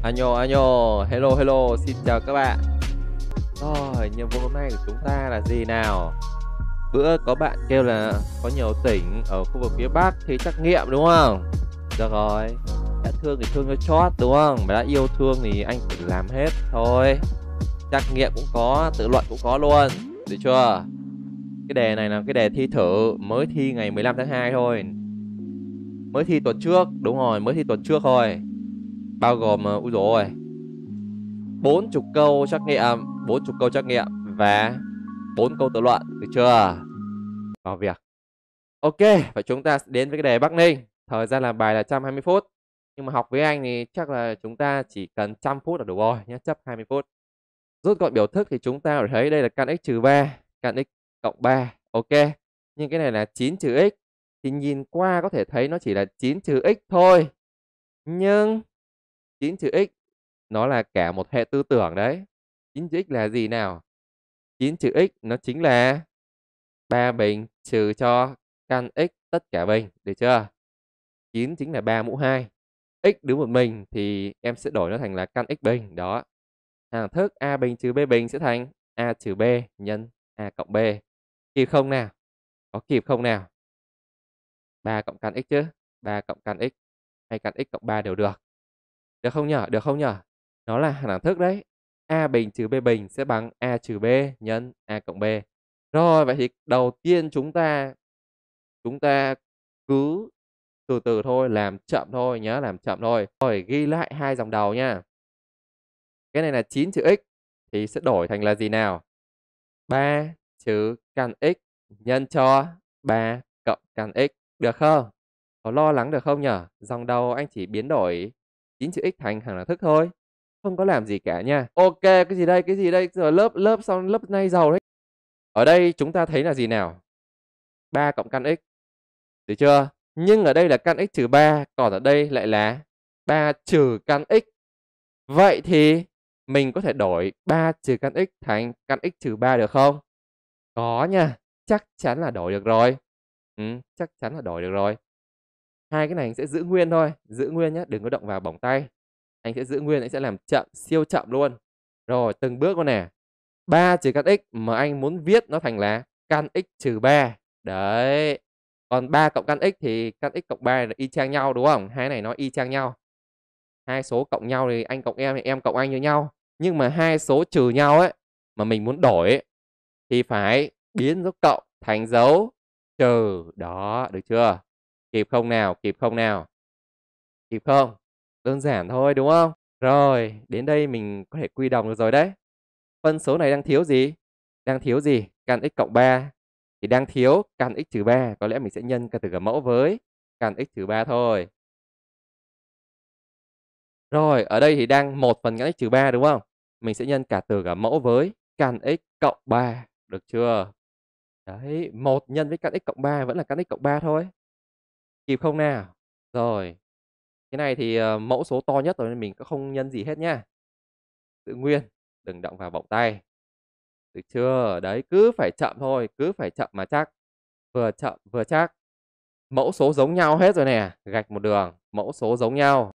Anyo Anyo, hello hello, xin chào các bạn. Rồi, nhiệm vụ hôm nay của chúng ta là gì nào? Bữa có bạn kêu là có nhiều tỉnh ở khu vực phía Bắc thì trắc nghiệm đúng không? Được rồi, đã thương thì thương cho chót đúng không? Mà đã yêu thương thì anh phải làm hết thôi. Trắc nghiệm cũng có, tự luận cũng có luôn, được chưa? Cái đề này là cái đề thi thử mới thi ngày 15 tháng 2 thôi. Mới thi tuần trước, đúng rồi, mới thi tuần trước thôi bao gồm uh, úi dồi ôi 40 câu trắc nghiệm bốn 40 câu trắc nghiệm và bốn câu tự luận được chưa vào việc ok và chúng ta đến với cái đề Bắc Ninh thời gian làm bài là 120 phút nhưng mà học với anh thì chắc là chúng ta chỉ cần trăm phút là đủ rồi nhé chấp 20 phút rút gọn biểu thức thì chúng ta thấy đây là căn x trừ ba căn x cộng 3 ok nhưng cái này là 9 trừ x thì nhìn qua có thể thấy nó chỉ là 9 trừ x thôi nhưng 9 chữ x nó là cả một hệ tư tưởng đấy. 9 chữ x là gì nào? 9 chữ x nó chính là 3 bình trừ cho căn x tất cả bình, được chưa? 9 chính là 3 mũ 2. x đứng một mình thì em sẽ đổi nó thành là căn x bình, đó. Hàng thức a bình trừ b bình sẽ thành a trừ b nhân a cộng b. Kịp không nào? Có kịp không nào? 3 cộng căn x chứ? 3 cộng căn x hay căn x cộng 3 đều được. Được không nhở? Được không nhở? Nó là đẳng thức đấy. A bình trừ B bình sẽ bằng A trừ B nhân A cộng B. Rồi, vậy thì đầu tiên chúng ta chúng ta cứ từ từ thôi, làm chậm thôi nhớ, làm chậm thôi. Rồi ghi lại hai dòng đầu nha. Cái này là 9 chữ x thì sẽ đổi thành là gì nào? 3 trừ căn x nhân cho 3 cộng căn x. Được không? Có lo lắng được không nhở? Dòng đầu anh chỉ biến đổi 9 chữ x thành hàng đẳng thức thôi. Không có làm gì cả nha. Ok, cái gì đây? Cái gì đây? Rồi lớp lớp xong lớp nay giàu đấy. Ở đây chúng ta thấy là gì nào? 3 cộng căn x. Được chưa? Nhưng ở đây là căn x trừ 3, còn ở đây lại là 3 trừ căn x. Vậy thì mình có thể đổi 3 trừ căn x thành căn x trừ 3 được không? Có nha, chắc chắn là đổi được rồi. Ừ, chắc chắn là đổi được rồi hai cái này anh sẽ giữ nguyên thôi giữ nguyên nhé đừng có động vào bỏng tay anh sẽ giữ nguyên anh sẽ làm chậm siêu chậm luôn rồi từng bước con nè 3 trừ căn x mà anh muốn viết nó thành là căn x trừ 3 đấy còn 3 cộng căn x thì căn x cộng 3 là y chang nhau đúng không hai này nó y chang nhau hai số cộng nhau thì anh cộng em thì em cộng anh như nhau nhưng mà hai số trừ nhau ấy mà mình muốn đổi ấy, thì phải biến dấu cộng thành dấu trừ đó được chưa Kịp không nào, kịp không nào? Kịp không? Đơn giản thôi đúng không? Rồi, đến đây mình có thể quy đồng được rồi đấy. Phân số này đang thiếu gì? Đang thiếu gì? Căn x cộng 3. Thì đang thiếu căn x trừ 3. Có lẽ mình sẽ nhân cả từ cả mẫu với căn x trừ 3 thôi. Rồi, ở đây thì đang một phần căn x trừ 3 đúng không? Mình sẽ nhân cả từ cả mẫu với căn x cộng 3. Được chưa? Đấy, một nhân với căn x cộng 3 vẫn là căn x cộng 3 thôi. Kịp không nào? Rồi. Cái này thì, ờ, mẫu số to nhất rồi nên mình cũng không nhân gì hết nhá. tự nguyên, đừng động vào bọng tay. Được chưa? Đấy, cứ phải chậm thôi, cứ phải chậm mà chắc. Vừa chậm vừa chắc. Mẫu số giống nhau hết rồi nè, gạch một đường, mẫu số giống nhau.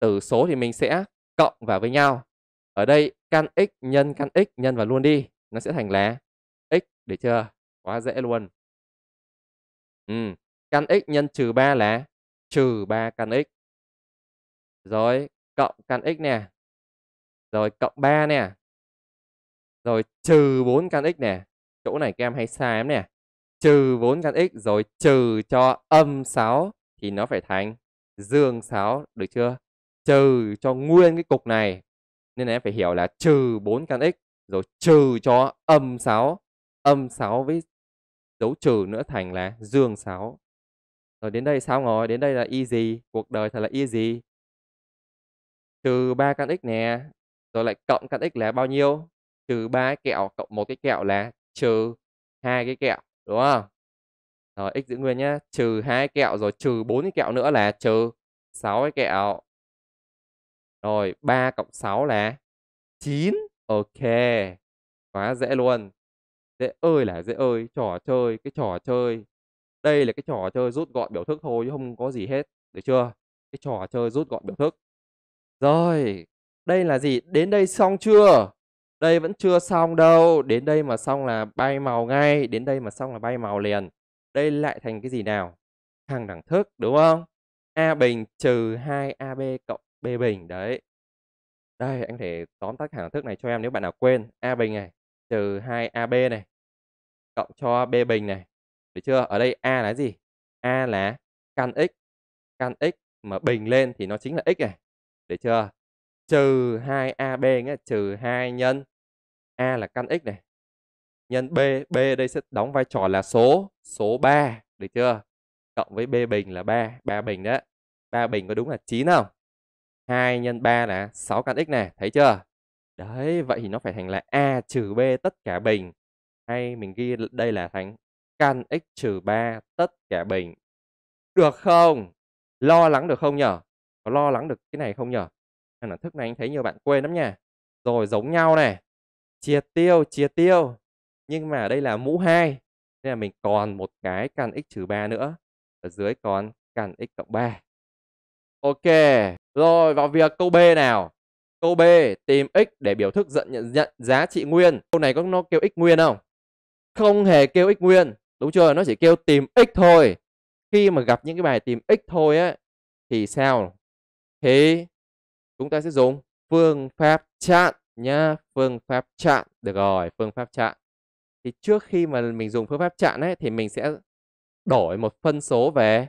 Tử số thì mình sẽ cộng vào với nhau. Ở đây căn x nhân căn x nhân vào luôn đi, nó sẽ thành là x, để chưa? Quá dễ luôn. Ừm căn x nhân trừ 3 là trừ 3 căn x. Rồi cộng căn x nè. Rồi cộng 3 nè. Rồi trừ 4 căn x nè. Chỗ này các em hay sai em nè. Trừ 4 căn x rồi trừ cho âm 6 thì nó phải thành dương 6 được chưa? Trừ cho nguyên cái cục này. Nên là em phải hiểu là trừ 4 căn x rồi trừ cho âm 6. Âm 6 với dấu trừ nữa thành là dương 6. Rồi ờ, đến đây sao ngồi, đến đây là easy, cuộc đời thật là easy. Trừ 3 căn x nè, rồi lại cộng căn x là bao nhiêu? Trừ 3 kẹo cộng một cái kẹo là trừ hai cái kẹo, đúng không? Rồi x giữ nguyên nhá, trừ hai kẹo rồi trừ 4 cái kẹo nữa là trừ 6 cái kẹo. Rồi 3 cộng 6 là 9. Ok. Quá dễ luôn. Dễ ơi là dễ ơi, trò chơi, cái trò chơi đây là cái trò chơi rút gọn biểu thức thôi chứ không có gì hết, được chưa? Cái trò chơi rút gọn biểu thức. Rồi, đây là gì? Đến đây xong chưa? Đây vẫn chưa xong đâu, đến đây mà xong là bay màu ngay, đến đây mà xong là bay màu liền. Đây lại thành cái gì nào? Thằng đẳng thức đúng không? A bình trừ 2AB cộng B bình đấy. Đây anh thể tóm tắt hàng thức này cho em nếu bạn nào quên. A bình này trừ 2AB này cộng cho B bình này được chưa? Ở đây A là gì? A là căn x. Căn x mà bình lên thì nó chính là x này. Được chưa? Trừ 2AB nghĩa trừ 2 nhân A là căn x này. Nhân B, B đây sẽ đóng vai trò là số, số 3. Được chưa? Cộng với B bình là 3, 3 bình đó. 3 bình có đúng là 9 không? 2 nhân 3 là 6 căn x này, thấy chưa? Đấy, vậy thì nó phải thành là A trừ B tất cả bình. Hay mình ghi đây là thành căn x-3 trừ tất cả bình. Được không? Lo lắng được không nhở? Có lo lắng được cái này không nhở? Nên là thức này anh thấy nhiều bạn quên lắm nha. Rồi giống nhau này. Triệt tiêu, triệt tiêu. Nhưng mà đây là mũ 2. Nên là mình còn một cái căn x-3 trừ nữa. Ở dưới còn căn x cộng 3. Ok. Rồi vào việc câu B nào. Câu B tìm x để biểu thức dẫn nhận, nhận giá trị nguyên. Câu này có nó kêu x nguyên không? Không hề kêu x nguyên đúng chưa nó chỉ kêu tìm x thôi khi mà gặp những cái bài tìm x thôi á thì sao thì chúng ta sẽ dùng phương pháp chặn nhá phương pháp chặn được rồi phương pháp chặn thì trước khi mà mình dùng phương pháp chặn ấy thì mình sẽ đổi một phân số về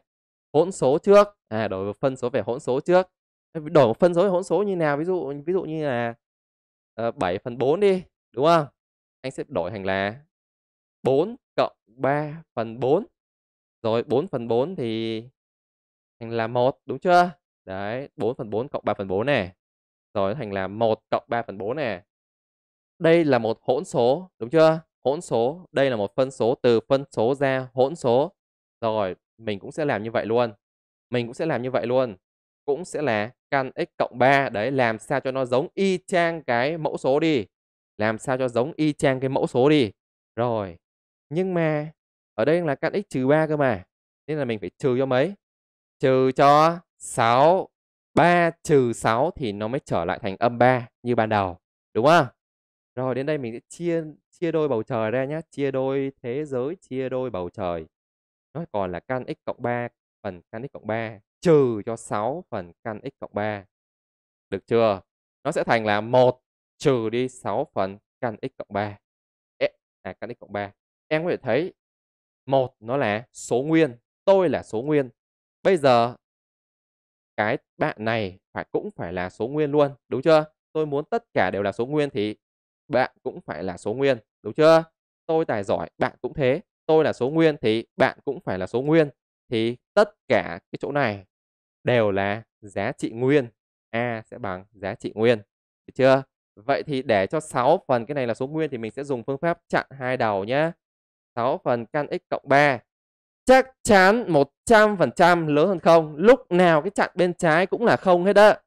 hỗn số trước à đổi một phân số về hỗn số trước đổi một phân số về hỗn số như nào ví dụ ví dụ như là uh, ờ, 7 phần 4 đi đúng không anh sẽ đổi thành là 4 cộng 3 phần 4. Rồi 4 phần 4 thì thành là 1 đúng chưa? Đấy, 4 phần 4 cộng 3 phần 4 nè Rồi thành là 1 cộng 3 phần 4 nè Đây là một hỗn số, đúng chưa? Hỗn số, đây là một phân số từ phân số ra hỗn số. Rồi, mình cũng sẽ làm như vậy luôn. Mình cũng sẽ làm như vậy luôn. Cũng sẽ là căn x cộng 3. Đấy, làm sao cho nó giống y chang cái mẫu số đi. Làm sao cho giống y chang cái mẫu số đi. Rồi, nhưng mà ở đây là căn x trừ 3 cơ mà nên là mình phải trừ cho mấy trừ cho 6 3 trừ 6 thì nó mới trở lại thành âm 3 như ban đầu đúng không rồi đến đây mình sẽ chia chia đôi bầu trời ra nhé chia đôi thế giới chia đôi bầu trời nó còn là căn x cộng 3 phần căn x cộng 3 trừ cho 6 phần căn x cộng 3 được chưa nó sẽ thành là 1 trừ đi 6 phần căn x cộng 3 à căn x cộng 3 em có thể thấy một nó là số nguyên tôi là số nguyên bây giờ cái bạn này phải cũng phải là số nguyên luôn đúng chưa tôi muốn tất cả đều là số nguyên thì bạn cũng phải là số nguyên đúng chưa tôi tài giỏi bạn cũng thế tôi là số nguyên thì bạn cũng phải là số nguyên thì tất cả cái chỗ này đều là giá trị nguyên a sẽ bằng giá trị nguyên được chưa vậy thì để cho 6 phần cái này là số nguyên thì mình sẽ dùng phương pháp chặn hai đầu nhá 6 phần căn x cộng 3 chắc chắn 100% lớn hơn không lúc nào cái chặn bên trái cũng là không hết á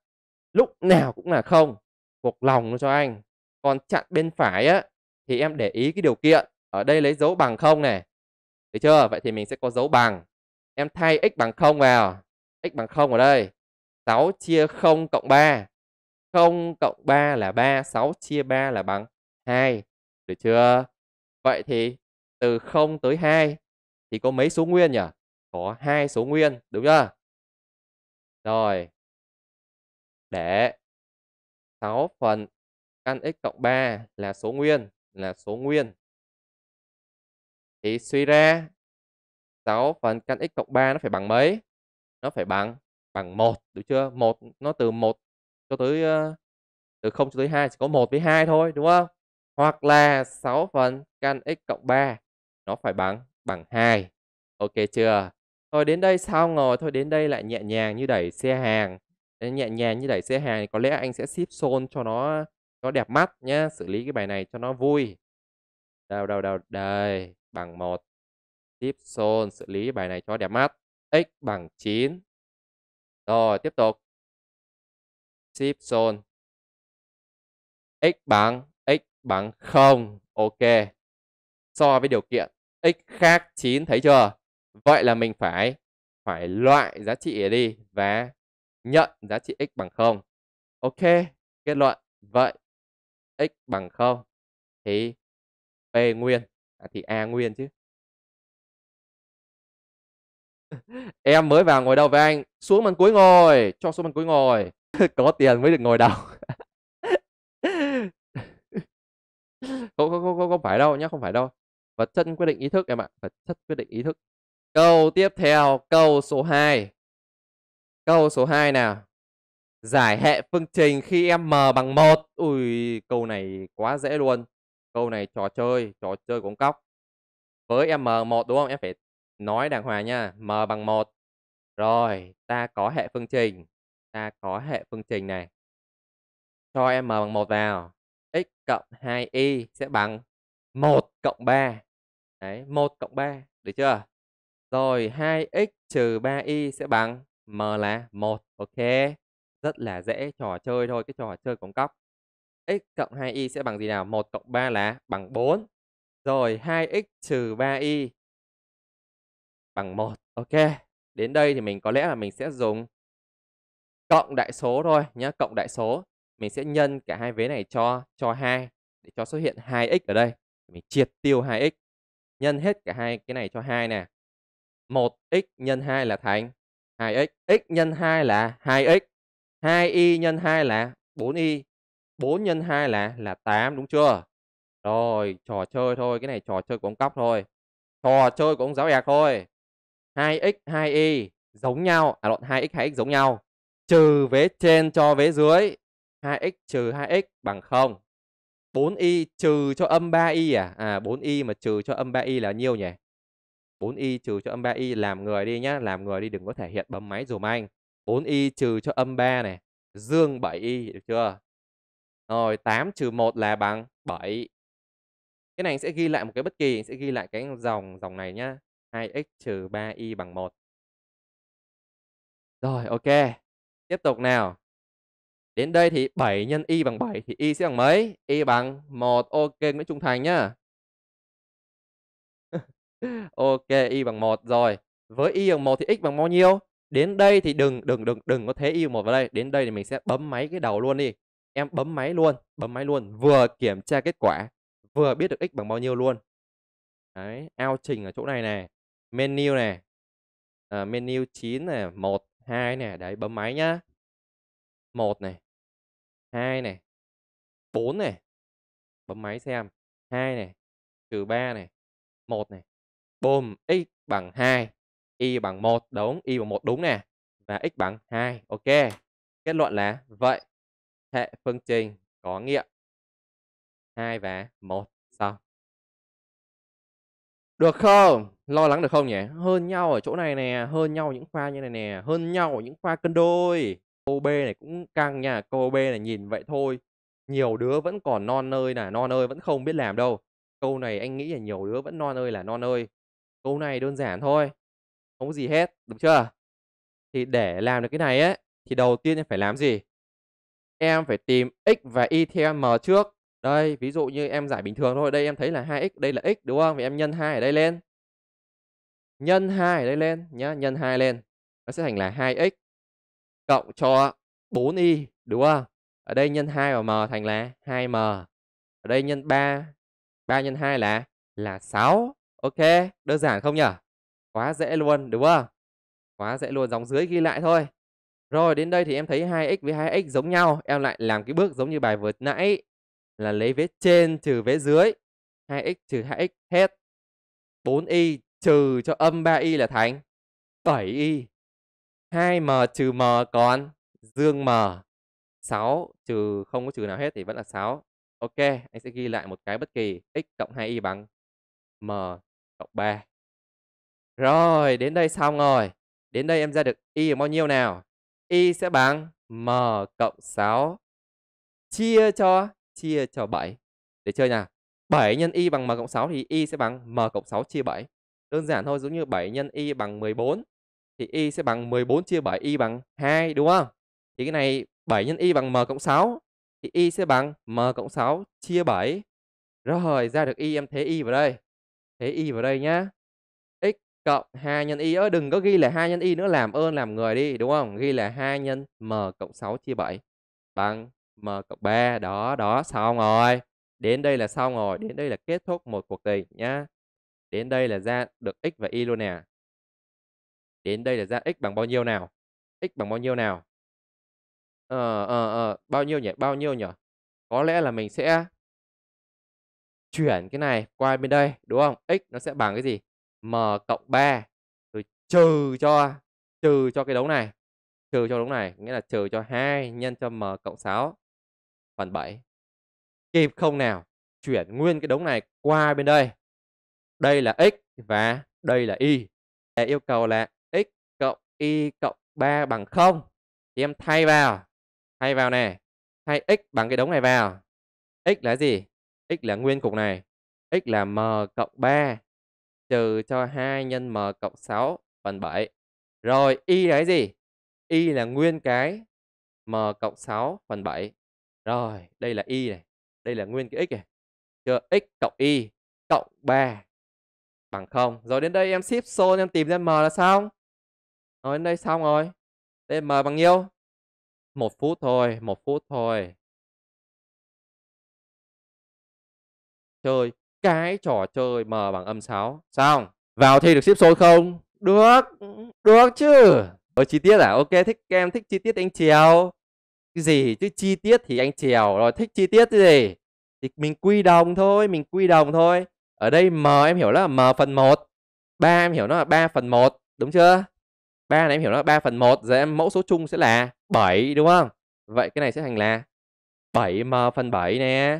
lúc nào cũng là không cuộc lòng cho anh còn chặn bên phải á thì em để ý cái điều kiện ở đây lấy dấu bằng không này được chưa vậy thì mình sẽ có dấu bằng em thay x bằng không vào x bằng không ở đây 6 chia 0 cộng 3 0 cộng 3 là 3 6 chia 3 là bằng 2 được chưa vậy thì từ 0 tới 2 thì có mấy số nguyên nhỉ? Có hai số nguyên, đúng chưa? Rồi. Để 6 phần căn x cộng 3 là số nguyên, là số nguyên. Thì suy ra 6 phần căn x cộng 3 nó phải bằng mấy? Nó phải bằng bằng 1, đúng chưa? 1 nó từ 1 cho tới từ 0 cho tới 2 chỉ có 1 với 2 thôi, đúng không? Hoặc là 6 phần căn x cộng 3 nó phải bằng bằng 2. Ok chưa? Thôi đến đây xong rồi, thôi đến đây lại nhẹ nhàng như đẩy xe hàng. Nhẹ nhàng như đẩy xe hàng thì có lẽ anh sẽ ship zone cho nó cho đẹp mắt nhá, Xử lý cái bài này cho nó vui. Đâu đâu đâu, đây, bằng 1. Ship zone, xử lý bài này cho đẹp mắt. X bằng 9. Rồi, tiếp tục. Ship zone. X bằng, X bằng 0. Ok. So với điều kiện x khác 9 thấy chưa? Vậy là mình phải phải loại giá trị đi và nhận giá trị x bằng 0. Ok, kết luận vậy x bằng 0 thì p nguyên à, thì a nguyên chứ. em mới vào ngồi đầu với anh, xuống bàn cuối ngồi, cho xuống bàn cuối ngồi. Có tiền mới được ngồi đầu. không, không, không, không, không phải đâu nhé không phải đâu vật chất quyết định ý thức em ạ vật chất quyết định ý thức câu tiếp theo câu số 2 câu số 2 nào giải hệ phương trình khi m bằng một ui câu này quá dễ luôn câu này trò chơi trò chơi cũng cóc với m 1 đúng không em phải nói đàng hoàng nha m bằng 1 rồi ta có hệ phương trình ta có hệ phương trình này cho m bằng 1 vào x cộng 2y sẽ bằng 1 cộng 3 Đấy, 1 cộng 3, được chưa? Rồi 2x trừ 3y sẽ bằng m là 1, ok. Rất là dễ trò chơi thôi, cái trò chơi cổng cóc. x cộng 2y sẽ bằng gì nào? 1 cộng 3 là bằng 4. Rồi 2x trừ 3y bằng 1, ok. Đến đây thì mình có lẽ là mình sẽ dùng cộng đại số thôi nhé, cộng đại số. Mình sẽ nhân cả hai vế này cho cho 2 để cho xuất hiện 2x ở đây. Mình triệt tiêu 2x nhân hết cả hai cái này cho hai nè 1x nhân 2 là thành 2x x nhân 2 là 2x 2y nhân 2 là 4y 4 nhân 2 là là 8 đúng chưa rồi trò chơi thôi cái này trò chơi của ông cóc thôi trò chơi của ông giáo ẹc thôi 2x 2y giống nhau à lộn 2x 2x giống nhau trừ vế trên cho vế dưới 2x trừ 2x bằng 0 4y trừ cho âm 3y à? À 4y mà trừ cho âm 3y là nhiêu nhỉ? 4y trừ cho âm 3y làm người đi nhá, làm người đi đừng có thể hiện bấm máy dùm anh. 4y trừ cho âm 3 này, dương 7y được chưa? Rồi 8 trừ 1 là bằng 7. Cái này anh sẽ ghi lại một cái bất kỳ, anh sẽ ghi lại cái dòng dòng này nhá. 2x trừ 3y bằng 1. Rồi ok. Tiếp tục nào. Đến đây thì 7 nhân y bằng 7 thì y sẽ bằng mấy? Y bằng 1. Ok, Nguyễn Trung Thành nhá. ok, y bằng 1 rồi. Với y bằng 1 thì x bằng bao nhiêu? Đến đây thì đừng đừng đừng đừng có thế y bằng 1 vào đây. Đến đây thì mình sẽ bấm máy cái đầu luôn đi. Em bấm máy luôn, bấm máy luôn, vừa kiểm tra kết quả, vừa biết được x bằng bao nhiêu luôn. Đấy, ao trình ở chỗ này nè menu nè À, menu 9 này, 1 2 nè đấy bấm máy nhá. 1 này, 2 này, 4 này. Bấm máy xem. 2 này, trừ 3 này, 1 này. Bùm, x bằng 2, y bằng 1, đúng, y bằng 1 đúng nè. Và x bằng 2, ok. Kết luận là vậy. Hệ phương trình có nghiệm 2 và 1 xong. Được không? Lo lắng được không nhỉ? Hơn nhau ở chỗ này nè, hơn nhau những khoa như này nè, hơn nhau ở những khoa cân đôi. Câu B này cũng căng nha. Câu B này nhìn vậy thôi. Nhiều đứa vẫn còn non nơi là non ơi vẫn không biết làm đâu. Câu này anh nghĩ là nhiều đứa vẫn non ơi là non ơi. Câu này đơn giản thôi. Không có gì hết. đúng chưa? Thì để làm được cái này ấy. Thì đầu tiên em phải làm gì? Em phải tìm x và y theo m trước. Đây, ví dụ như em giải bình thường thôi. Đây em thấy là 2x, đây là x đúng không? vì em nhân 2 ở đây lên. Nhân 2 ở đây lên nhá. Nhân 2 lên. Nó sẽ thành là 2x cộng cho 4y đúng không? Ở đây nhân 2 vào m thành là 2m. Ở đây nhân 3 3 nhân 2 là là 6. Ok, đơn giản không nhỉ? Quá dễ luôn đúng không? Quá dễ luôn, dòng dưới ghi lại thôi. Rồi đến đây thì em thấy 2x với 2x giống nhau, em lại làm cái bước giống như bài vừa nãy là lấy vế trên trừ vế dưới, 2x trừ 2x hết. 4y trừ cho âm 3y là thành 7y. 2m trừ m còn dương m. 6 trừ không có trừ nào hết thì vẫn là 6. Ok, anh sẽ ghi lại một cái bất kỳ x cộng 2y bằng m cộng 3. Rồi, đến đây xong rồi. Đến đây em ra được y bao nhiêu nào? Y sẽ bằng m cộng 6 chia cho chia cho 7. Để chơi nha 7 nhân y bằng m cộng 6 thì y sẽ bằng m cộng 6 chia 7. Đơn giản thôi, giống như 7 nhân y bằng 14 thì y sẽ bằng 14 chia 7 y bằng 2 đúng không? Thì cái này 7 nhân y bằng m cộng 6 thì y sẽ bằng m cộng 6 chia 7. Rồi ra được y em thế y vào đây. Thế y vào đây nhá. x cộng 2 nhân y ớ đừng có ghi là 2 nhân y nữa làm ơn làm người đi đúng không? Ghi là 2 nhân m cộng 6 chia 7 bằng m cộng 3 đó đó xong rồi. Đến đây là xong rồi, đến đây là kết thúc một cuộc tình nhá. Đến đây là ra được x và y luôn nè đến đây là ra x bằng bao nhiêu nào x bằng bao nhiêu nào ờ ờ ờ bao nhiêu nhỉ bao nhiêu nhỉ có lẽ là mình sẽ chuyển cái này qua bên đây đúng không x nó sẽ bằng cái gì m cộng 3 rồi trừ cho trừ cho cái đống này trừ cho đống này nghĩa là trừ cho 2 nhân cho m cộng 6 phần 7 kịp không nào chuyển nguyên cái đống này qua bên đây đây là x và đây là y để yêu cầu là y cộng 3 bằng 0 thì em thay vào thay vào nè, thay x bằng cái đống này vào x là gì x là nguyên cục này x là m cộng 3 trừ cho 2 nhân m cộng 6 phần 7 rồi y là cái gì y là nguyên cái m cộng 6 phần 7 rồi đây là y này đây là nguyên cái x này chưa x cộng y cộng 3 bằng 0 rồi đến đây em ship xôn em tìm ra m là xong Nói đến đây xong rồi. DM bằng nhiêu? Một phút thôi, một phút thôi. Chơi cái trò chơi M bằng âm 6. Xong. Vào thi được ship số không? Được, được chứ. Ở chi tiết à? Ok, thích em thích chi tiết anh trèo. Cái gì chứ chi tiết thì anh trèo rồi thích chi tiết cái gì? Thì mình quy đồng thôi, mình quy đồng thôi. Ở đây M em hiểu là M phần 1. 3 em hiểu nó là 3 phần 1, đúng chưa? 3 này em hiểu nó 3 phần 1 rồi em mẫu số chung sẽ là 7 đúng không? Vậy cái này sẽ thành là 7m phần 7 nè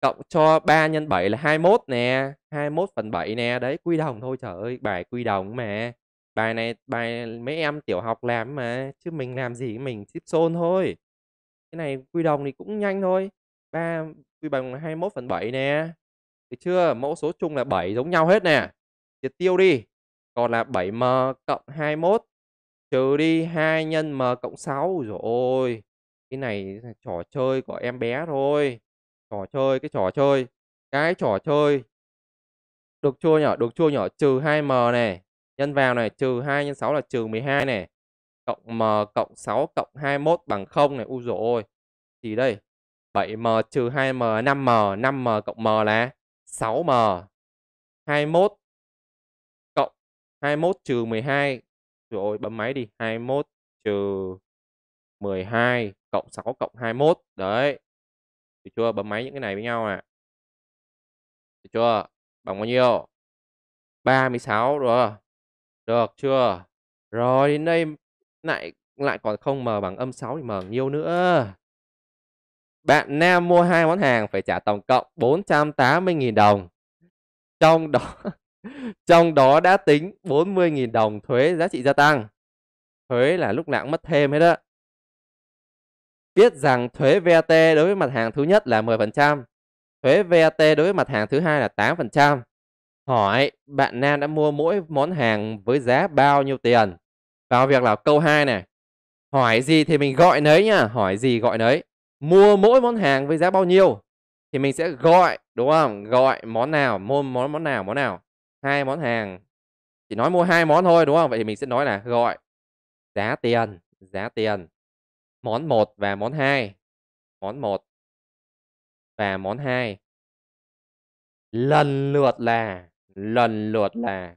Cộng cho 3 nhân 7 là 21 nè 21 phần 7 nè Đấy quy đồng thôi trời ơi Bài quy đồng mà Bài này bài mấy em tiểu học làm mà Chứ mình làm gì mình chip xôn thôi Cái này quy đồng thì cũng nhanh thôi 3 quy bằng 21 phần 7 nè Được chưa? Mẫu số chung là 7 giống nhau hết nè Triệt tiêu đi còn là 7m cộng 21 trừ đi 2 nhân m cộng 6 rồi ôi cái này trò chơi của em bé thôi trò chơi cái trò chơi cái trò chơi được chua nhỏ được chua nhỏ trừ 2m này nhân vào này trừ 2 nhân 6 là trừ 12 này cộng m cộng 6 cộng 21 bằng 0 này u rồi ôi thì đây 7m trừ 2m 5m 5m cộng m là 6m 21 cộng 21 trừ 12 rồi bấm máy đi 21 trừ 12 cộng 6 cộng 21 đấy được chưa bấm máy những cái này với nhau à được chưa bằng bao nhiêu 36 rồi được chưa rồi đến đây lại lại còn không m bằng âm 6 thì m nhiêu nữa bạn Nam mua hai món hàng phải trả tổng cộng 480.000 đồng trong đó trong đó đã tính 40.000 đồng thuế giá trị gia tăng. Thuế là lúc nào cũng mất thêm hết đó. Biết rằng thuế VAT đối với mặt hàng thứ nhất là 10%, thuế VAT đối với mặt hàng thứ hai là 8%. Hỏi bạn Nam đã mua mỗi món hàng với giá bao nhiêu tiền? Vào việc là câu 2 này. Hỏi gì thì mình gọi nấy nha, hỏi gì gọi nấy. Mua mỗi món hàng với giá bao nhiêu thì mình sẽ gọi đúng không? Gọi món nào, mua món món nào, món nào hai món hàng chỉ nói mua hai món thôi đúng không vậy thì mình sẽ nói là gọi giá tiền giá tiền món 1 và món 2 món 1 và món 2 lần lượt là lần lượt là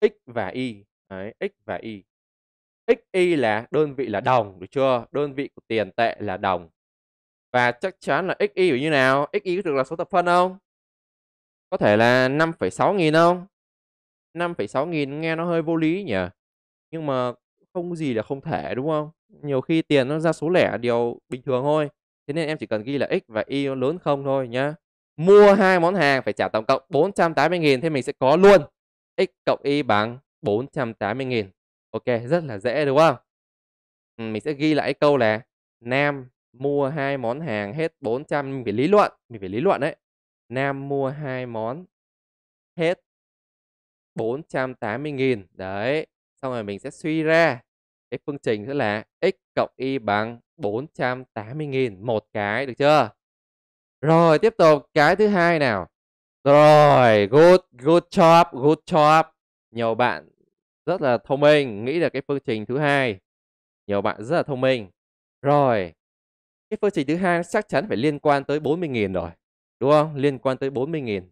x và y Đấy, x và y x y là đơn vị là đồng được chưa đơn vị của tiền tệ là đồng và chắc chắn là x y như nào x y có được là số thập phân không có thể là 5,6 nghìn không? 5,6 nghìn nghe nó hơi vô lý nhỉ? Nhưng mà không gì là không thể đúng không? Nhiều khi tiền nó ra số lẻ điều bình thường thôi. Thế nên em chỉ cần ghi là x và y nó lớn không thôi nhá. Mua hai món hàng phải trả tổng cộng 480 nghìn thế mình sẽ có luôn x cộng y bằng 480 nghìn Ok, rất là dễ đúng không? Ừ, mình sẽ ghi lại câu là Nam mua hai món hàng hết 400 mình phải lý luận, mình phải lý luận đấy. Nam mua hai món hết 480.000. Đấy, xong rồi mình sẽ suy ra cái phương trình sẽ là x cộng y bằng 480.000 một cái được chưa? Rồi tiếp tục cái thứ hai nào. Rồi, good good job, good job. Nhiều bạn rất là thông minh, nghĩ là cái phương trình thứ hai. Nhiều bạn rất là thông minh. Rồi, cái phương trình thứ hai chắc chắn phải liên quan tới 40.000 rồi. Đúng không? Liên quan tới 40.000.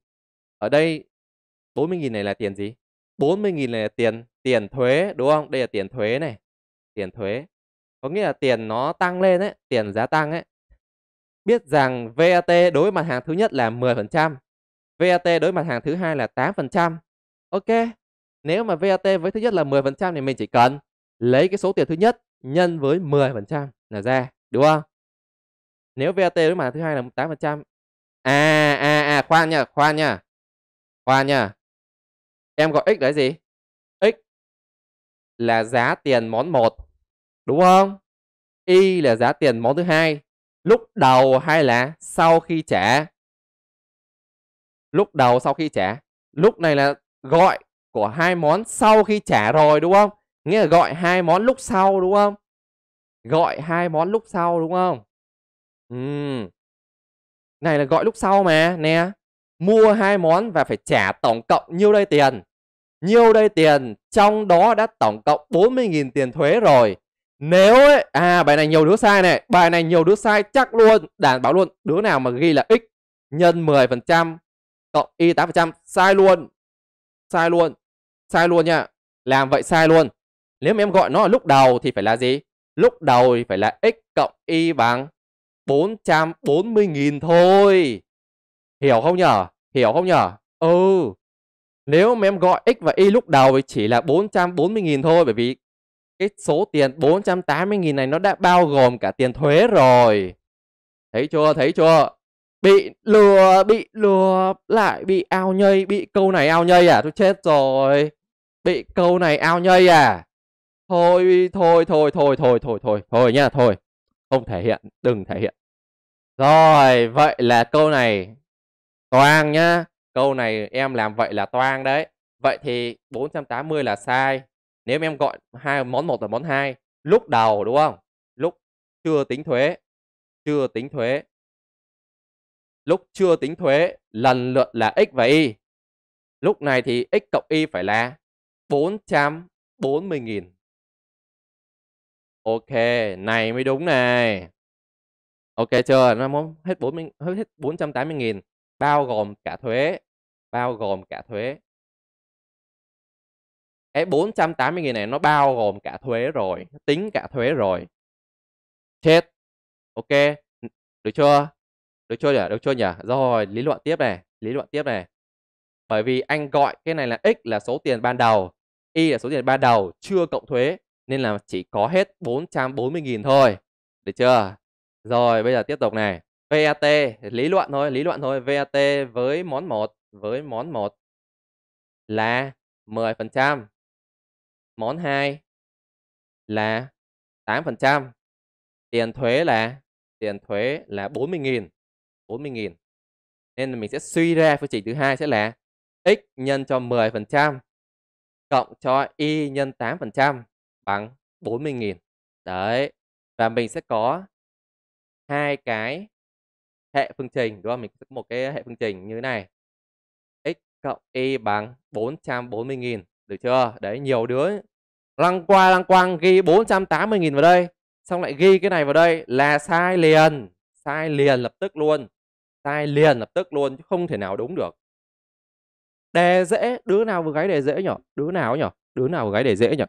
Ở đây 40.000 này là tiền gì? 40.000 này là tiền tiền thuế đúng không? Đây là tiền thuế này. Tiền thuế. Có nghĩa là tiền nó tăng lên ấy, tiền giá tăng ấy. Biết rằng VAT đối với mặt hàng thứ nhất là 10%, VAT đối với mặt hàng thứ hai là 8%. Ok. Nếu mà VAT với thứ nhất là 10% thì mình chỉ cần lấy cái số tiền thứ nhất nhân với 10% là ra, đúng không? Nếu VAT đối với mặt hàng thứ hai là 8% à à à khoan nha khoan nha khoan nha em gọi x là gì x là giá tiền món một đúng không y là giá tiền món thứ hai lúc đầu hay là sau khi trả lúc đầu sau khi trả lúc này là gọi của hai món sau khi trả rồi đúng không nghĩa là gọi hai món lúc sau đúng không gọi hai món lúc sau đúng không ừ này là gọi lúc sau mà nè mua hai món và phải trả tổng cộng nhiêu đây tiền nhiêu đây tiền trong đó đã tổng cộng 40.000 tiền thuế rồi nếu ấy, à bài này nhiều đứa sai này bài này nhiều đứa sai chắc luôn đảm bảo luôn đứa nào mà ghi là x nhân 10% cộng y 8% sai luôn sai luôn sai luôn nha làm vậy sai luôn nếu mà em gọi nó ở lúc đầu thì phải là gì lúc đầu thì phải là x cộng y bằng 440.000 thôi. Hiểu không nhở? Hiểu không nhở? Ừ. Nếu mà em gọi x và y lúc đầu thì chỉ là 440.000 thôi bởi vì cái số tiền 480.000 này nó đã bao gồm cả tiền thuế rồi. Thấy chưa? Thấy chưa? Bị lừa, bị lừa, lại bị ao nhây, bị câu này ao nhây à? Tôi chết rồi. Bị câu này ao nhây à? Thôi, thôi, thôi, thôi, thôi, thôi, thôi, thôi nha, thôi. Không thể hiện, đừng thể hiện. Rồi, vậy là câu này toang nhá. Câu này em làm vậy là toang đấy. Vậy thì 480 là sai. Nếu em gọi hai món 1 và món 2 lúc đầu đúng không? Lúc chưa tính thuế, chưa tính thuế. Lúc chưa tính thuế lần lượt là x và y. Lúc này thì x cộng y phải là 440.000. Ok, này mới đúng này. Ok chưa? Nó muốn hết 40 hết 480 000 bao gồm cả thuế, bao gồm cả thuế. Cái 480 000 này nó bao gồm cả thuế rồi, tính cả thuế rồi. Chết. Ok, được chưa? Được chưa nhỉ? Được chưa nhỉ? Rồi, lý luận tiếp này, lý luận tiếp này. Bởi vì anh gọi cái này là x là số tiền ban đầu, y là số tiền ban đầu chưa cộng thuế nên là chỉ có hết 440.000 thôi. Được chưa? Rồi, bây giờ tiếp tục này. VAT, lý luận thôi, lý luận thôi. VAT với món 1, với món 1 là 10%. Món 2 là 8%. Tiền thuế là tiền thuế là 40.000. 40.000. Nên mình sẽ suy ra phương trình thứ hai sẽ là x nhân cho 10% cộng cho y nhân 8% bằng 40.000. Đấy. Và mình sẽ có hai cái hệ phương trình đúng không? Mình có một cái hệ phương trình như thế này. x cộng y bằng 440.000 được chưa? Đấy nhiều đứa lăng qua lăng quăng ghi 480.000 vào đây xong lại ghi cái này vào đây là sai liền, sai liền lập tức luôn. Sai liền lập tức luôn chứ không thể nào đúng được. Đề dễ, đứa nào vừa gái đề dễ nhỉ? Đứa nào nhỉ? Đứa nào vừa gái đề dễ nhỉ?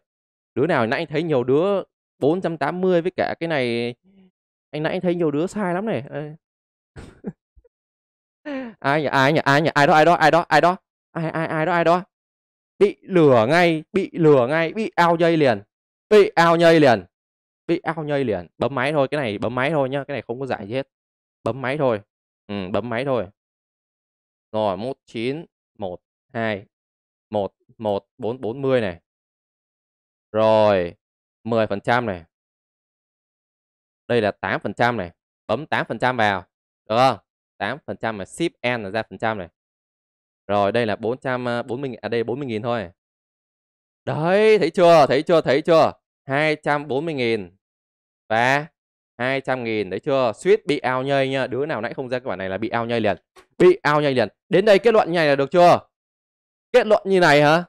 Đứa nào nãy thấy nhiều đứa 480 với cả cái này anh nãy anh thấy nhiều đứa sai lắm này ai nhỉ ai nhỉ ai nhỉ ai đó ai đó ai đó ai đó ai ai ai đó ai đó bị lửa ngay bị lửa ngay bị ao dây liền bị ao nhây liền bị ao nhây liền bấm máy thôi cái này bấm máy thôi nhá cái này không có giải gì hết bấm máy thôi ừ, bấm máy thôi rồi một chín một hai một một bốn bốn mươi này rồi mười phần trăm này đây là 8% này bấm 8% vào được không 8% mà ship n là ra phần trăm này rồi đây là 440 ờ, à đây 40.000 thôi đấy thấy chưa thấy chưa thấy chưa 240.000 và 200.000 đấy chưa suýt bị ao nhây nha đứa nào nãy không ra cái bản này là bị ao nhây liền bị ao nhây liền đến đây kết luận như này là được chưa kết luận như này hả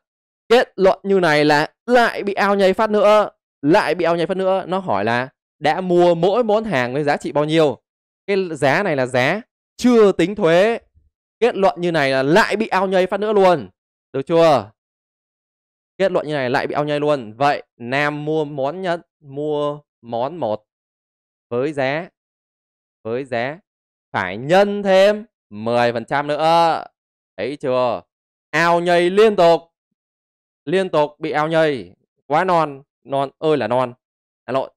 kết luận như này là lại bị ao nhây phát nữa lại bị ao nhây phát nữa nó hỏi là đã mua mỗi món hàng với giá trị bao nhiêu. Cái giá này là giá chưa tính thuế. Kết luận như này là lại bị ao nhây phát nữa luôn. Được chưa? Kết luận như này lại bị ao nhây luôn. Vậy Nam mua món nhất, mua món một với giá với giá phải nhân thêm 10% nữa. Thấy chưa? Ao nhây liên tục. Liên tục bị ao nhây. Quá non. Non ơi là non. Hà Nội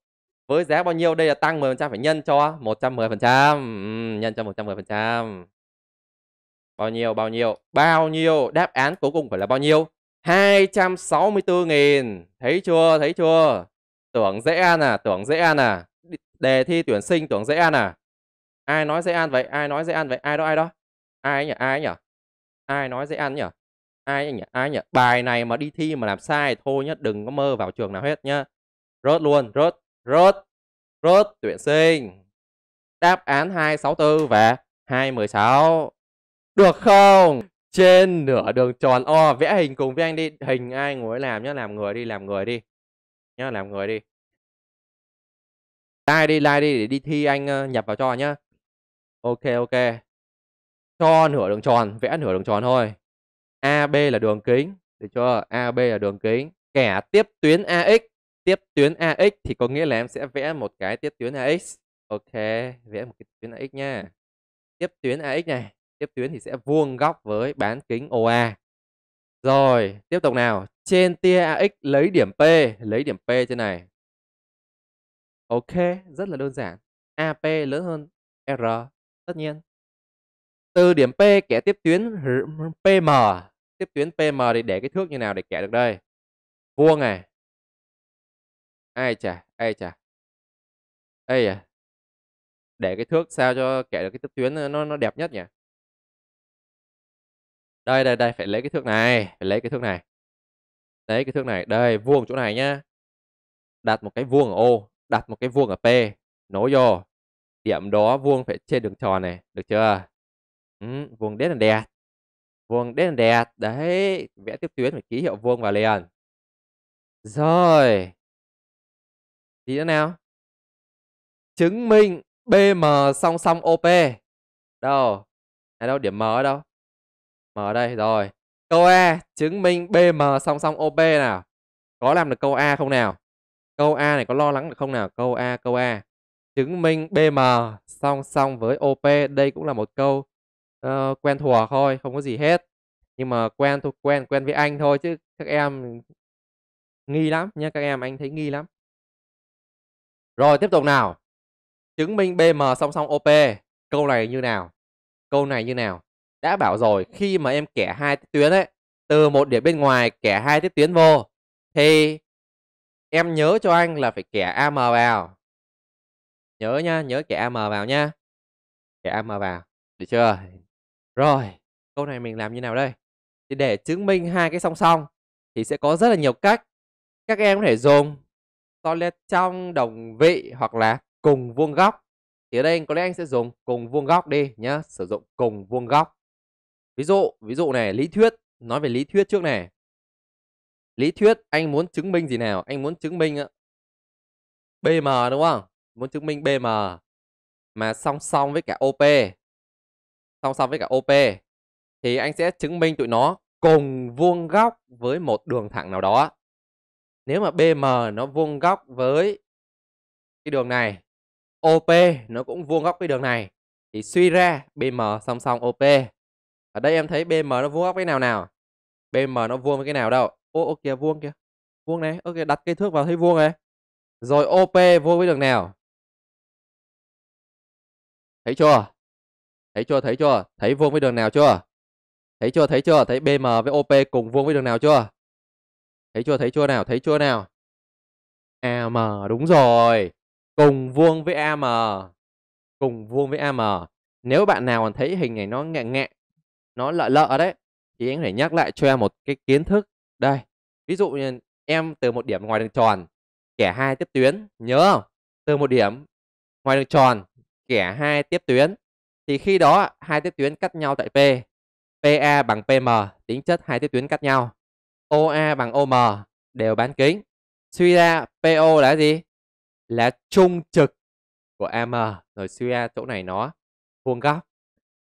với giá bao nhiêu đây là tăng 10% phải nhân cho 110% ừ, nhân cho 110% bao nhiêu bao nhiêu bao nhiêu đáp án cuối cùng phải là bao nhiêu 264.000 thấy chưa thấy chưa tưởng dễ ăn à tưởng dễ ăn à đề thi tuyển sinh tưởng dễ ăn à ai nói dễ ăn vậy ai nói dễ ăn vậy ai đó ai đó ai nhỉ ai nhỉ ai nói dễ ăn nhỉ ai nhỉ ai nhỉ bài này mà đi thi mà làm sai thôi nhá đừng có mơ vào trường nào hết nhá rớt luôn rớt rớt rớt tuyển sinh đáp án 264 và 216 được không trên nửa đường tròn o vẽ hình cùng với anh đi hình ai ngồi làm nhá làm người đi làm người đi nhá làm người đi like đi like đi để đi thi anh ờ, nhập vào cho nhá ok ok cho nửa đường tròn vẽ nửa đường tròn thôi ab là đường kính được chưa ab là đường kính kẻ tiếp tuyến ax tiếp tuyến AX thì có nghĩa là em sẽ vẽ một cái tiếp tuyến AX. Ok, vẽ một cái tuyến AX nha. Tiếp tuyến AX này, tiếp tuyến thì sẽ vuông góc với bán kính OA. Rồi, tiếp tục nào. Trên tia AX lấy điểm P, lấy điểm P trên này. Ok, rất là đơn giản. AP lớn hơn R, tất nhiên. Từ điểm P kẻ tiếp tuyến PM. Tiếp tuyến PM thì để cái thước như nào để kẻ được đây? Vuông này, Ai chà, ai chà. Ây à. Để cái thước sao cho kẻ được cái tấp tuyến nó nó đẹp nhất nhỉ? Đây, đây, đây, phải lấy cái thước này, phải lấy cái thước này. Lấy cái thước này, đây, vuông chỗ này nhá. Đặt một cái vuông ở O, đặt một cái vuông ở P, nối vô. Điểm đó vuông phải trên đường tròn này, được chưa? Ừ, vuông đét là đẹp. Vuông đét là đẹp. Đấy, vẽ tiếp tuyến phải ký hiệu vuông vào liền. Rồi. Gì nữa nào? Chứng minh BM song song OP. Đâu? ở đâu điểm M ở đâu? M ở đây rồi. Câu A chứng minh BM song song OP nào. Có làm được câu A không nào? Câu A này có lo lắng được không nào? Câu A, câu A. Chứng minh BM song song với OP. Đây cũng là một câu uh, quen thuộc thôi, không có gì hết. Nhưng mà quen thuộc quen quen với anh thôi chứ các em nghi lắm nha các em, anh thấy nghi lắm. Rồi tiếp tục nào. Chứng minh BM song song OP. Câu này như nào? Câu này như nào? Đã bảo rồi khi mà em kẻ hai tiếp tuyến ấy, từ một điểm bên ngoài kẻ hai tiếp tuyến vô thì em nhớ cho anh là phải kẻ AM vào. Nhớ nha, nhớ kẻ AM vào nha. Kẻ AM vào. Được chưa? Rồi, câu này mình làm như nào đây? Thì để chứng minh hai cái song song thì sẽ có rất là nhiều cách. Các em có thể dùng toilet trong đồng vị hoặc là cùng vuông góc thì ở đây có lẽ anh sẽ dùng cùng vuông góc đi nhá sử dụng cùng vuông góc ví dụ ví dụ này lý thuyết nói về lý thuyết trước này lý thuyết anh muốn chứng minh gì nào anh muốn chứng minh bm đúng không muốn chứng minh bm mà song song với cả op song song với cả op thì anh sẽ chứng minh tụi nó cùng vuông góc với một đường thẳng nào đó nếu mà BM nó vuông góc với cái đường này OP nó cũng vuông góc với đường này thì suy ra BM song song OP ở đây em thấy BM nó vuông góc với nào nào BM nó vuông với cái nào đâu ô ô kìa vuông kìa vuông này ok đặt cây thước vào thấy vuông này rồi OP vuông với đường nào thấy chưa thấy chưa thấy chưa thấy vuông với đường nào chưa thấy chưa thấy chưa thấy BM với OP cùng vuông với đường nào chưa Thấy chưa, thấy chưa nào, thấy chưa nào? AM, đúng rồi. Cùng vuông với AM. Cùng vuông với AM. Nếu bạn nào còn thấy hình này nó ngẹn ngẹn, nó lợ lợ đấy, thì anh phải nhắc lại cho em một cái kiến thức. Đây, ví dụ như em từ một điểm ngoài đường tròn, kẻ hai tiếp tuyến, nhớ không? Từ một điểm ngoài đường tròn, kẻ hai tiếp tuyến. Thì khi đó hai tiếp tuyến cắt nhau tại P. PA bằng PM, tính chất hai tiếp tuyến cắt nhau. OA bằng OM đều bán kính. Suy ra PO là gì? Là trung trực của AM. Rồi suy ra chỗ này nó vuông góc.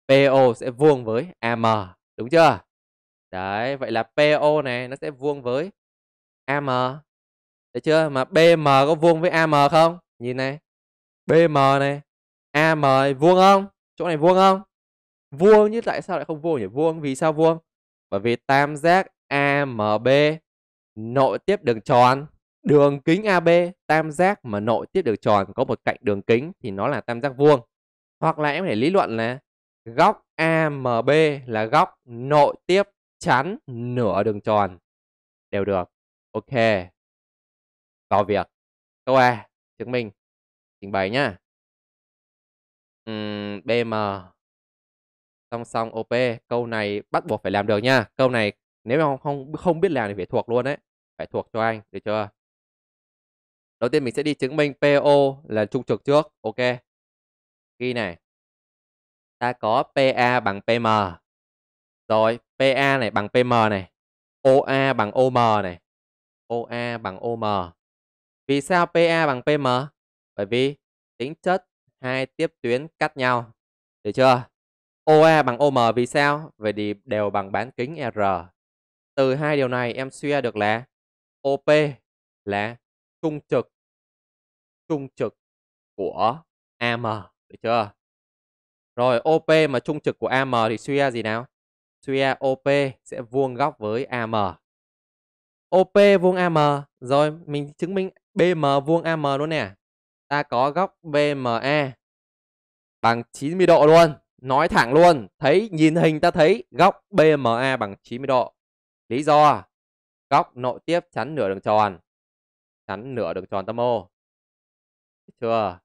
PO sẽ vuông với AM. Đúng chưa? Đấy, vậy là PO này nó sẽ vuông với AM. Đấy chưa? Mà BM có vuông với AM không? Nhìn này. BM này. AM này vuông không? Chỗ này vuông không? Vuông chứ tại sao lại không vuông nhỉ? Vuông vì sao vuông? Bởi vì tam giác AMB nội tiếp đường tròn đường kính AB tam giác mà nội tiếp đường tròn có một cạnh đường kính thì nó là tam giác vuông hoặc là em có thể lý luận là góc AMB là góc nội tiếp chắn nửa đường tròn đều được ok vào việc câu A chứng minh trình bày nhá uhm, BM song song OP câu này bắt buộc phải làm được nha câu này nếu mà không không biết làm thì phải thuộc luôn đấy phải thuộc cho anh được chưa đầu tiên mình sẽ đi chứng minh PO là trung trực trước ok ghi này ta có PA bằng PM rồi PA này bằng PM này OA bằng OM này OA bằng OM vì sao PA bằng PM bởi vì tính chất hai tiếp tuyến cắt nhau được chưa OA bằng OM vì sao? Vậy thì đều bằng bán kính R từ hai điều này em suy ra được là OP là trung trực trung trực của AM được chưa? Rồi OP mà trung trực của AM thì suy ra gì nào? Suy ra OP sẽ vuông góc với AM. OP vuông AM rồi mình chứng minh BM vuông AM luôn nè. Ta có góc BME bằng 90 độ luôn, nói thẳng luôn, thấy nhìn hình ta thấy góc BMA bằng 90 độ. Lý do góc nội tiếp chắn nửa đường tròn. Chắn nửa đường tròn tâm ô. chưa?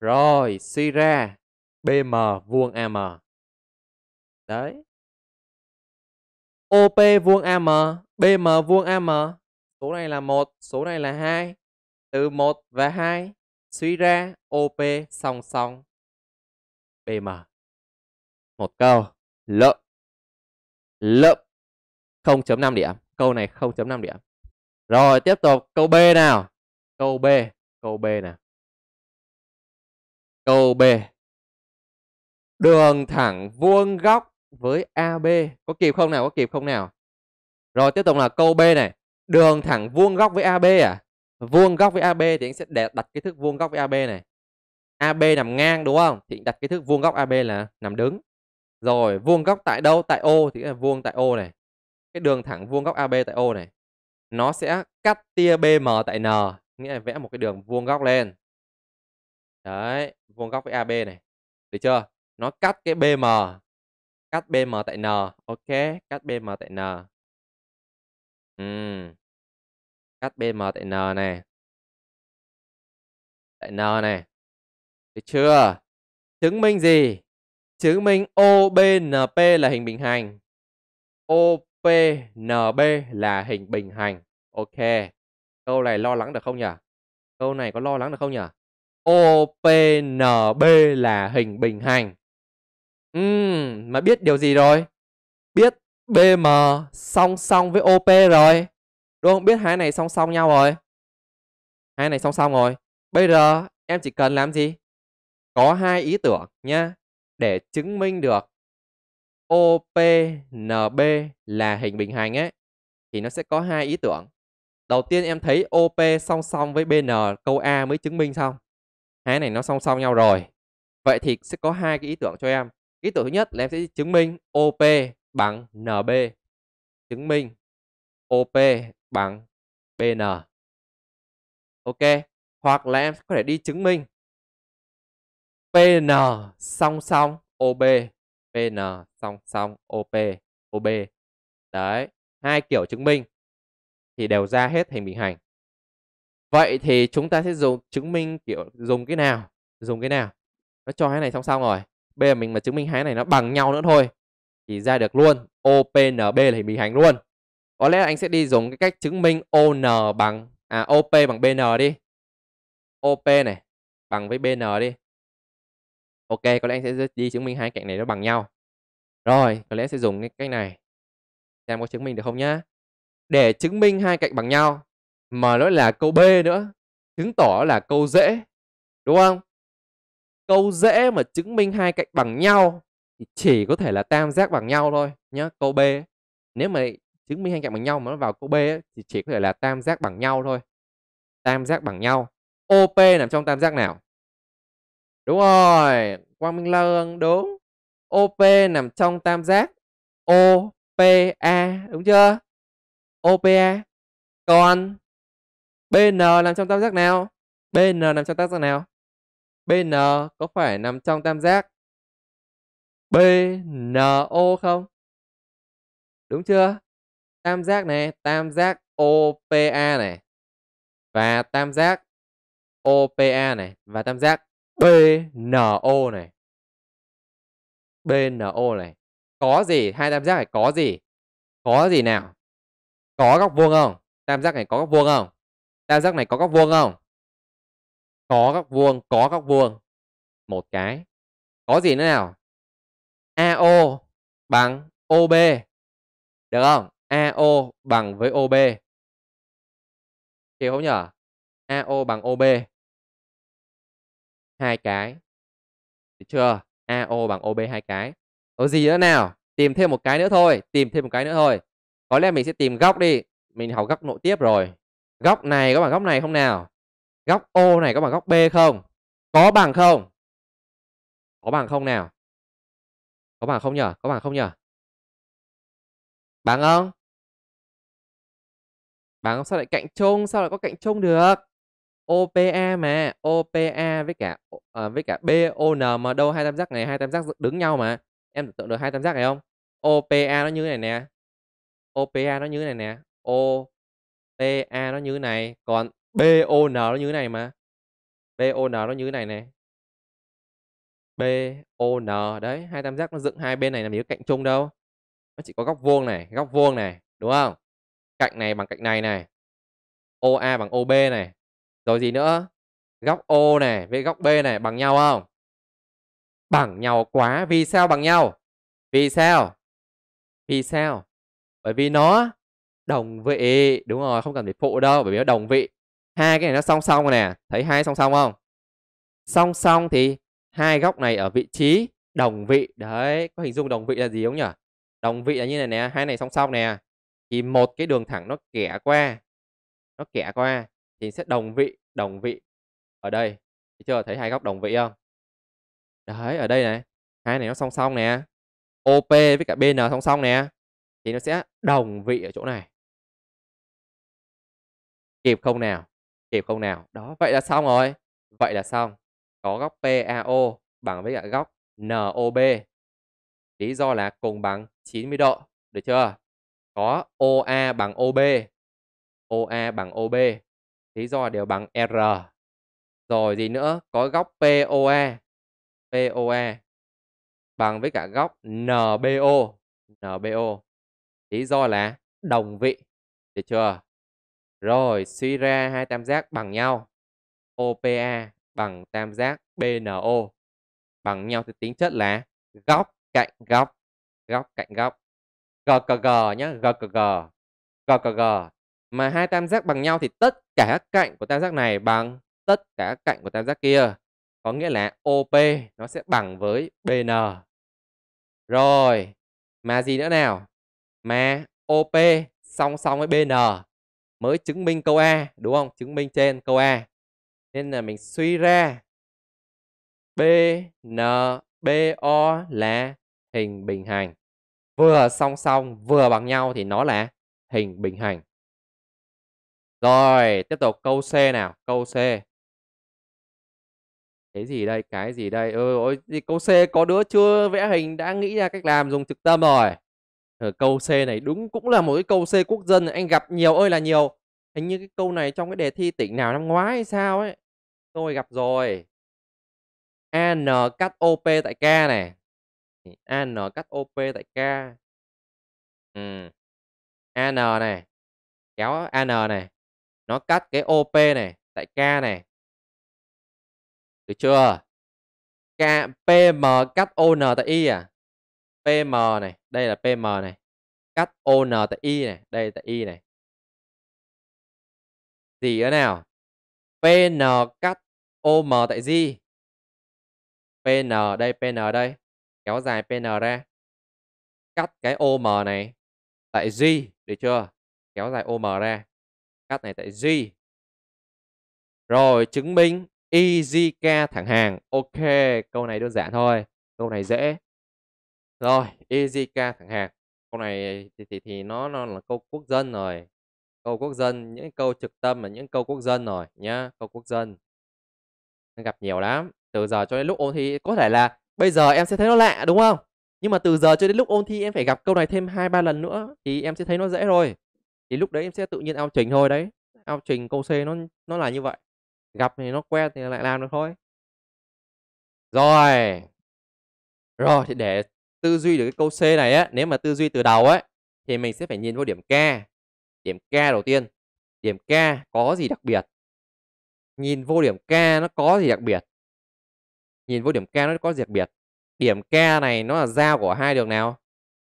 Rồi, suy ra BM vuông AM. Đấy. OP vuông AM, BM vuông AM. Số này là 1, số này là 2. Từ 1 và 2 suy ra OP song song BM. Một câu. lợp lợp 0.5 điểm. Câu này 0.5 điểm. Rồi tiếp tục câu B nào. Câu B, câu B nào. Câu B. Đường thẳng vuông góc với AB. Có kịp không nào? Có kịp không nào? Rồi tiếp tục là câu B này. Đường thẳng vuông góc với AB à? Vuông góc với AB thì anh sẽ đặt cái thước vuông góc với AB này. AB nằm ngang đúng không? Thì đặt cái thước vuông góc AB là nằm đứng. Rồi vuông góc tại đâu? Tại O thì là vuông tại O này cái đường thẳng vuông góc AB tại O này nó sẽ cắt tia BM tại N nghĩa là vẽ một cái đường vuông góc lên đấy vuông góc với AB này được chưa nó cắt cái BM cắt BM tại N ok cắt BM tại N ừ. cắt BM tại N này tại N này được chưa chứng minh gì chứng minh OBNP là hình bình hành O PNB là hình bình hành. Ok. Câu này lo lắng được không nhỉ? Câu này có lo lắng được không nhỉ? OPNB là hình bình hành. Uhm, mà biết điều gì rồi? Biết BM song song với OP rồi. Đúng không? Biết hai này song song nhau rồi. Hai này song song rồi. Bây giờ em chỉ cần làm gì? Có hai ý tưởng nhá để chứng minh được OPNB là hình bình hành ấy thì nó sẽ có hai ý tưởng. Đầu tiên em thấy OP song song với BN câu A mới chứng minh xong. Hai này nó song song nhau rồi. Vậy thì sẽ có hai cái ý tưởng cho em. Ý tưởng thứ nhất là em sẽ chứng minh OP bằng NB. Chứng minh OP bằng BN. Ok, hoặc là em có thể đi chứng minh PN song song OB PN song song OP, OB. Đấy, hai kiểu chứng minh thì đều ra hết hình bình hành. Vậy thì chúng ta sẽ dùng chứng minh kiểu dùng cái nào? Dùng cái nào? Nó cho hai này song song rồi. Bây giờ mình mà chứng minh hai này nó bằng nhau nữa thôi thì ra được luôn OPNB là hình bình hành luôn. Có lẽ anh sẽ đi dùng cái cách chứng minh ON bằng à OP bằng BN đi. OP này bằng với BN đi ok có lẽ anh sẽ đi chứng minh hai cạnh này nó bằng nhau rồi có lẽ sẽ dùng cái cách này xem có chứng minh được không nhá để chứng minh hai cạnh bằng nhau mà nó là câu b nữa chứng tỏ là câu dễ đúng không câu dễ mà chứng minh hai cạnh bằng nhau thì chỉ có thể là tam giác bằng nhau thôi nhá câu b nếu mà chứng minh hai cạnh bằng nhau mà nó vào câu b ấy, thì chỉ có thể là tam giác bằng nhau thôi tam giác bằng nhau op nằm trong tam giác nào Đúng rồi, quang minh lân đúng. OP nằm trong tam giác OPA, đúng chưa? OPA. Còn BN nằm trong tam giác nào? BN nằm trong tam giác nào? BN có phải nằm trong tam giác BNO không? Đúng chưa? Tam giác này, tam giác OPA này và tam giác OPA này và tam giác BNO này. BNO này. Có gì? Hai tam giác này có gì? Có gì nào? Có góc vuông không? Tam giác này có góc vuông không? Tam giác này có góc vuông không? Có góc vuông, có góc vuông. Một cái. Có gì nữa nào? AO bằng OB. Được không? AO bằng với OB. Hiểu không nhở? AO bằng OB hai cái được chưa AO bằng OB hai cái có gì nữa nào tìm thêm một cái nữa thôi tìm thêm một cái nữa thôi có lẽ mình sẽ tìm góc đi mình học góc nội tiếp rồi góc này có bằng góc này không nào góc O này có bằng góc B không có bằng không có bằng không nào có bằng không nhở có bằng không nhở bằng không bằng không sao lại cạnh chung sao lại có cạnh chung được OPA mà OPA với cả à, với cả BON mà đâu hai tam giác này hai tam giác đứng nhau mà em tưởng tượng được hai tam giác này không OPA nó như thế này nè OPA nó như thế này nè OPA nó như thế này còn BON nó như thế này mà BON nó như thế này này BON đấy hai tam giác nó dựng hai bên này làm gì có cạnh chung đâu nó chỉ có góc vuông này góc vuông này đúng không cạnh này bằng cạnh này này OA bằng OB này rồi gì nữa? Góc O này với góc B này bằng nhau không? Bằng nhau quá. Vì sao bằng nhau? Vì sao? Vì sao? Bởi vì nó đồng vị. Đúng rồi, không cần phải phụ đâu. Bởi vì nó đồng vị. Hai cái này nó song song nè. Thấy hai song song không? Song song thì hai góc này ở vị trí đồng vị. Đấy, có hình dung đồng vị là gì không nhỉ? Đồng vị là như này nè. Hai này song song nè. Thì một cái đường thẳng nó kẻ qua. Nó kẻ qua thì sẽ đồng vị đồng vị ở đây thấy chưa thấy hai góc đồng vị không đấy ở đây này hai này nó song song nè op với cả bn song song nè thì nó sẽ đồng vị ở chỗ này kịp không nào kịp không nào đó vậy là xong rồi vậy là xong có góc PAO bằng với cả góc NOB lý do là cùng bằng 90 độ được chưa có OA bằng OB OA bằng OB lý do đều bằng R. Rồi gì nữa? Có góc POE. POE bằng với cả góc NBO. NBO. Lý do là đồng vị. Được chưa? Rồi suy ra hai tam giác bằng nhau. OPA bằng tam giác BNO bằng nhau thì tính chất là góc cạnh góc, góc cạnh góc. GKG nhé, GKG. GKG mà hai tam giác bằng nhau thì tất cả các cạnh của tam giác này bằng tất cả các cạnh của tam giác kia. Có nghĩa là OP nó sẽ bằng với BN. Rồi, mà gì nữa nào? Mà OP song song với BN mới chứng minh câu A, đúng không? Chứng minh trên câu A. Nên là mình suy ra bn bo là hình bình hành. Vừa song song vừa bằng nhau thì nó là hình bình hành. Rồi, tiếp tục câu C nào, câu C. Cái gì đây, cái gì đây? Ừ, ôi, gì câu C có đứa chưa vẽ hình đã nghĩ ra cách làm dùng trực tâm rồi. Ừ, câu C này đúng cũng là một cái câu C quốc dân anh gặp nhiều ơi là nhiều. Hình như cái câu này trong cái đề thi tỉnh nào năm ngoái hay sao ấy. Tôi gặp rồi. AN cắt OP tại K này. AN cắt OP tại K. Ừ. AN này. Kéo AN này nó cắt cái OP này tại K này được chưa K PM cắt ON tại Y à PM này đây là PM này cắt ON tại Y này đây tại Y này gì nữa nào PN cắt OM tại G PN đây PN đây kéo dài PN ra cắt cái OM này tại Z được chưa kéo dài OM ra cắt này tại G rồi chứng minh EZK thẳng hàng ok câu này đơn giản thôi câu này dễ rồi EZK thẳng hàng câu này thì thì, thì nó, nó là câu quốc dân rồi câu quốc dân những câu trực tâm là những câu quốc dân rồi nhá câu quốc dân gặp nhiều lắm từ giờ cho đến lúc ôn thi có thể là bây giờ em sẽ thấy nó lạ đúng không nhưng mà từ giờ cho đến lúc ôn thi em phải gặp câu này thêm hai ba lần nữa thì em sẽ thấy nó dễ rồi thì lúc đấy em sẽ tự nhiên ao trình thôi đấy ao trình câu c nó nó là như vậy gặp thì nó quen thì lại làm được thôi rồi rồi thì để tư duy được cái câu c này á nếu mà tư duy từ đầu ấy thì mình sẽ phải nhìn vào điểm k điểm k đầu tiên điểm k có gì đặc biệt nhìn vô điểm k nó có gì đặc biệt nhìn vô điểm k nó có gì đặc biệt điểm k này nó là giao của hai đường nào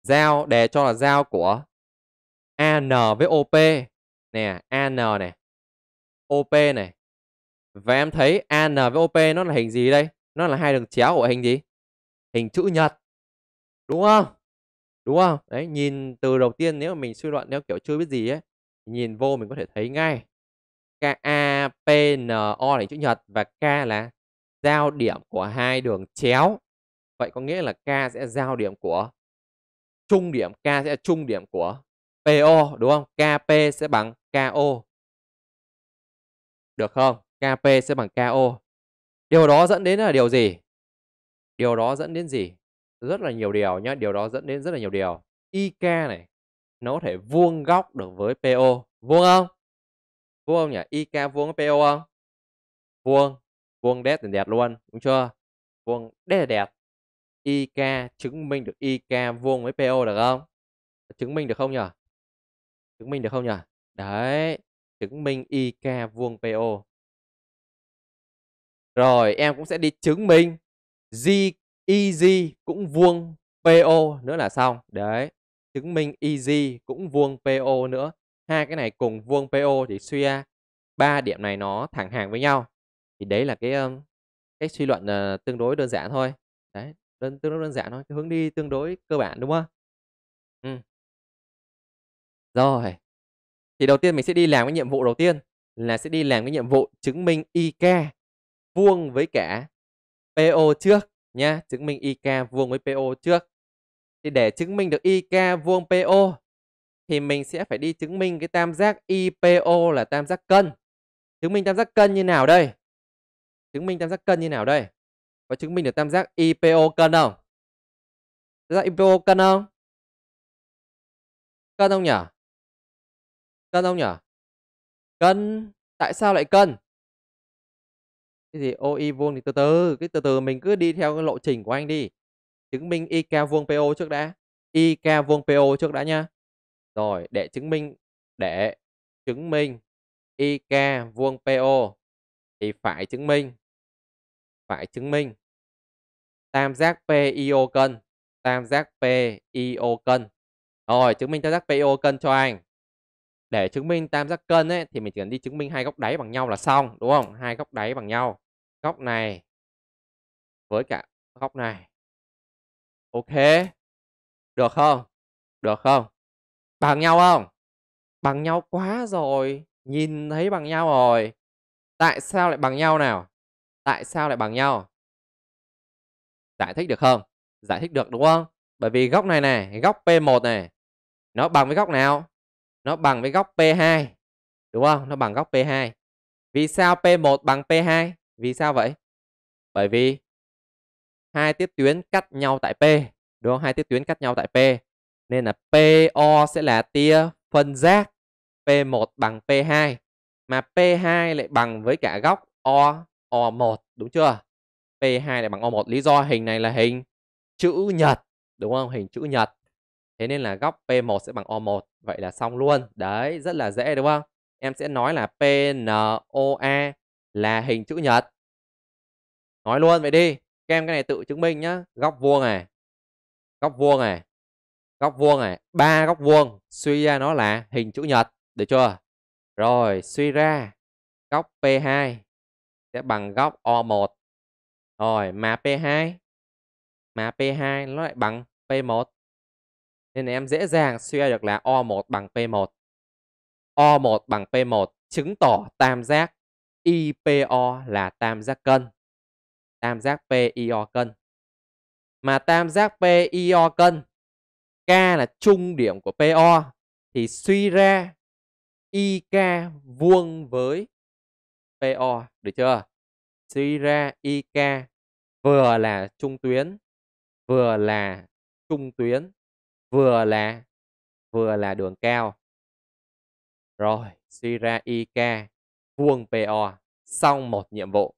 giao đề cho là giao của AN với OP nè AN này OP này và em thấy AN với OP nó là hình gì đây nó là hai đường chéo của hình gì hình chữ nhật đúng không đúng không đấy nhìn từ đầu tiên nếu mà mình suy luận nếu kiểu chưa biết gì ấy nhìn vô mình có thể thấy ngay K là hình chữ nhật và K là giao điểm của hai đường chéo vậy có nghĩa là K sẽ giao điểm của trung điểm K sẽ trung điểm của PO đúng không? KP sẽ bằng KO. Được không? KP sẽ bằng KO. Điều đó dẫn đến là điều gì? Điều đó dẫn đến gì? Rất là nhiều điều nhá, điều đó dẫn đến rất là nhiều điều. IK này nó có thể vuông góc được với PO, vuông không? Vuông không nhỉ? IK vuông với PO không? Vuông, vuông đẹp thì đẹp luôn, đúng chưa? Vuông đét là đẹp. IK chứng minh được IK vuông với PO được không? Chứng minh được không nhỉ? chứng minh được không nhỉ đấy chứng minh ik vuông po rồi em cũng sẽ đi chứng minh G, EG cũng vuông PO nữa là xong. Đấy, chứng minh EG cũng vuông PO nữa. Hai cái này cùng vuông PO thì suy ra ba điểm này nó thẳng hàng với nhau. Thì đấy là cái cái suy luận ờ, tương đối đơn giản thôi. Đấy, đơn tương đối đơn giản thôi, cái hướng đi tương đối cơ bản đúng không? Ừ. Rồi. Thì đầu tiên mình sẽ đi làm cái nhiệm vụ đầu tiên là sẽ đi làm cái nhiệm vụ chứng minh IK vuông với cả PO trước nhá, chứng minh IK vuông với PO trước. Thì để chứng minh được IK vuông PO thì mình sẽ phải đi chứng minh cái tam giác IPO là tam giác cân. Chứng minh tam giác cân như nào đây? Chứng minh tam giác cân như nào đây? Có chứng minh được tam giác IPO cân không? Tam giác IPO cân không? Cân không nhỉ? Cân không nhở? Cân. Tại sao lại cân? Cái gì OI vuông thì từ từ. Cái từ từ mình cứ đi theo cái lộ trình của anh đi. Chứng minh IK vuông PO trước đã. IK vuông PO trước đã nhá. Rồi để chứng minh để chứng minh IK vuông PO thì phải chứng minh phải chứng minh tam giác PIO cân tam giác PIO cân rồi chứng minh tam giác PIO cân cho anh để chứng minh tam giác cân ấy thì mình chỉ cần đi chứng minh hai góc đáy bằng nhau là xong đúng không hai góc đáy bằng nhau góc này với cả góc này ok được không được không bằng nhau không bằng nhau quá rồi nhìn thấy bằng nhau rồi tại sao lại bằng nhau nào tại sao lại bằng nhau giải thích được không giải thích được đúng không bởi vì góc này này góc p1 này nó bằng với góc nào nó bằng với góc P2. Đúng không? Nó bằng góc P2. Vì sao P1 bằng P2? Vì sao vậy? Bởi vì hai tiếp tuyến cắt nhau tại P. Đúng không? Hai tiếp tuyến cắt nhau tại P. Nên là PO sẽ là tia phân giác P1 bằng P2. Mà P2 lại bằng với cả góc O, O1. Đúng chưa? P2 lại bằng O1. Lý do hình này là hình chữ nhật. Đúng không? Hình chữ nhật. Thế nên là góc P1 sẽ bằng O1. Vậy là xong luôn. Đấy, rất là dễ đúng không? Em sẽ nói là PNOA là hình chữ nhật. Nói luôn vậy đi. Các em cái này tự chứng minh nhá. Góc vuông này. Góc vuông này. Góc vuông này. ba góc vuông. Suy ra nó là hình chữ nhật. Được chưa? Rồi, suy ra góc P2 sẽ bằng góc O1. Rồi, mà P2 mà P2 nó lại bằng P1. Nên em dễ dàng suy ra được là O1 bằng P1. O1 bằng P1 chứng tỏ tam giác IPO là tam giác cân. Tam giác PIO cân. Mà tam giác PIO cân, K là trung điểm của PO, thì suy ra IK vuông với PO, được chưa? Suy ra IK vừa là trung tuyến, vừa là trung tuyến vừa là vừa là đường cao rồi suy ra ik vuông po xong một nhiệm vụ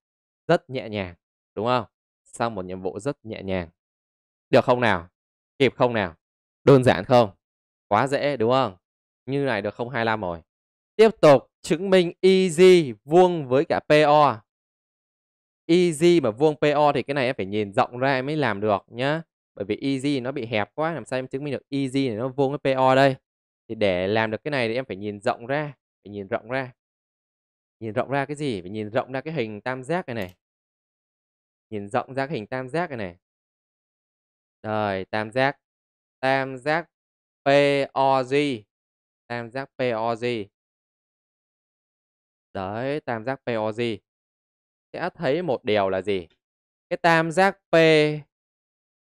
rất nhẹ nhàng đúng không xong một nhiệm vụ rất nhẹ nhàng được không nào kịp không nào đơn giản không quá dễ đúng không như này được không la rồi tiếp tục chứng minh easy vuông với cả po easy mà vuông po thì cái này em phải nhìn rộng ra em mới làm được nhá bởi vì easy nó bị hẹp quá làm sao em chứng minh được easy này nó vuông với PO đây thì để làm được cái này thì em phải nhìn rộng ra phải nhìn rộng ra nhìn rộng ra cái gì phải nhìn rộng ra cái hình tam giác này này nhìn rộng ra cái hình tam giác này này rồi tam giác tam giác POG tam giác POG đấy tam giác POG sẽ thấy một điều là gì cái tam giác P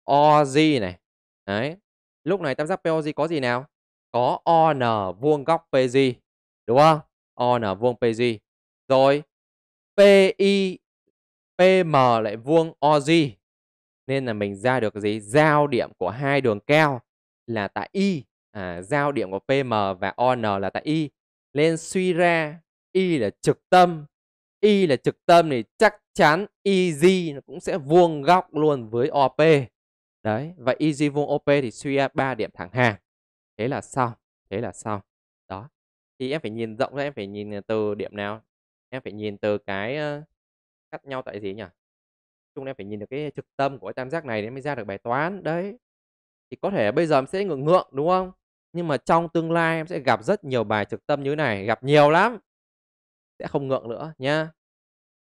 OG này. Đấy. Lúc này tam giác POG có gì nào? Có ON vuông góc PG. Đúng không? ON vuông PG. Rồi PI PM lại vuông OG. Nên là mình ra được gì? Giao điểm của hai đường cao là tại Y. À, giao điểm của PM và ON là tại Y. Nên suy ra Y là trực tâm. Y là trực tâm thì chắc chắn EG nó cũng sẽ vuông góc luôn với OP đấy và easy vuông op thì suy ra ba điểm thẳng hàng thế là xong thế là xong đó thì em phải nhìn rộng ra em phải nhìn từ điểm nào em phải nhìn từ cái cắt nhau tại gì nhỉ chung em phải nhìn được cái trực tâm của cái tam giác này để mới ra được bài toán đấy thì có thể bây giờ em sẽ ngượng ngượng đúng không nhưng mà trong tương lai em sẽ gặp rất nhiều bài trực tâm như thế này gặp nhiều lắm sẽ không ngượng nữa nhá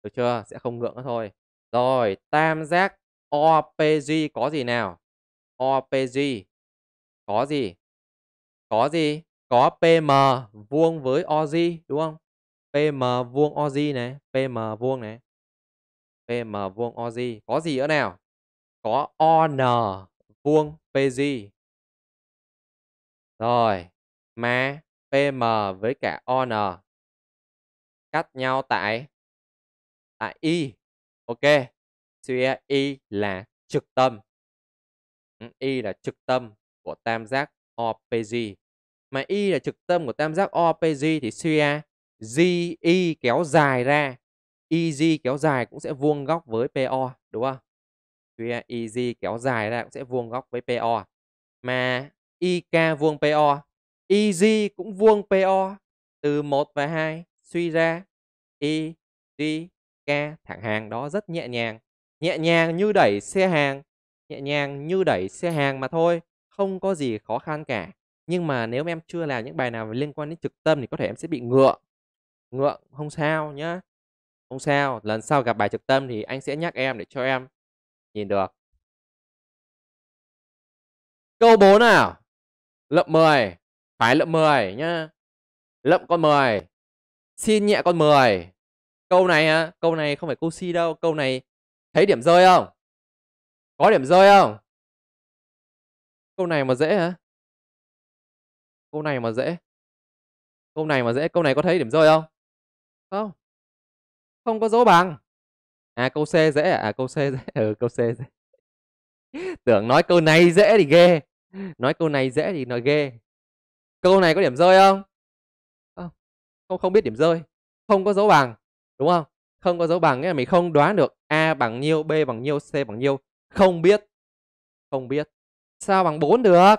được chưa sẽ không ngượng nữa thôi rồi tam giác OPG có gì nào? OPG có gì? Có gì? Có PM vuông với OG đúng không? PM vuông OG này, PM vuông này. PM vuông OG có gì nữa nào? Có ON vuông PG. Rồi, mà PM với cả ON cắt nhau tại tại y. Ok suya y là trực tâm ừ, y là trực tâm của tam giác opg mà y là trực tâm của tam giác opg thì suya GE kéo dài ra EG kéo dài cũng sẽ vuông góc với PO đúng không? Tuy EG kéo dài ra cũng sẽ vuông góc với PO mà IK vuông PO EG cũng vuông PO từ 1 và 2 suy ra EG K thẳng hàng đó rất nhẹ nhàng nhẹ nhàng như đẩy xe hàng, nhẹ nhàng như đẩy xe hàng mà thôi, không có gì khó khăn cả. Nhưng mà nếu em chưa làm những bài nào liên quan đến trực tâm thì có thể em sẽ bị ngựa ngựa không sao nhá. Không sao, lần sau gặp bài trực tâm thì anh sẽ nhắc em để cho em nhìn được. Câu 4 nào. Lậm 10, phải lậm 10 nhá. Lậm con 10. Xin nhẹ con 10. Câu này á, câu này không phải câu si đâu, câu này Thấy điểm rơi không? Có điểm rơi không? Câu này mà dễ hả? Câu này mà dễ. Câu này mà dễ. Câu này có thấy điểm rơi không? Không. Không có dấu bằng. À câu C dễ à? câu C dễ. Ừ câu C dễ. Tưởng nói câu này dễ thì ghê. Nói câu này dễ thì nói ghê. Câu này có điểm rơi không? Không. Không, không biết điểm rơi. Không có dấu bằng. Đúng không? Không có dấu bằng nghĩa là mình không đoán được A bằng nhiêu, B bằng nhiêu, C bằng nhiêu? Không biết. Không biết. Sao bằng 4 được?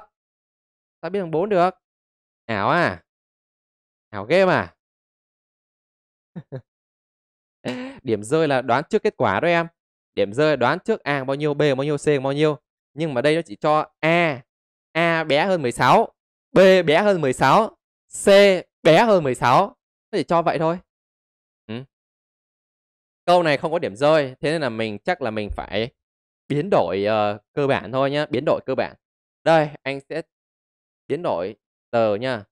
Sao biết bằng 4 được? Ảo à? Ảo game à? điểm rơi là đoán trước kết quả đó em. Điểm rơi là đoán trước A bao nhiêu, B bao nhiêu, C bao nhiêu. Nhưng mà đây nó chỉ cho A, A bé hơn 16, B bé hơn 16, C bé hơn 16. Nó chỉ cho vậy thôi câu này không có điểm rơi thế nên là mình chắc là mình phải biến đổi uh, cơ bản thôi nhá biến đổi cơ bản đây anh sẽ biến đổi tờ nha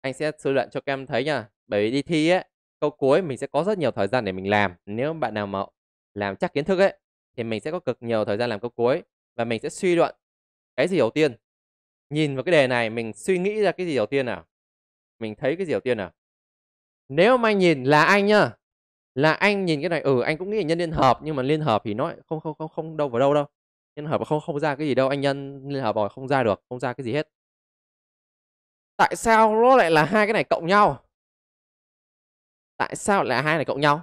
anh sẽ suy luận cho các em thấy nha bởi vì đi thi ấy câu cuối mình sẽ có rất nhiều thời gian để mình làm nếu bạn nào mà làm chắc kiến thức ấy thì mình sẽ có cực nhiều thời gian làm câu cuối và mình sẽ suy luận cái gì đầu tiên nhìn vào cái đề này mình suy nghĩ ra cái gì đầu tiên nào mình thấy cái gì đầu tiên nào nếu mà anh nhìn là anh nhá là anh nhìn cái này ừ anh cũng nghĩ là nhân liên hợp nhưng mà liên hợp thì nó không không không không đâu vào đâu đâu liên hợp không không ra cái gì đâu anh nhân liên hợp rồi không ra được không ra cái gì hết tại sao nó lại là hai cái này cộng nhau tại sao lại hai này cộng nhau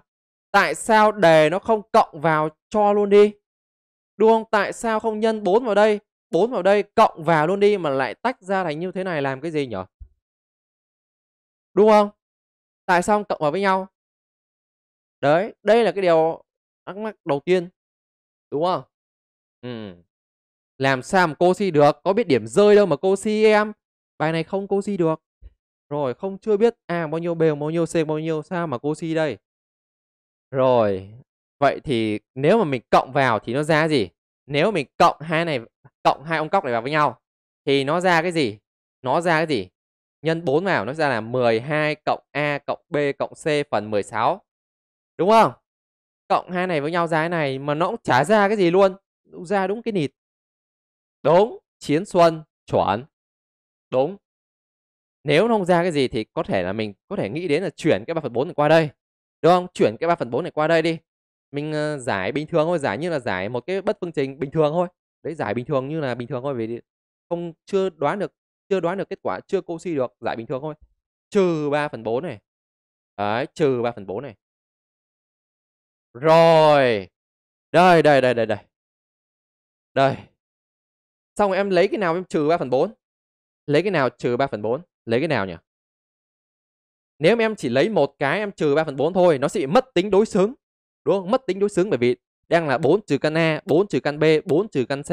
tại sao đề nó không cộng vào cho luôn đi đúng không tại sao không nhân 4 vào đây 4 vào đây cộng vào luôn đi mà lại tách ra thành như thế này làm cái gì nhở đúng không tại sao không cộng vào với nhau đấy đây là cái điều thắc mắc đầu tiên đúng không ừ. làm sao mà cô si được có biết điểm rơi đâu mà cô si em bài này không cô si được rồi không chưa biết a à, bao nhiêu b bao nhiêu c bao nhiêu sao mà cô si đây rồi vậy thì nếu mà mình cộng vào thì nó ra gì nếu mình cộng hai này cộng hai ông cóc này vào với nhau thì nó ra cái gì nó ra cái gì nhân 4 vào nó ra là 12 cộng a cộng b cộng c phần 16 Đúng không? Cộng hai này với nhau giá này mà nó cũng chả ra cái gì luôn. ra đúng cái nịt. Đúng. Chiến xuân. Chuẩn. Đúng. Nếu nó không ra cái gì thì có thể là mình có thể nghĩ đến là chuyển cái 3 phần 4 này qua đây. Đúng không? Chuyển cái 3 phần 4 này qua đây đi. Mình ờ, giải bình thường thôi. Giải như là giải một cái bất phương trình bình thường thôi. Đấy giải bình thường như là bình thường thôi. Vì không chưa đoán được chưa đoán được kết quả chưa cô si được giải bình thường thôi trừ 3 phần 4 này đấy trừ 3 phần 4 này rồi. Đây, đây, đây, đây, đây. Đây. Xong em lấy cái nào em trừ 3 phần 4. Lấy cái nào trừ 3 phần 4. Lấy cái nào nhỉ? Nếu em chỉ lấy một cái em trừ 3 phần 4 thôi, nó sẽ bị mất tính đối xứng. Đúng không? Mất tính đối xứng bởi vì đang là 4 trừ căn A, 4 trừ căn B, 4 trừ căn C.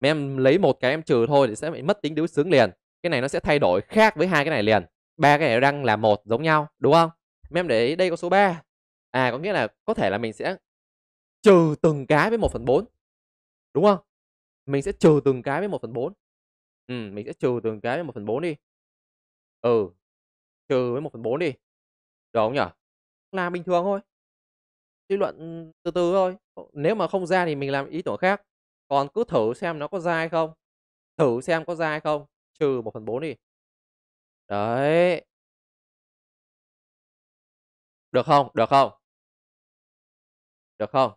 Mà em lấy một cái em trừ thôi thì sẽ bị mất tính đối xứng liền. Cái này nó sẽ thay đổi khác với hai cái này liền. Ba cái này đang là một giống nhau, đúng không? Mà em để đây có số 3 à có nghĩa là có thể là mình sẽ trừ từng cái với 1 phần 4 đúng không mình sẽ trừ từng cái với 1 phần 4 ừ, mình sẽ trừ từng cái với 1 phần 4 đi ừ trừ với 1 phần 4 đi được không nhỉ làm bình thường thôi suy luận từ từ thôi nếu mà không ra thì mình làm ý tưởng khác còn cứ thử xem nó có ra hay không thử xem có ra hay không trừ 1 phần 4 đi đấy được không được không được không?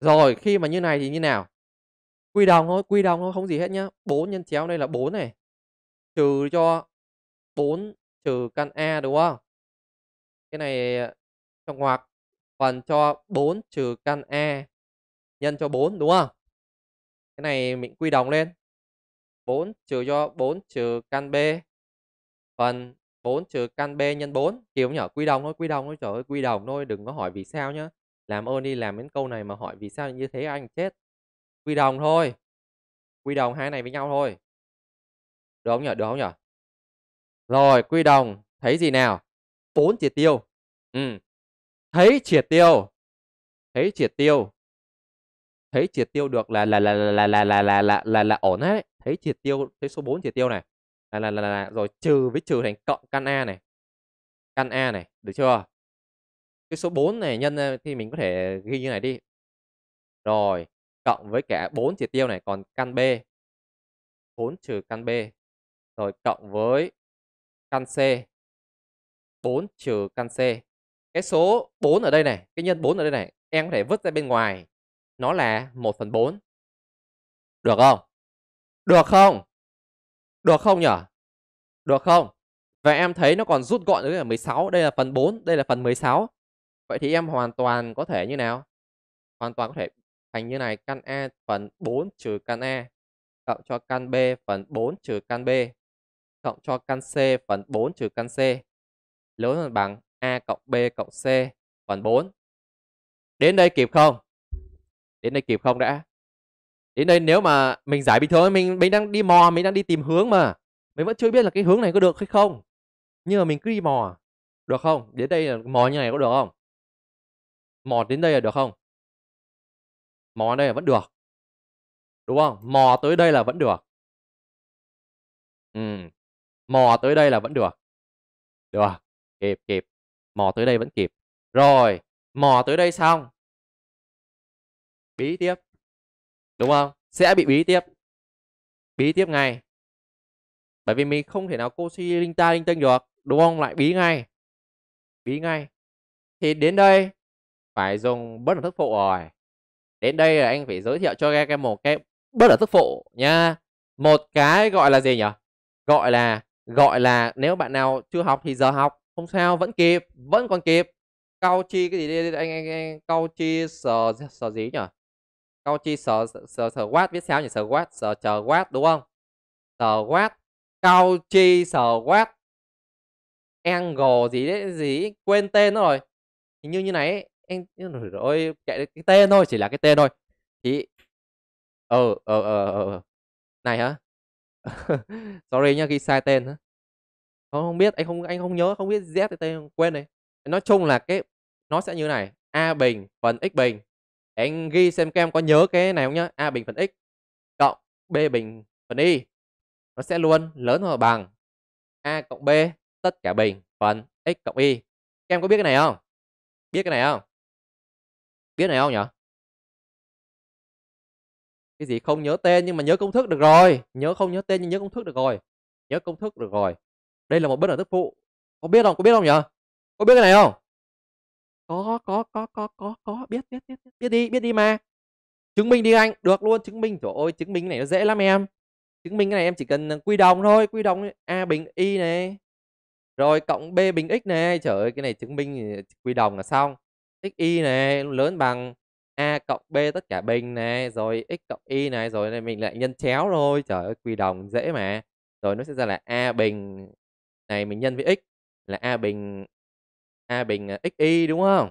Rồi khi mà như này thì như nào? Quy đồng thôi, quy đồng thôi không gì hết nhá. 4 nhân chéo đây là 4 này. Trừ cho 4 trừ căn A đúng không? Cái này ờ, trong ngoặc phần cho 4 trừ căn A nhân cho 4 đúng không? Cái này mình quy đồng lên. 4 trừ cho 4 trừ căn B phần 4 trừ căn B nhân 4. Kiểu nhỏ quy đồng thôi, quy đồng thôi, trời ơi quy đồng thôi, đừng có hỏi vì sao nhá làm ơn đi làm đến câu này mà hỏi vì sao như thế anh chết quy đồng thôi quy đồng hai này với nhau thôi được không nhở được không nhở rồi quy đồng thấy gì nào bốn triệt tiêu ừ thấy triệt tiêu thấy triệt tiêu thấy triệt tiêu được là là là là là là là là là là, ổn hết đấy. thấy triệt tiêu thấy số 4 triệt tiêu này là là là là rồi trừ với trừ thành cộng căn a này căn a này được chưa cái số 4 này nhân thì mình có thể ghi như này đi rồi cộng với cả 4 chỉ tiêu này còn căn B 4 trừ căn B rồi cộng với căn C 4 trừ căn C cái số 4 ở đây này cái nhân 4 ở đây này em có thể vứt ra bên ngoài nó là 1 phần 4 được không được không được không nhở được không và em thấy nó còn rút gọn nữa là 16 đây là phần 4 đây là phần 16 Vậy thì em hoàn toàn có thể như nào? Hoàn toàn có thể thành như này, căn A phần 4 trừ căn A cộng cho căn B phần 4 trừ căn B cộng cho căn C phần 4 trừ căn C lớn hơn bằng A cộng B cộng C phần 4. Đến đây kịp không? Đến đây kịp không đã? Đến đây nếu mà mình giải bình thường mình mình đang đi mò, mình đang đi tìm hướng mà. Mình vẫn chưa biết là cái hướng này có được hay không. Nhưng mà mình cứ đi mò. Được không? Đến đây là mò như này có được không? mò đến đây là được không mò đây là vẫn được đúng không mò tới đây là vẫn được ừ. mò tới đây là vẫn được được kịp kịp mò tới đây vẫn kịp rồi mò tới đây xong bí tiếp đúng không sẽ bị bí tiếp bí tiếp ngay bởi vì mình không thể nào cô si linh ta linh tinh được đúng không lại bí ngay bí ngay thì đến đây phải dùng bất ẩn thức phụ rồi đến đây là anh phải giới thiệu cho các em một cái bất ẩn thức phụ nha một cái gọi là gì nhỉ gọi là gọi là nếu bạn nào chưa học thì giờ học không sao vẫn kịp vẫn còn kịp cao chi cái gì đây anh anh, anh cao chi sờ sờ gì nhỉ cao chi sờ sờ sờ quát biết sao nhỉ sờ quát sờ chờ quát đúng không sờ quát cao chi sờ quát angle gì đấy gì quên tên nó rồi hình như như này anh rồi kệ cái tên thôi chỉ là cái tên thôi thì ờ ờ ờ, ờ, ờ. này hả sorry nhá ghi sai tên hả không, không biết anh không anh không nhớ không biết z tên quên này nói chung là cái nó sẽ như này a bình phần x bình anh ghi xem các em có nhớ cái này không nhá a bình phần x cộng b bình phần y nó sẽ luôn lớn hơn bằng a cộng b tất cả bình phần x cộng y các em có biết cái này không biết cái này không biết này không nhở cái gì không nhớ tên nhưng mà nhớ công thức được rồi nhớ không nhớ tên nhưng nhớ công thức được rồi nhớ công thức được rồi đây là một bất ẩn thức phụ có biết không có biết không nhở có biết cái này không có có có có có có biết biết biết biết đi biết đi mà chứng minh đi anh được luôn chứng minh trời ơi chứng minh này nó dễ lắm em chứng minh cái này em chỉ cần ờ, quy đồng thôi quy đồng a bình y này rồi cộng b bình x này trời ơi cái này chứng minh ờ, quy đồng là xong x y này lớn bằng a cộng b tất cả bình này rồi x cộng y này rồi này mình lại nhân chéo thôi trời ơi quy đồng dễ mà rồi nó sẽ ra là a bình này mình nhân với x là a bình a bình ờ, x y đúng không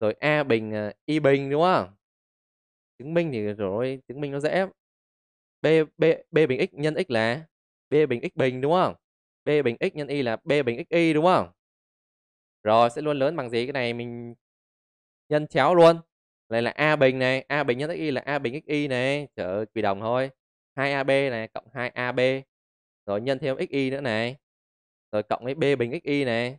rồi a bình ờ, y bình đúng không chứng minh thì rồi chứng minh nó dễ b b b bình x nhân x là b bình x bình đúng không b bình x nhân y là b bình x y đúng không rồi sẽ luôn lớn bằng gì cái này mình nhân chéo luôn đây là a bình này a bình nhân xy là a bình xy này trở quy đồng thôi 2ab này cộng 2ab rồi nhân thêm xy nữa này rồi cộng với b bình xy này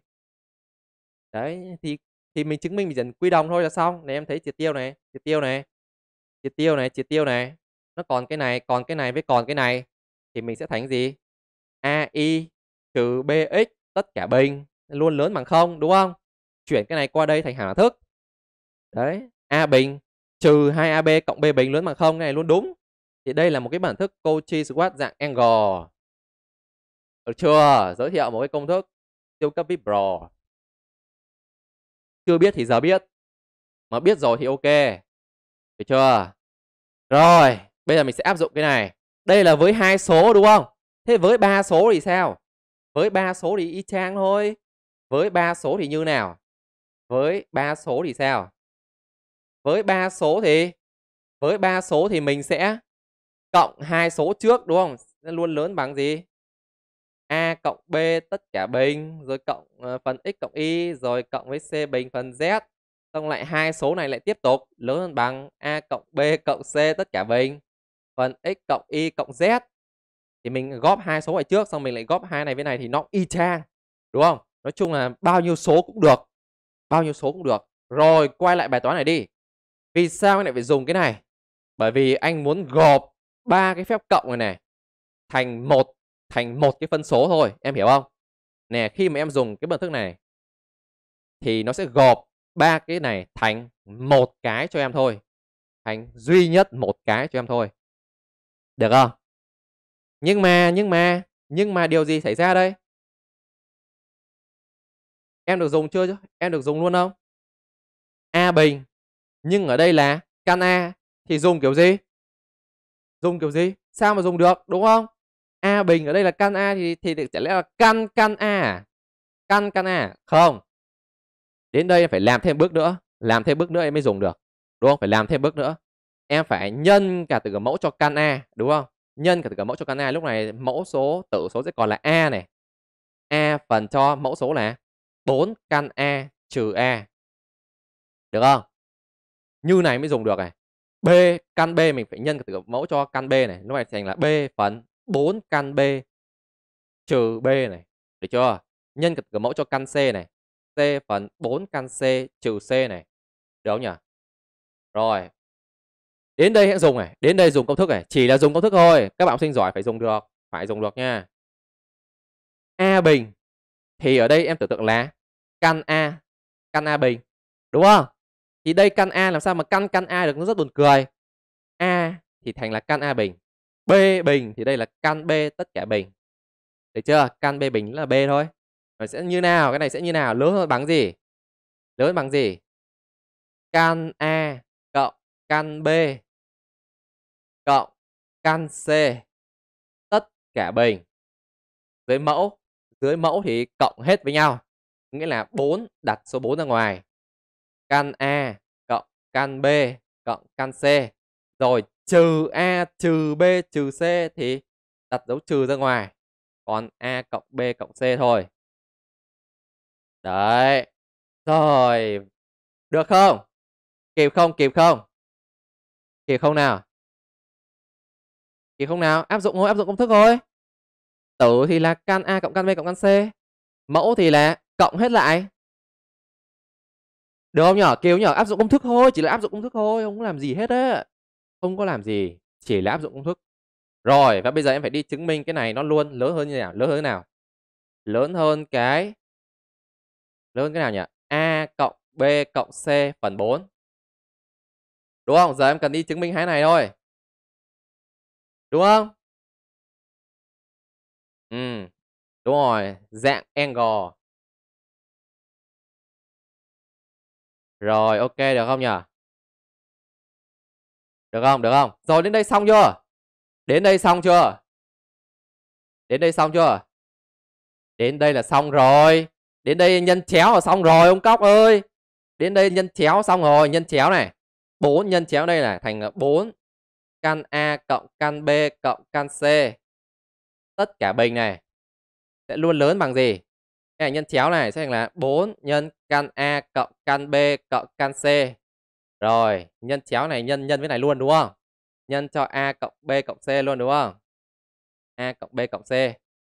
đấy thì thì mình chứng minh mình dần quy đồng thôi là xong này em thấy triệt tiêu này triệt tiêu này triệt tiêu này triệt tiêu này nó còn cái này còn cái này với còn cái này thì mình sẽ thành gì ai trừ bx tất cả bình luôn lớn bằng không đúng không chuyển cái này qua đây thành hàm thức đấy a bình trừ 2ab cộng b bình lớn bằng không này luôn đúng thì đây là một cái bản thức Cauchy squat dạng angle được chưa giới thiệu một cái công thức siêu cấp vip pro chưa biết thì giờ biết mà biết rồi thì ok được chưa rồi bây giờ mình sẽ áp dụng cái này đây là với hai số đúng không thế với ba số thì sao với ba số thì y chang thôi với ba số thì như nào với ba số thì sao với ba số thì với ba số thì mình sẽ cộng hai số trước đúng không luôn lớn bằng gì a cộng b tất cả bình rồi cộng ờ, phần x cộng y rồi cộng với c bình phần z xong lại hai số này lại tiếp tục lớn hơn bằng a cộng b cộng c tất cả bình phần x cộng y cộng z thì mình góp hai số này trước xong mình lại góp hai này với này thì nó y chang đúng không nói chung là bao nhiêu số cũng được bao nhiêu số cũng được rồi quay lại bài toán này đi vì sao anh lại phải dùng cái này? Bởi vì anh muốn gộp ba cái phép cộng này này thành một thành một cái phân số thôi, em hiểu không? Nè, khi mà em dùng cái bật thức này thì nó sẽ gộp ba cái này thành một cái cho em thôi. Thành duy nhất một cái cho em thôi. Được không? Nhưng mà nhưng mà nhưng mà điều gì xảy ra đây? Em được dùng chưa chứ? Em được dùng luôn không? A bình nhưng ở đây là căn a thì dùng kiểu gì dùng kiểu gì sao mà dùng được đúng không a bình ở đây là căn a thì thì sẽ lẽ là căn căn a à? căn căn a à? không đến đây phải làm thêm bước nữa làm thêm bước nữa em mới dùng được đúng không phải làm thêm bước nữa em phải nhân cả tử mẫu cho căn a đúng không nhân cả tử mẫu cho căn a lúc này mẫu số tử số sẽ còn là a này a phần cho mẫu số là 4 căn a trừ a được không như này mới dùng được này b căn b mình phải nhân tử mẫu cho căn b này nó phải thành là b phần 4 căn b trừ b này được chưa nhân tử mẫu cho căn c này c phần 4 căn c trừ c này được không nhỉ rồi đến đây hãy dùng này đến đây dùng công thức này chỉ là dùng công thức thôi các bạn học sinh giỏi phải dùng được phải dùng được nha a bình thì ở đây em tưởng tượng là căn a căn a bình đúng không thì đây căn A làm sao mà căn căn A được nó rất buồn cười A thì thành là căn A bình B bình thì đây là căn B tất cả bình được chưa căn B bình là B thôi nó sẽ như nào cái này sẽ như nào lớn hơn bằng gì lớn bằng gì căn A cộng căn B cộng căn C tất cả bình dưới mẫu dưới mẫu thì cộng hết với nhau nghĩa là 4 đặt số 4 ra ngoài căn A cộng căn B cộng căn C rồi trừ A trừ B trừ C thì đặt dấu trừ ra ngoài còn A cộng B cộng C thôi đấy rồi được không kịp không kịp không kịp không nào kịp không nào áp dụng thôi áp dụng công thức thôi tử thì là căn A cộng căn B cộng căn C mẫu thì là cộng hết lại được không nhở? Kêu nhở, áp dụng công thức thôi, chỉ là áp dụng công thức thôi, không có làm gì hết á. Không có làm gì, chỉ là áp dụng công thức. Rồi, và bây giờ em phải đi chứng minh cái này nó luôn lớn hơn như nào, lớn hơn thế nào? Lớn hơn cái lớn hơn cái nào nhỉ? A cộng B cộng C phần 4. Đúng không? Giờ em cần đi chứng minh hai này thôi. Đúng không? Ừ. Đúng rồi, dạng angle Rồi, ok được không nhỉ? Được không? Được không? Rồi đến đây xong chưa? Đến đây xong chưa? Đến đây xong chưa? Đến đây là xong rồi. Đến đây nhân chéo là xong rồi ông Cóc ơi. Đến đây nhân chéo xong rồi, nhân chéo này. 4 nhân chéo đây này thành 4 căn A cộng căn B cộng căn C. Tất cả bình này sẽ luôn lớn bằng gì? Cái này nhân chéo này sẽ thành là 4 nhân căn A cộng căn B cộng căn C. Rồi, nhân chéo này nhân nhân với này luôn đúng không? Nhân cho A cộng B cộng C luôn đúng không? A cộng B cộng C.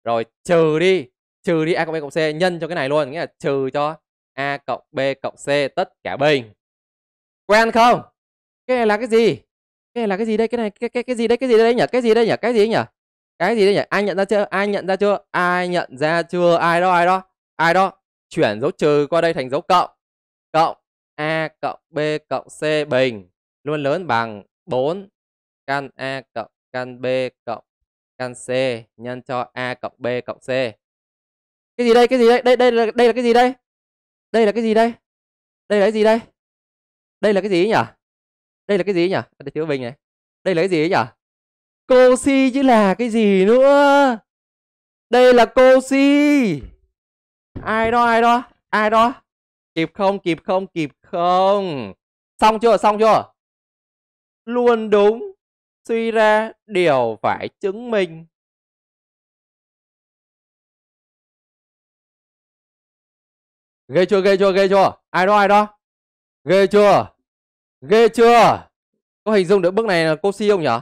Rồi trừ đi, trừ đi A cộng B cộng C, nhân cho cái này luôn, nghĩa là trừ cho A cộng B cộng C tất cả bình. Quen không? Cái này là cái gì? Cái này là cái gì đây? Cái này cái cái cái gì đây? Cái gì đây nhỉ? Cái gì đây nhỉ? Cái gì nhỉ? Cái gì đây nhỉ? Ai nhận ra chưa? Ai nhận ra chưa? Ai nhận ra chưa? Ai đó ai đó? Ai đó? chuyển dấu trừ qua đây thành dấu cộng. Cộng A cộng B cộng C bình luôn lớn bằng 4 căn A cộng căn B cộng căn C nhân cho A cộng B cộng C. Cái gì đây? Cái gì đây? Đây đây là đây là cái gì đây? Đây là cái gì đây? Đây là cái gì đây? Đây là cái gì nhỉ? Đây là cái gì nhỉ? Đây thiếu bình này. Đây là cái gì nhỉ? Cô chứ là cái gì nữa? Đây là cô si ai đó ai đó ai đó kịp không kịp không kịp không xong chưa xong chưa luôn đúng suy ra điều phải chứng minh ghê chưa ghê chưa ghê chưa ai đó ai đó ghê chưa ghê chưa có hình dung được bước này là cô si không nhở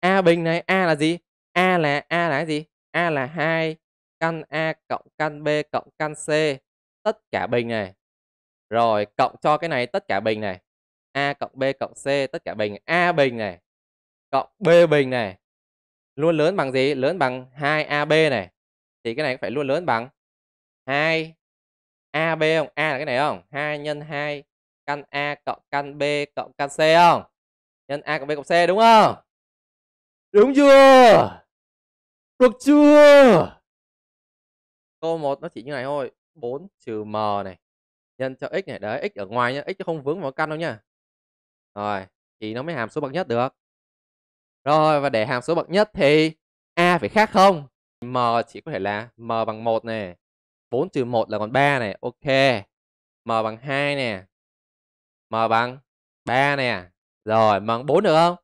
a bình này a là gì a là a là gì a là hai căn A cộng căn B cộng căn C tất cả bình này. Rồi cộng cho cái này tất cả bình này. A cộng B cộng C tất cả bình A bình này cộng B bình này luôn lớn bằng gì? Lớn bằng 2AB này. Thì cái này phải luôn lớn bằng 2 AB không? A là cái này không? 2 nhân 2 căn A cộng căn B cộng căn C không? Nhân A cộng B cộng C đúng không? Đúng chưa? Được chưa? Câu 1 nó chỉ như này thôi. 4 trừ m này nhân cho x này. Đấy, x ở ngoài nhá, x nó không vướng vào căn đâu nhá. Rồi, thì nó mới hàm số bậc nhất được. Rồi và để hàm số bậc nhất thì a phải khác không? M chỉ có thể là m bằng 1 này. 4 trừ 1 là còn 3 này. Ok. M bằng 2 nè. M bằng 3 nè. Rồi, M bằng 4 được không?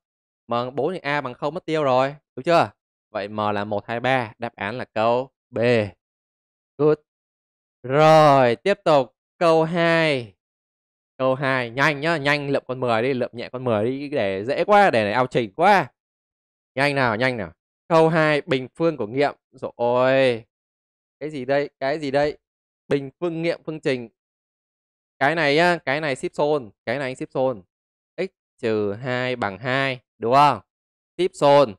M bằng 4 thì A bằng 0 mất tiêu rồi. Đúng chưa? Vậy M là 1, 2, 3. Đáp án là câu B. Good. Rồi, tiếp tục câu 2. Câu 2 nhanh nhá, nhanh lượm con 10 đi, lượm nhẹ con 10 đi để dễ quá, để này ao chỉnh quá. Nhanh nào, nhanh nào. Câu 2 bình phương của nghiệm. Rồi ôi. Cái gì đây? Cái gì đây? Bình phương nghiệm phương trình. Cái này á, cái này ship zone, cái này anh ship zone. x trừ 2 bằng 2, đúng không? Ship zone.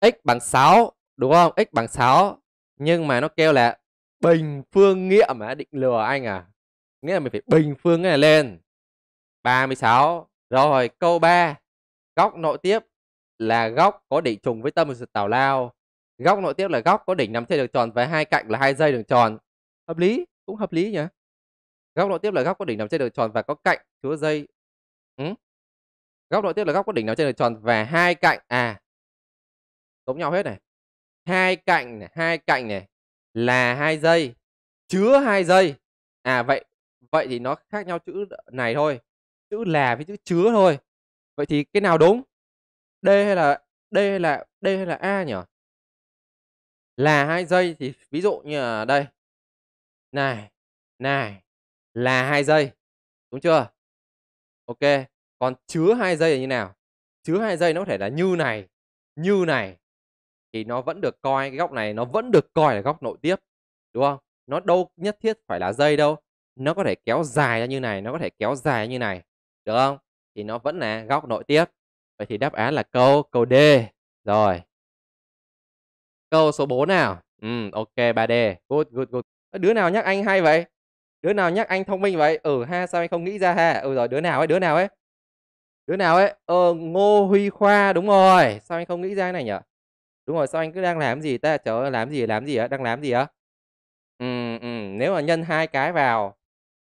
x bằng 6, đúng không? x bằng 6 nhưng mà nó kêu là bình phương nghĩa mà định lừa anh à nghĩa là mình phải bình phương cái này lên 36 rồi câu 3 góc nội tiếp là góc có đỉnh trùng với tâm của tào lao góc nội tiếp là góc có đỉnh nằm trên đường tròn và hai cạnh là hai dây đường tròn hợp lý cũng hợp lý nhỉ góc nội tiếp là góc có đỉnh nằm trên đường tròn và có cạnh chứa dây ừ? góc nội tiếp là góc có đỉnh nằm trên đường tròn và hai cạnh à giống nhau hết này hai cạnh này, hai cạnh này là hai dây chứa hai dây à vậy vậy thì nó khác nhau chữ này thôi chữ là với chữ chứa thôi vậy thì cái nào đúng d hay là d hay là d hay là a nhỉ là hai dây thì ví dụ như đây này này là hai dây đúng chưa ok còn chứa hai dây là như nào chứa hai dây nó có thể là như này như này thì nó vẫn được coi cái góc này nó vẫn được coi là góc nội tiếp đúng không nó đâu nhất thiết phải là dây đâu nó có thể kéo dài ra như này nó có thể kéo dài như này được không thì nó vẫn là góc nội tiếp vậy thì đáp án là câu câu D rồi câu số 4 nào ừ ok 3D good good good đứa nào nhắc anh hay vậy đứa nào nhắc anh thông minh vậy ừ ha sao anh không nghĩ ra ha ừ rồi đứa nào ấy đứa nào ấy đứa nào ấy ờ ngô huy khoa đúng rồi sao anh không nghĩ ra cái này nhở Đúng rồi, sao anh cứ đang làm gì ta? Trời làm gì, làm gì á? Đang làm gì á? Ừm, ừm, nếu mà nhân hai cái vào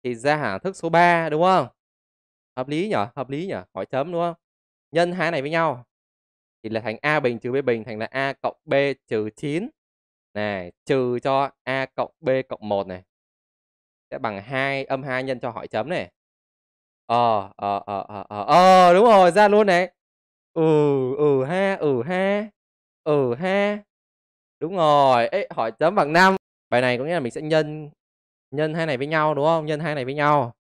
thì ra hả thức số 3, đúng không? Hợp lý nhở Hợp lý nhở Hỏi chấm đúng không? Nhân hai này với nhau thì là thành A bình trừ B bình thành là A cộng B trừ 9. Này, trừ cho A cộng B cộng 1 này. Sẽ bằng 2, âm 2 nhân cho hỏi chấm này. Ờ, ờ, ờ, ờ, ờ, ờ, đúng rồi, ra luôn này. Ừ, ừ ha, ừ ha. Ừ ha. Đúng rồi. Ấy, hỏi chấm bằng 5. Bài này có nghĩa là mình sẽ nhân nhân hai này với nhau đúng không? Nhân hai này với nhau.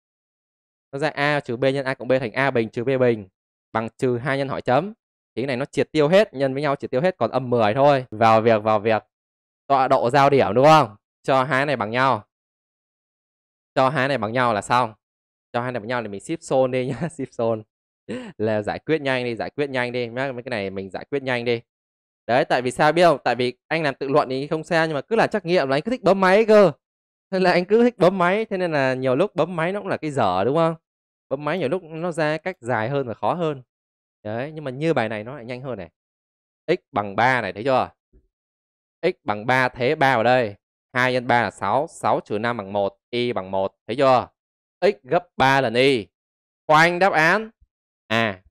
Nó ra a trừ b nhân a cộng b thành a bình trừ b bình bằng trừ hai nhân hỏi chấm. Thì cái này nó triệt tiêu hết, nhân với nhau triệt tiêu hết còn âm 10 thôi. Vào việc vào việc. Tọa độ giao điểm đúng không? Cho hai này bằng nhau. Cho hai này bằng nhau là xong. Cho hai này bằng nhau thì mình ship zone đi nhá, ship zone là giải quyết nhanh đi giải quyết nhanh đi mấy cái này mình giải quyết nhanh đi đấy tại vì sao biết không tại vì anh làm tự luận thì không sao nhưng mà cứ làm trắc nghiệm là anh cứ thích bấm máy cơ nên là anh cứ thích bấm máy thế nên là nhiều lúc bấm máy nó cũng là cái dở đúng không bấm máy nhiều lúc nó ra cách dài hơn và khó hơn đấy nhưng mà như bài này nó lại nhanh hơn này x bằng 3 này thấy chưa x bằng 3 thế 3 vào đây 2 x 3 là 6 6 trừ 5 bằng 1 y bằng 1 thấy chưa x gấp 3 lần y khoanh đáp án à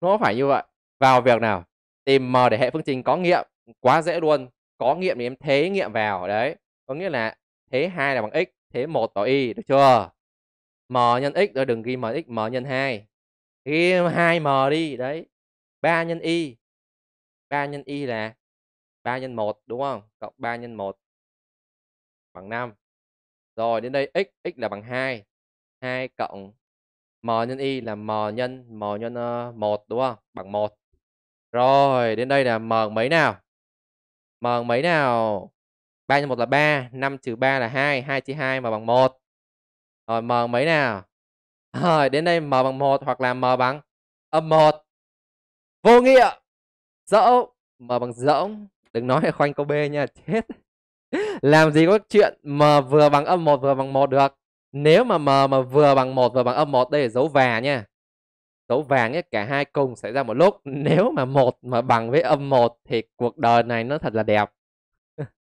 nó phải như vậy vào việc nào tìm m để hệ phương trình có nghiệm quá dễ luôn có nghiệm thì em thế nghiệm vào đấy có nghĩa là thế hai là bằng x thế một vào y được chưa m nhân x rồi đừng ghi m x m nhân 2 ghi 2 m đi đấy 3 nhân y 3 nhân y là 3 nhân 1 đúng không cộng 3 nhân 1 bằng 5 rồi đến đây x x là bằng 2 2 cộng m nhân y là m nhân m nhân 1 ờ, đúng không bằng 1 rồi, đến đây là m mấy nào? M mấy nào? 3 x 1 là 3, 5 trừ 3 là 2, 2 chia 2 mà bằng 1. Rồi m mấy nào? Rồi, đến đây m bằng 1 hoặc là m bằng âm 1. Vô nghĩa. Dẫu m bằng rỗng, đừng nói là khoanh câu B nha, chết. Làm gì có chuyện m vừa bằng âm 1 vừa bằng 1 được. Nếu mà m mà vừa bằng 1 vừa bằng âm 1 đây là dấu và nha số vàng ấy, cả hai cùng xảy ra một lúc nếu mà một mà bằng với âm một thì cuộc đời này nó thật là đẹp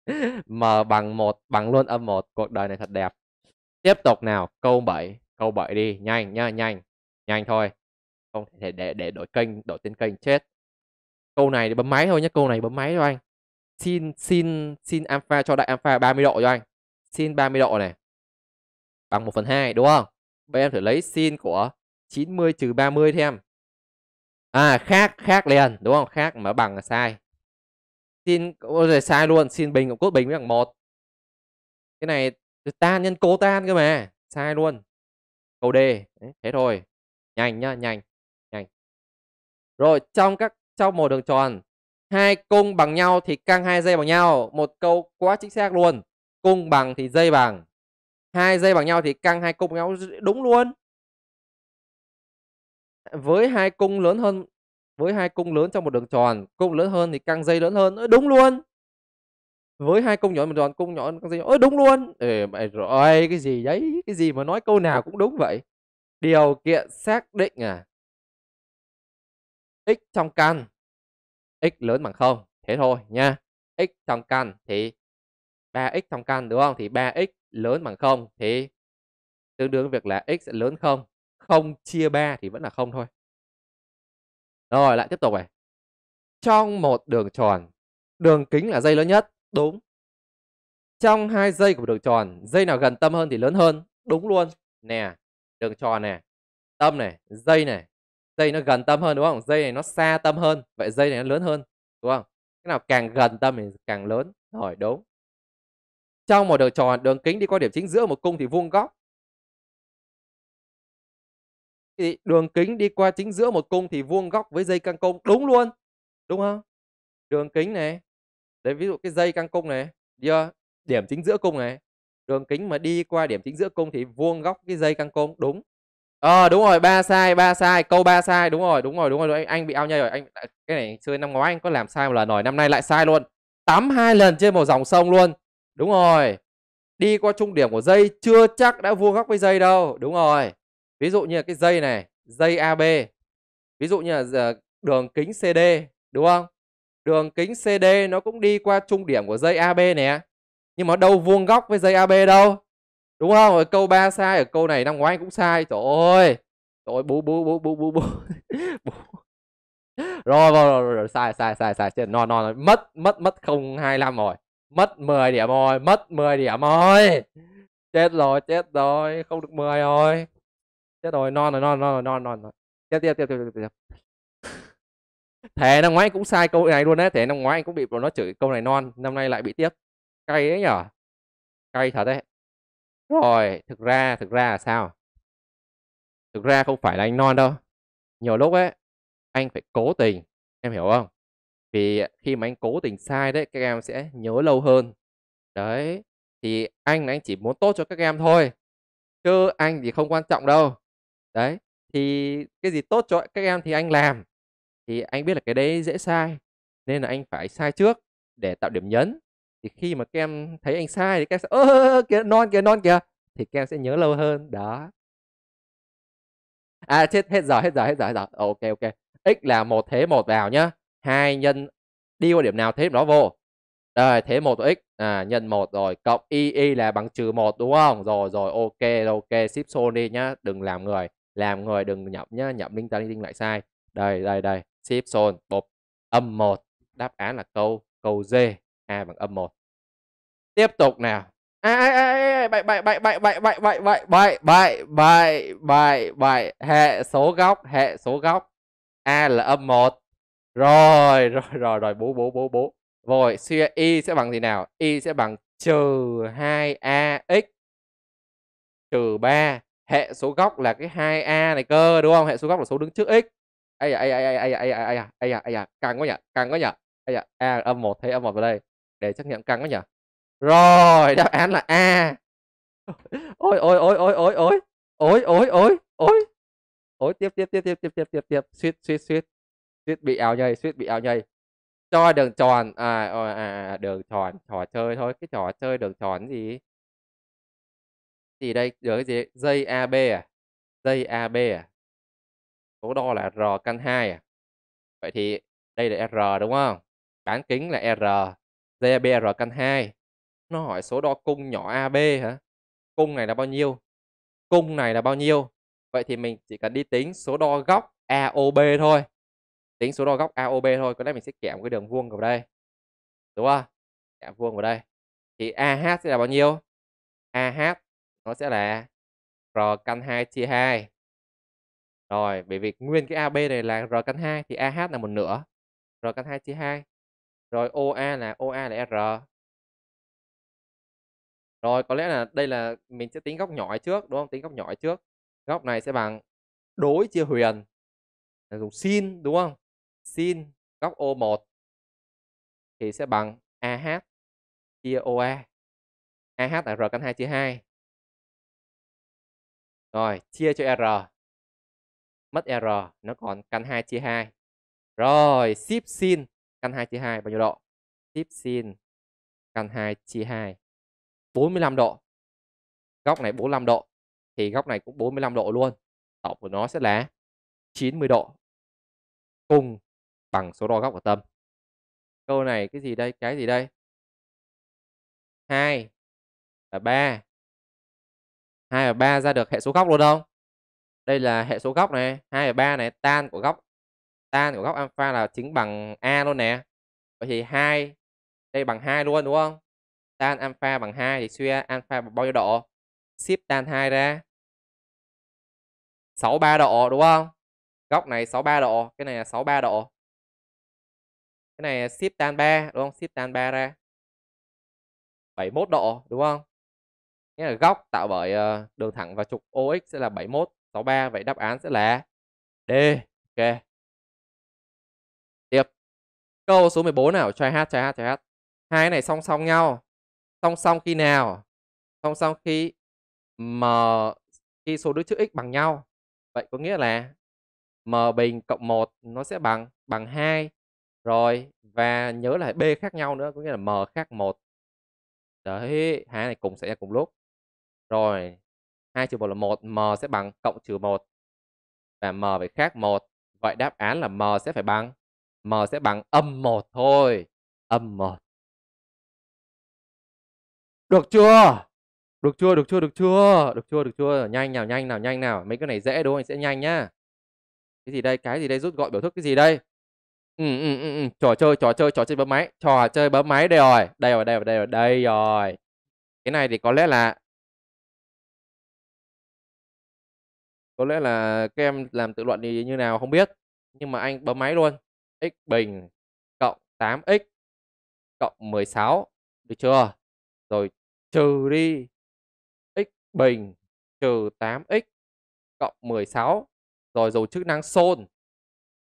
m bằng một bằng luôn âm một cuộc đời này thật đẹp tiếp tục nào câu 7 câu 7 đi nhanh nha nhanh nhanh thôi không thể để để đổi kênh đổi tên kênh chết câu này thì bấm máy thôi nhé câu này bấm máy cho anh xin xin xin alpha cho đại alpha 30 độ cho anh sin 30 độ này bằng 1 phần 2 đúng không bây em thử lấy sin của 90 trừ 30 em À khác, khác liền, đúng không? Khác mà bằng là sai. Xin rồi sai luôn, xin bình cộng cốt bình với bằng 1. Cái này tan nhân cố tan cơ mà, sai luôn. Câu D, thế thôi. Nhanh nhá, nhanh, nhanh. Rồi, trong các trong một đường tròn, hai cung bằng nhau thì căng hai dây bằng nhau, một câu quá chính xác luôn. Cung bằng thì dây bằng. Hai dây bằng nhau thì căng hai cung bằng nhau đúng luôn với hai cung lớn hơn với hai cung lớn trong một đường tròn cung lớn hơn thì căng dây lớn hơn ừ, đúng luôn với hai cung nhỏ một tròn cung nhỏ căng dây ơi đúng luôn Ê, mày rồi cái gì đấy cái gì mà nói câu nào cũng đúng vậy điều kiện xác định à x trong căn x lớn bằng không thế thôi nha x trong căn thì 3x trong căn đúng không thì 3x lớn bằng không thì tương đương việc là x sẽ lớn không 0 chia 3 thì vẫn là không thôi. Rồi lại tiếp tục này. Trong một đường tròn, đường kính là dây lớn nhất, đúng. Trong hai dây của đường tròn, dây nào gần tâm hơn thì lớn hơn, đúng luôn. Nè, đường tròn này, tâm này, dây này, dây nó gần tâm hơn đúng không? Dây này nó xa tâm hơn, vậy dây này nó lớn hơn, đúng không? Cái nào càng gần tâm thì càng lớn. Rồi đúng. Trong một đường tròn, đường kính đi qua điểm chính giữa một cung thì vuông góc thì đường kính đi qua chính giữa một cung thì vuông góc với dây căng cung đúng luôn đúng không đường kính này đấy ví dụ cái dây căng cung này yeah, ờ, điểm chính giữa cung này đường kính mà đi qua điểm chính giữa cung thì vuông góc cái dây căng cung đúng ờ à, đúng rồi ba sai ba sai câu ba sai đúng rồi đúng rồi đúng rồi anh, anh bị ao nhây rồi anh cái này xưa năm ngoái anh có làm sai một lần rồi năm nay lại sai luôn tắm hai lần trên một dòng sông luôn đúng rồi đi qua trung điểm của dây chưa chắc đã vuông góc với dây đâu đúng rồi ví dụ như cái dây này dây AB ví dụ như là ờ, đường kính CD đúng không đường kính CD nó cũng đi qua trung điểm của dây AB nè nhưng mà đâu vuông góc với dây AB đâu đúng không ở câu 3 sai ở câu này năm ngoái cũng sai trời ơi trời bú bú bú bú bú bú rồi, rồi, rồi, rồi, sai sai sai sai chết non non mất mất mất không hai rồi mất 10 điểm rồi mất 10 điểm rồi chết rồi chết rồi không được 10 rồi chết rồi non rồi non non rồi non non rồi tiếp tiếp tiếp tiếp tiếp, tiếp. thế năm ngoái cũng sai câu này luôn đấy thế năm ngoái anh cũng bị nó chửi câu này non năm nay lại bị tiếp cay đấy nhở cay thật đấy rồi thực ra thực ra là sao thực ra không phải là anh non đâu nhiều lúc ấy anh phải cố tình em hiểu không vì khi mà anh cố tình sai đấy các em sẽ nhớ lâu hơn đấy thì anh anh chỉ muốn tốt cho các em thôi chứ anh thì không quan trọng đâu Đấy, thì cái gì tốt cho các em thì anh làm, thì anh biết là cái đấy dễ sai, nên là anh phải sai trước để tạo điểm nhấn. Thì khi mà các em thấy anh sai thì các em sẽ ơ, kìa non kìa non kìa thì các em sẽ nhớ lâu hơn đó. À chết hết giờ hết giờ hết giờ hết giờ. Ok ok. X là một thế một vào nhá. hai nhân đi qua điểm nào thế đó vô. Rồi thế một của x à, nhân một rồi cộng y y là bằng trừ một đúng không? Rồi rồi ok ok ship số đi nhá, đừng làm người làm ngồi đừng nhậm nhá nhậm linh tinh lại sai đây đây đây ship zone bộp âm 1 đáp án là câu câu D A bằng âm 1 tiếp tục nào ai bài bài bài bài bài bài bài bài bài bài bài bài bài hệ số góc hệ số góc A là âm 1 rồi rồi rồi rồi bố bố bố bố rồi suy y sẽ bằng gì nào y sẽ bằng trừ 2ax trừ 3 hệ số góc là cái 2a này cơ đúng không hệ số góc là số đứng trước x ai à ai à ai à ai à ai càng quá nhỉ càng quá nhỉ ai a âm một thấy âm một vào đây để xác nhận càng quá nhỉ rồi đáp án là a ôi ôi ôi ôi ôi ôi ôi ôi ôi ôi ôi tiếp tiếp tiếp tiếp tiếp tiếp tiếp tiếp suýt suýt suýt suýt bị ảo nhây suýt bị ảo nhây cho đường tròn à, à, à đường tròn trò chơi thôi cái trò chơi đường tròn gì thì đây giờ cái gì dây AB à dây AB à số đo là R căn 2 à vậy thì đây là R đúng không bán kính là R dây AB R căn 2 nó hỏi số đo cung nhỏ AB hả cung này là bao nhiêu cung này là bao nhiêu vậy thì mình chỉ cần đi tính số đo góc AOB thôi tính số đo góc AOB thôi có lẽ mình sẽ kẻ một cái đường vuông vào đây đúng không kẻ vuông vào đây thì AH sẽ là bao nhiêu AH nó sẽ là r căn 2 chia 2 rồi bởi vì nguyên cái AB này là r căn 2 thì AH là một nửa r căn 2 chia 2 rồi OA là OA là R rồi có lẽ là đây là mình sẽ tính góc nhỏ trước đúng không tính góc nhỏ trước góc này sẽ bằng đối chia huyền là dùng sin đúng không sin góc O1 thì sẽ bằng AH chia OA AH là R căn 2 chia 2 rồi, chia cho R. Mất R, nó còn căn 2 chia 2. Rồi, ship sin căn 2 chia 2 bao nhiêu độ? Ship sin căn 2 chia 2 45 độ. Góc này 45 độ thì góc này cũng 45 độ luôn. Tổng của nó sẽ là 90 độ. Cùng bằng số đo góc của tâm. Câu này cái gì đây? Cái gì đây? 2 và 3 2 và 3 ra được hệ số góc luôn không? Đây là hệ số góc này, 2 và 3 này, tan của góc tan của góc alpha là chính bằng a luôn nè. Vậy thì 2 đây bằng 2 luôn đúng không? Tan alpha bằng 2 thì suy alpha bằng bao nhiêu độ? Shift tan 2 ra. 63 độ đúng không? Góc này 63 độ, cái này là 63 độ. Cái này shift tan 3 đúng không? Shift tan 3 ra. 71 độ đúng không? nghĩa là góc tạo bởi ờ, đường thẳng và trục OX sẽ là 71 63 vậy đáp án sẽ là D ok tiếp câu số 14 nào try hát try hát try hát hai này song song nhau song song khi nào song song khi m khi số đứa chữ x bằng nhau vậy có nghĩa là m bình cộng 1 nó sẽ bằng bằng 2 rồi và nhớ là b khác nhau nữa có nghĩa là m khác một đấy hai này cùng xảy ra cùng lúc rồi 2 trừ 1 là 1, m sẽ bằng cộng trừ 1 và m phải khác 1. Vậy đáp án là m sẽ phải bằng m sẽ bằng âm 1 thôi. Âm 1. Được chưa? Được chưa? Được chưa? Được chưa? Được chưa? Được chưa? Nhanh nào, nhanh nào, nhanh nào. Mấy cái này dễ đúng không? sẽ nhanh nhá. Cái gì đây? Cái gì đây? Rút gọn biểu thức cái gì đây? Ừ, ừ, ừ, ừ. Trò chơi, trò chơi, trò chơi bấm máy. Trò chơi bấm máy đây rồi. Đây rồi, đây rồi, đây rồi, đây rồi. Cái này thì có lẽ là Có lẽ là các em làm tự luận thì như nào không biết, nhưng mà anh bấm máy luôn. x bình cộng 8x cộng 16 được chưa? Rồi trừ đi x bình trừ 8x cộng 16 rồi dùng chức năng xôn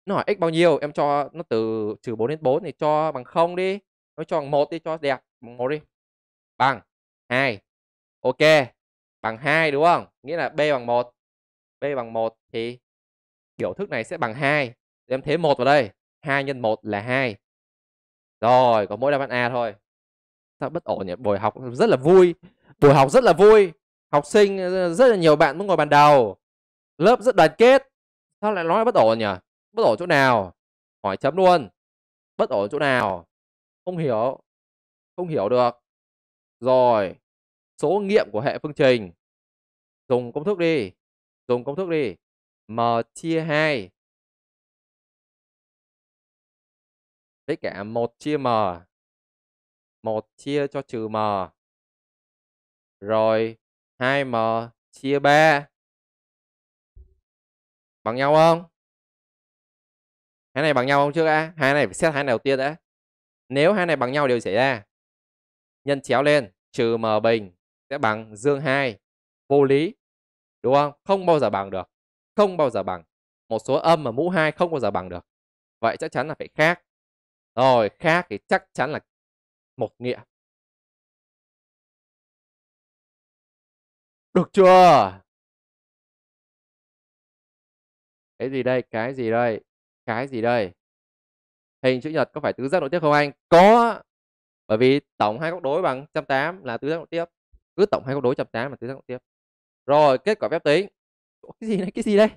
nó hỏi x bao nhiêu em cho nó từ trừ 4 đến 4 thì cho bằng 0 đi nó cho bằng 1 đi cho đẹp bằng 1 đi bằng 2 ok bằng 2 đúng không nghĩa là b bằng 1 b bằng 1 thì biểu thức này sẽ bằng 2. em thế 1 vào đây. 2 nhân 1 là 2. Rồi, có mỗi đáp án A thôi. Sao bất ổn nhỉ? Buổi học rất là vui. Buổi học rất là vui. Học sinh ờ, rất là nhiều bạn muốn ngồi bàn đầu. Lớp rất đoàn kết. Sao lại nói bất ổn nhỉ? Bất ổn chỗ nào? Hỏi chấm luôn. Bất ổn chỗ nào? Không hiểu. Không hiểu được. Rồi, số nghiệm của hệ phương trình. Dùng công thức đi dùng công thức đi m chia 2 với cả 1 chia m 1 chia cho trừ m rồi 2m chia 3 bằng nhau không? Hai này bằng nhau không trước đã? Hai này phải xét hai đầu tiên đã. Nếu hai này bằng nhau đều xảy ra nhân chéo lên trừ m bình sẽ bằng dương 2 vô lý đúng không không bao giờ bằng được không bao giờ bằng một số âm mà mũ hai không bao giờ bằng được vậy chắc chắn là phải khác rồi khác thì chắc chắn là một nghĩa được chưa cái gì đây cái gì đây cái gì đây hình chữ nhật có phải tứ giác nội tiếp không anh có bởi vì tổng hai góc đối bằng 180 là tứ giác nội tiếp cứ tổng hai góc đối 180 là tứ giác nội tiếp rồi, kết quả phép tính. Ủa, cái gì đây? Cái gì đây?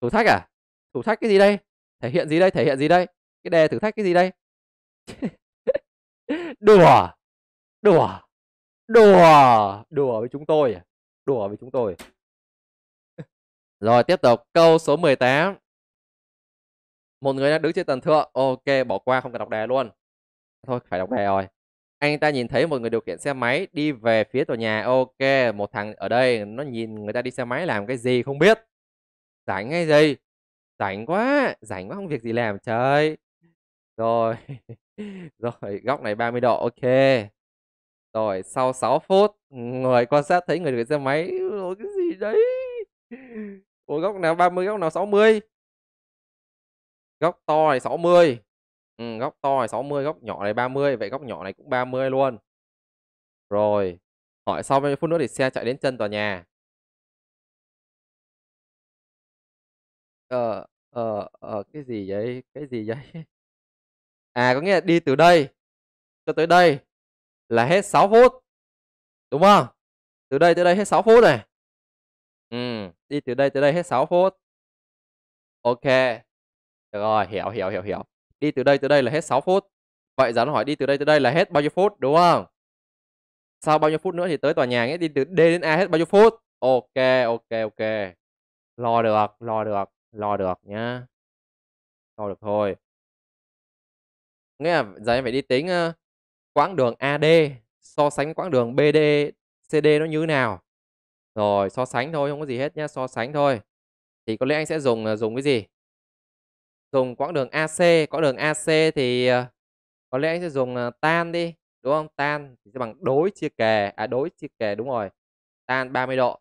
Thử thách à? Thử thách cái gì đây? Thể hiện gì đây? Thể hiện gì đây? Cái đề thử thách cái gì đây? đùa. Đùa. Đùa. Đùa với chúng tôi à? Đùa với chúng tôi. Rồi, tiếp tục câu số 18. Một người đang đứng trên tầng thượng. Ok, bỏ qua không cần đọc đề luôn. Thôi, phải đọc đề rồi. Anh ta nhìn thấy một người điều khiển xe máy đi về phía tòa nhà. Ok, một thằng ở đây nó nhìn người ta đi xe máy làm cái gì không biết. Rảnh hay gì? Rảnh quá, rảnh quá không việc gì làm trời. Rồi. Rồi, góc này 30 độ, ok. Rồi, sau 6 phút, người quan sát thấy người điều khiển xe máy, Ôi, cái gì đấy? Ủa, góc nào 30, góc nào 60? Góc to này 60. Ừ, góc to này 60, góc nhỏ này 30, vậy góc nhỏ này cũng 30 luôn. Rồi, hỏi sau mấy phút nữa thì xe chạy đến chân tòa nhà. Ờ, ờ, ờ, cái gì vậy? Cái gì vậy? À, có nghĩa là đi từ đây cho tới đây là hết 6 phút. Đúng không? Từ đây tới đây hết 6 phút này. Ừ, đi từ đây tới đây hết 6 phút. Ok. Được rồi, hiểu, hiểu, hiểu, hiểu đi từ đây tới đây là hết 6 phút. Vậy giả nó hỏi đi từ đây tới đây là hết bao nhiêu phút đúng không? Sau bao nhiêu phút nữa thì tới tòa nhà ấy, đi từ D đến A hết bao nhiêu phút? Ok, ok, ok. Lo được, lo được, lo được nhá. Lo được thôi. Nghĩa là giờ em phải đi tính quãng đường AD so sánh quãng đường BD, CD nó như thế nào. Rồi, so sánh thôi, không có gì hết nhá, so sánh thôi. Thì có lẽ anh sẽ dùng ờ, dùng cái gì? dùng quãng đường AC quãng đường AC thì ờ, có lẽ anh sẽ dùng ờ, tan đi đúng không tan thì sẽ bằng đối chia kề à đối chia kề đúng rồi tan 30 độ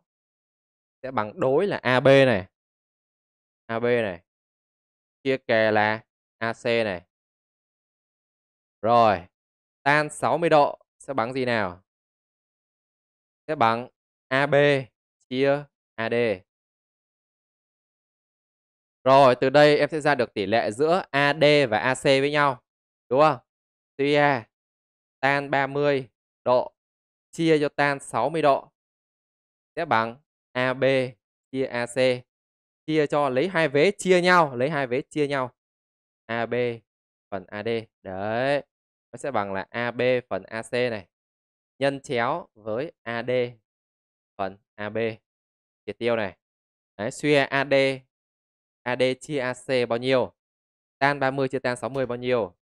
sẽ bằng đối là AB này AB này chia kề là AC này rồi tan 60 độ sẽ bằng gì nào sẽ bằng AB chia AD rồi, từ đây em sẽ ra được tỷ lệ giữa AD và AC với nhau. Đúng không? Tia tan 30 độ chia cho tan 60 độ sẽ bằng AB chia AC chia cho lấy hai vế chia nhau, lấy hai vế chia nhau. AB phần AD. Đấy. Nó sẽ bằng là AB phần AC này nhân chéo với AD phần AB. chỉ tiêu này. Đấy, suy AD AD chia AC bao nhiêu? Tan 30 chia tan 60 bao nhiêu?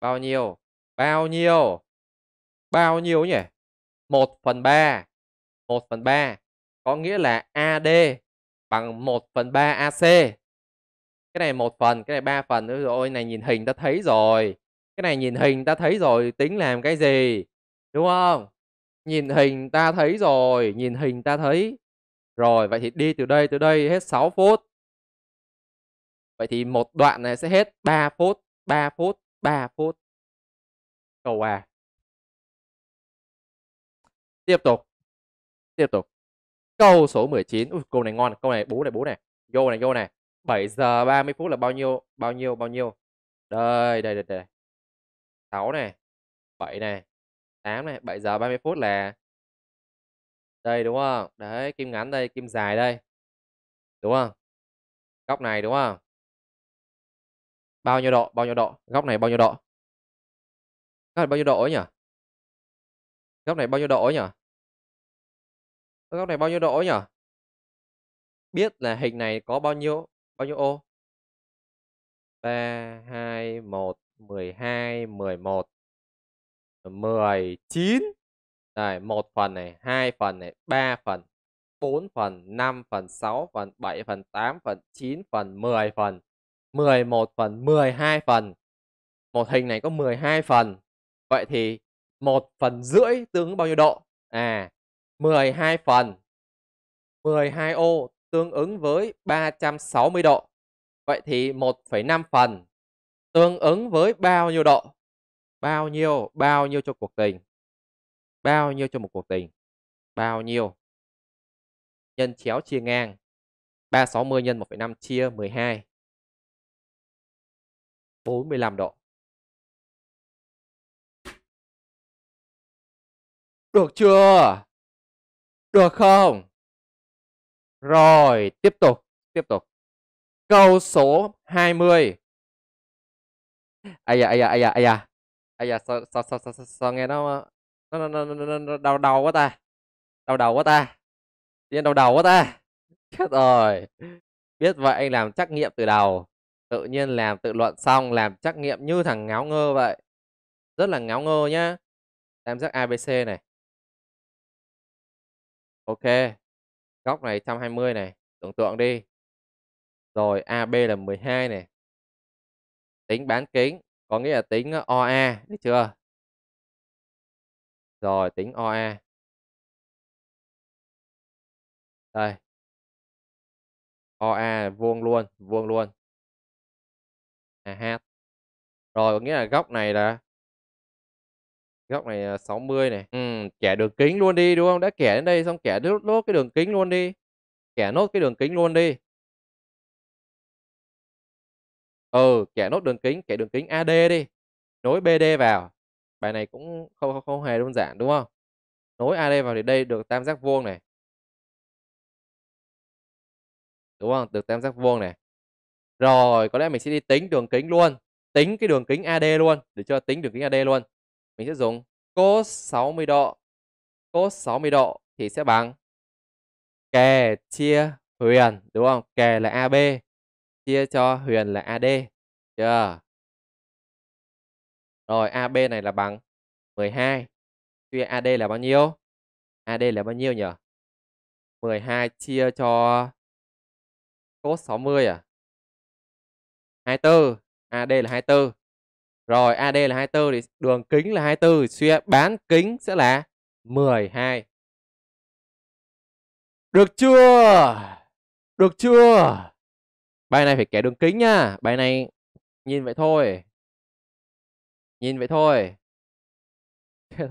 Bao nhiêu? Bao nhiêu? Bao nhiêu nhỉ? 1 phần 3. 1 phần 3. Có nghĩa là AD bằng 1 phần 3 AC. Cái này một phần, cái này ba phần. Ôi rồi này nhìn hình ta thấy rồi. Cái này nhìn hình ta thấy rồi tính làm cái gì? Đúng không? Nhìn hình ta thấy rồi, nhìn hình ta thấy. Rồi, vậy thì đi từ đây, từ đây hết 6 phút. Vậy thì một đoạn này sẽ hết 3 phút, 3 phút, 3 phút. Câu A. Tiếp tục. Tiếp tục. Câu số 19. Ui, câu này ngon, câu này bố này bố này. Vô này, vô này. 7 giờ 30 phút là bao nhiêu? Bao nhiêu? Bao nhiêu? Đây, đây, đây, đây. 6 này, 7 này, 8 này, 7 giờ 30 phút là đây đúng không? Đấy, kim ngắn đây, kim dài đây. Đúng không? Góc này đúng không? bao nhiêu độ bao nhiêu độ góc này bao nhiêu độ góc này bao nhiêu độ ấy nhỉ góc này bao nhiêu độ ấy nhỉ góc này bao nhiêu độ ấy nhỉ biết là hình này có bao nhiêu bao nhiêu ô ba hai một mười hai mười một mười chín này một phần này hai phần này ba phần 4 phần, 5 phần, 6 phần, 7 phần, 8 phần, 9 phần, 10 phần. 11 phần, 12 phần. Một hình này có 12 phần. Vậy thì 1 phần rưỡi tương ứng bao nhiêu độ? À, 12 phần. 12 ô tương ứng với 360 độ. Vậy thì 1,5 phần tương ứng với bao nhiêu độ? Bao nhiêu? Bao nhiêu cho cuộc tình? Bao nhiêu cho một cuộc tình? Bao nhiêu? Nhân chéo chia ngang. 360 nhân 1,5 chia 12. 45 độ. Được chưa? Được không? Rồi, tiếp tục, tiếp tục. Câu số 20. Ây da, ây da, ây da, ây da. Ây da, sao, sao, sao, sao, sao, sao nghe nó, nó, nó, nó, nó, nó đau đầu quá ta. Đau đầu quá ta. Tiên đau đầu quá ta. Chết rồi. Biết vậy anh làm trắc nghiệm từ đầu tự nhiên làm tự luận xong làm trắc nghiệm như thằng ngáo ngơ vậy rất là ngáo ngơ nhá tam giác abc này ok góc này 120 này tưởng tượng đi rồi ab là 12 này tính bán kính có nghĩa là tính ờ, oa được chưa rồi tính oa đây OA vuông luôn, vuông luôn à ha rồi có nghĩa là góc này là góc này là 60 này ừ, kẻ đường kính luôn đi đúng không đã kẻ đến đây xong kẻ nốt, nốt cái đường kính luôn đi kẻ nốt cái đường kính luôn đi ừ kẻ nốt đường kính kẻ đường kính AD đi nối BD vào bài này cũng không không, không hề đơn giản đúng không nối AD vào thì đây được tam giác vuông này đúng không được tam giác vuông này rồi, có lẽ mình sẽ đi tính đường kính luôn. Tính cái đường kính AD luôn. Để cho tính đường kính AD luôn. Mình sẽ dùng cos 60 độ. Cos 60 độ thì sẽ bằng kè chia huyền. Đúng không? Kè là AB. Chia cho huyền là AD. Chưa? Rồi, AB này là bằng 12. Tuy AD là bao nhiêu? AD là bao nhiêu nhỉ? 12 chia cho cos 60 à? 24 AD là 24 rồi AD là 24 thì đường kính là 24 xuyên bán kính sẽ là 12 được chưa được chưa bài này phải kẻ đường kính nha bài này nhìn vậy thôi nhìn vậy thôi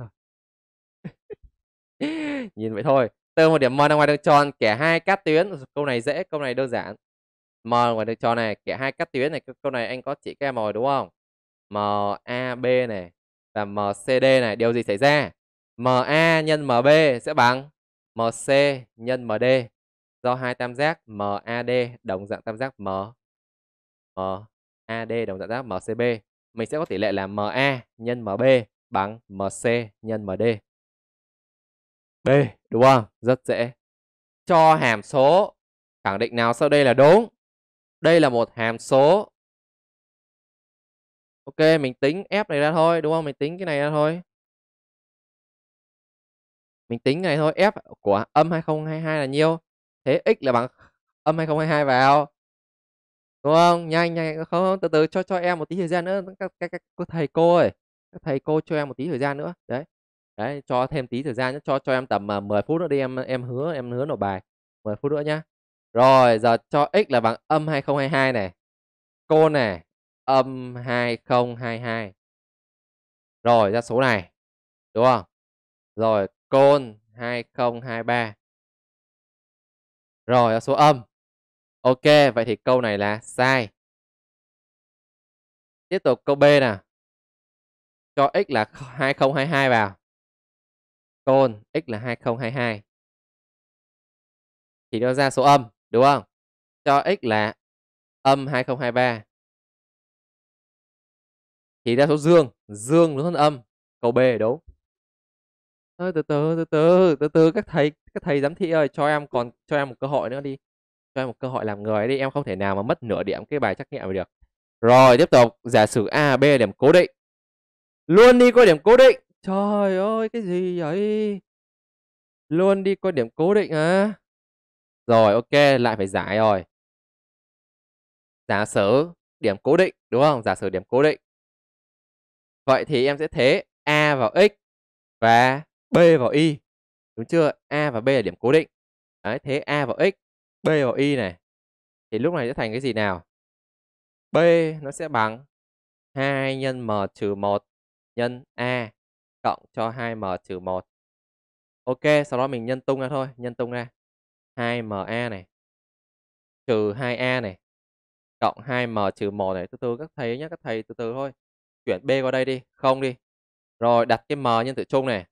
nhìn vậy thôi từ một điểm mòn ra ngoài đường tròn kẻ hai cát tuyến câu này dễ câu này đơn giản M ngoài được tròn này, cả hai cắt tuyến này, câu này anh có chỉ các em rồi đúng không? MAB này và MCD này, điều gì xảy ra? MA nhân MB sẽ bằng MC nhân MD do hai tam giác MAD đồng dạng tam giác M MAD đồng dạng tam giác MCB. Mình sẽ có tỷ lệ là MA nhân MB bằng MC nhân MD. B đúng không? Rất dễ. Cho hàm số khẳng định nào sau đây là đúng? đây là một hàm số ok mình tính f này ra thôi đúng không mình tính cái này ra thôi mình tính cái này thôi f của âm 2022 là nhiêu thế x là bằng âm 2022 vào đúng không nhanh nhanh không, không từ từ cho cho em một tí thời gian nữa các, các, các, các thầy cô ơi các thầy cô cho em một tí thời gian nữa đấy đấy cho thêm tí thời gian nữa cho cho em tầm 10 à, phút nữa đi em em hứa em hứa nộp bài 10 phút nữa nhá rồi, giờ cho x là bằng âm 2022 này. Cô này, âm 2022. Rồi, ra số này. Đúng không? Rồi, côn 2023. Rồi, ra số âm. Ok, vậy thì câu này là sai. Tiếp tục câu B nè. Cho x là 2022 vào. Côn x là 2022. Thì nó ra số âm. Đúng không? Cho x là âm 2023. Thì ra số dương. Dương lớn hơn âm. Câu B đúng. Thôi từ từ từ từ từ từ các thầy các thầy giám thị ơi cho em còn cho em một cơ hội nữa đi cho em một cơ hội làm người đi em không thể nào mà mất nửa điểm cái bài trắc nghiệm được rồi tiếp tục giả sử a b điểm cố định luôn đi coi điểm cố định trời ơi cái gì vậy luôn đi coi điểm cố định à rồi, ok, lại phải giải rồi. Giả sử điểm cố định, đúng không? Giả sử điểm cố định. Vậy thì em sẽ thế A vào X và B vào Y. Đúng chưa? A và B là điểm cố định. Đấy, thế A vào X, B vào Y này. Thì lúc này sẽ thành cái gì nào? B nó sẽ bằng 2 nhân M trừ 1 nhân A cộng cho 2M trừ 1. Ok, sau đó mình nhân tung ra thôi, nhân tung ra. 2MA này trừ 2A này cộng 2M trừ 1 này từ từ các thầy nhé các thầy từ từ thôi chuyển B qua đây đi không đi rồi đặt cái M nhân tử chung này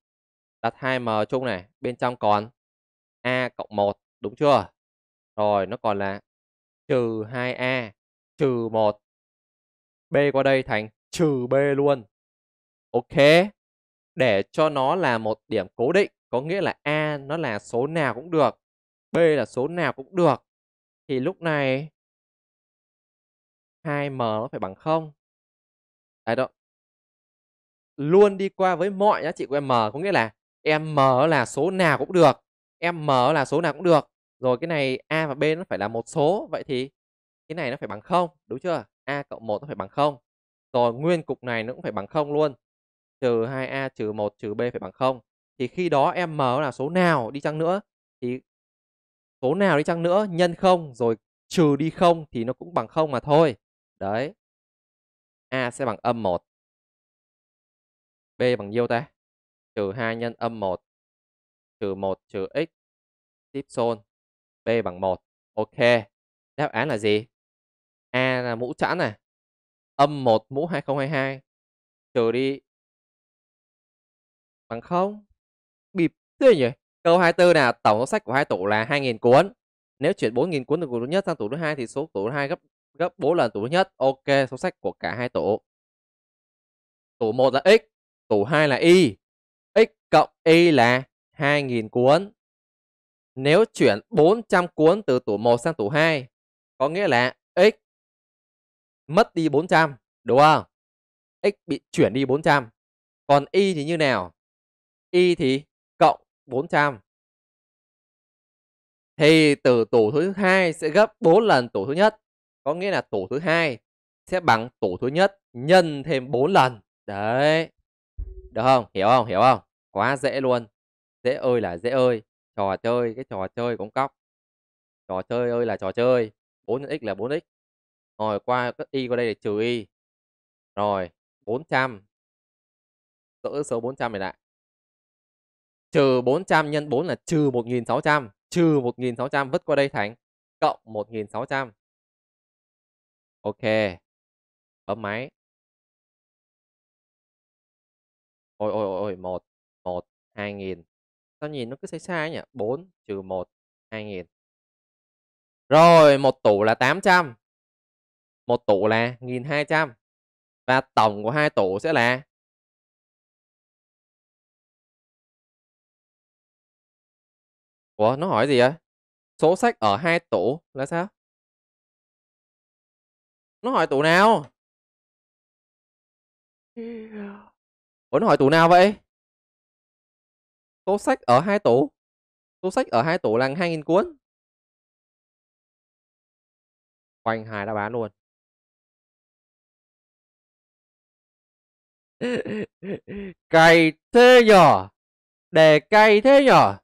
đặt 2M chung này bên trong còn A cộng 1 đúng chưa rồi nó còn là trừ 2A trừ 1 B qua đây thành trừ B luôn ok để cho nó là một điểm cố định có nghĩa là A nó là số nào cũng được B là số nào cũng được. Thì lúc này 2m nó phải bằng 0. Đấy đó. Luôn đi qua với mọi giá trị của m có nghĩa là m là số nào cũng được. m là số nào cũng được. Rồi cái này a và b nó phải là một số, vậy thì cái này nó phải bằng 0, đúng chưa? a cộng 1 nó phải bằng 0. Rồi nguyên cục này nó cũng phải bằng 0 luôn. Trừ 2a trừ 1 trừ b phải bằng 0. Thì khi đó m là số nào đi chăng nữa thì số nào đi chăng nữa nhân không rồi trừ đi không thì nó cũng bằng không mà thôi. Đấy. A sẽ bằng âm 1. B bằng nhiêu ta? Trừ 2 nhân âm 1. Trừ 1 trừ x. Tiếp xôn. B bằng 1. Ok. Đáp án là gì? A là mũ chẵn này. Âm 1 mũ 2022. Trừ đi bằng không Bịp thế nhỉ? Câu 24 là tổng số sách của hai tủ là 2.000 cuốn. Nếu chuyển 4.000 cuốn từ tủ thứ nhất sang tủ thứ hai thì số tủ thứ hai gấp gấp 4 lần tủ thứ nhất. Ok, số sách của cả hai tủ. Tủ 1 là x, tủ 2 là y. x cộng y là 2.000 cuốn. Nếu chuyển 400 cuốn từ tủ 1 sang tủ 2, có nghĩa là x mất đi 400, đúng không? x bị chuyển đi 400. Còn y thì như nào? y thì 400. Thì từ tổ thứ hai sẽ gấp 4 lần tổ thứ nhất. Có nghĩa là tổ thứ hai sẽ bằng tổ thứ nhất nhân thêm 4 lần. Đấy. Được không? Hiểu không? Hiểu không? Quá dễ luôn. Dễ ơi là dễ ơi. Trò chơi, cái trò chơi cũng cóc. Trò chơi ơi là trò chơi. 4 x là 4x. Rồi qua cái y qua đây để trừ y. Rồi, 400. Cỡ số 400 này lại trừ 400 nhân 4 là trừ 1600, trừ 1600 vứt qua đây thành cộng 1600. Ok. Bấm máy. Ôi ôi ôi ôi 1 1 2000. Sao nhìn nó cứ sai sai nhỉ? 4 trừ 1 2000. Rồi, một tủ là 800. Một tủ là 1200. Và tổng của hai tủ sẽ là Ủa, nó hỏi gì vậy? Số sách ở hai tủ là sao? Nó hỏi tủ nào? Ủa, nó hỏi tủ nào vậy? Số sách ở hai tủ. Số sách ở hai tủ là 2.000 cuốn. Quanh hai đã bán luôn. cay thế nhỏ Đề cay thế nhỏ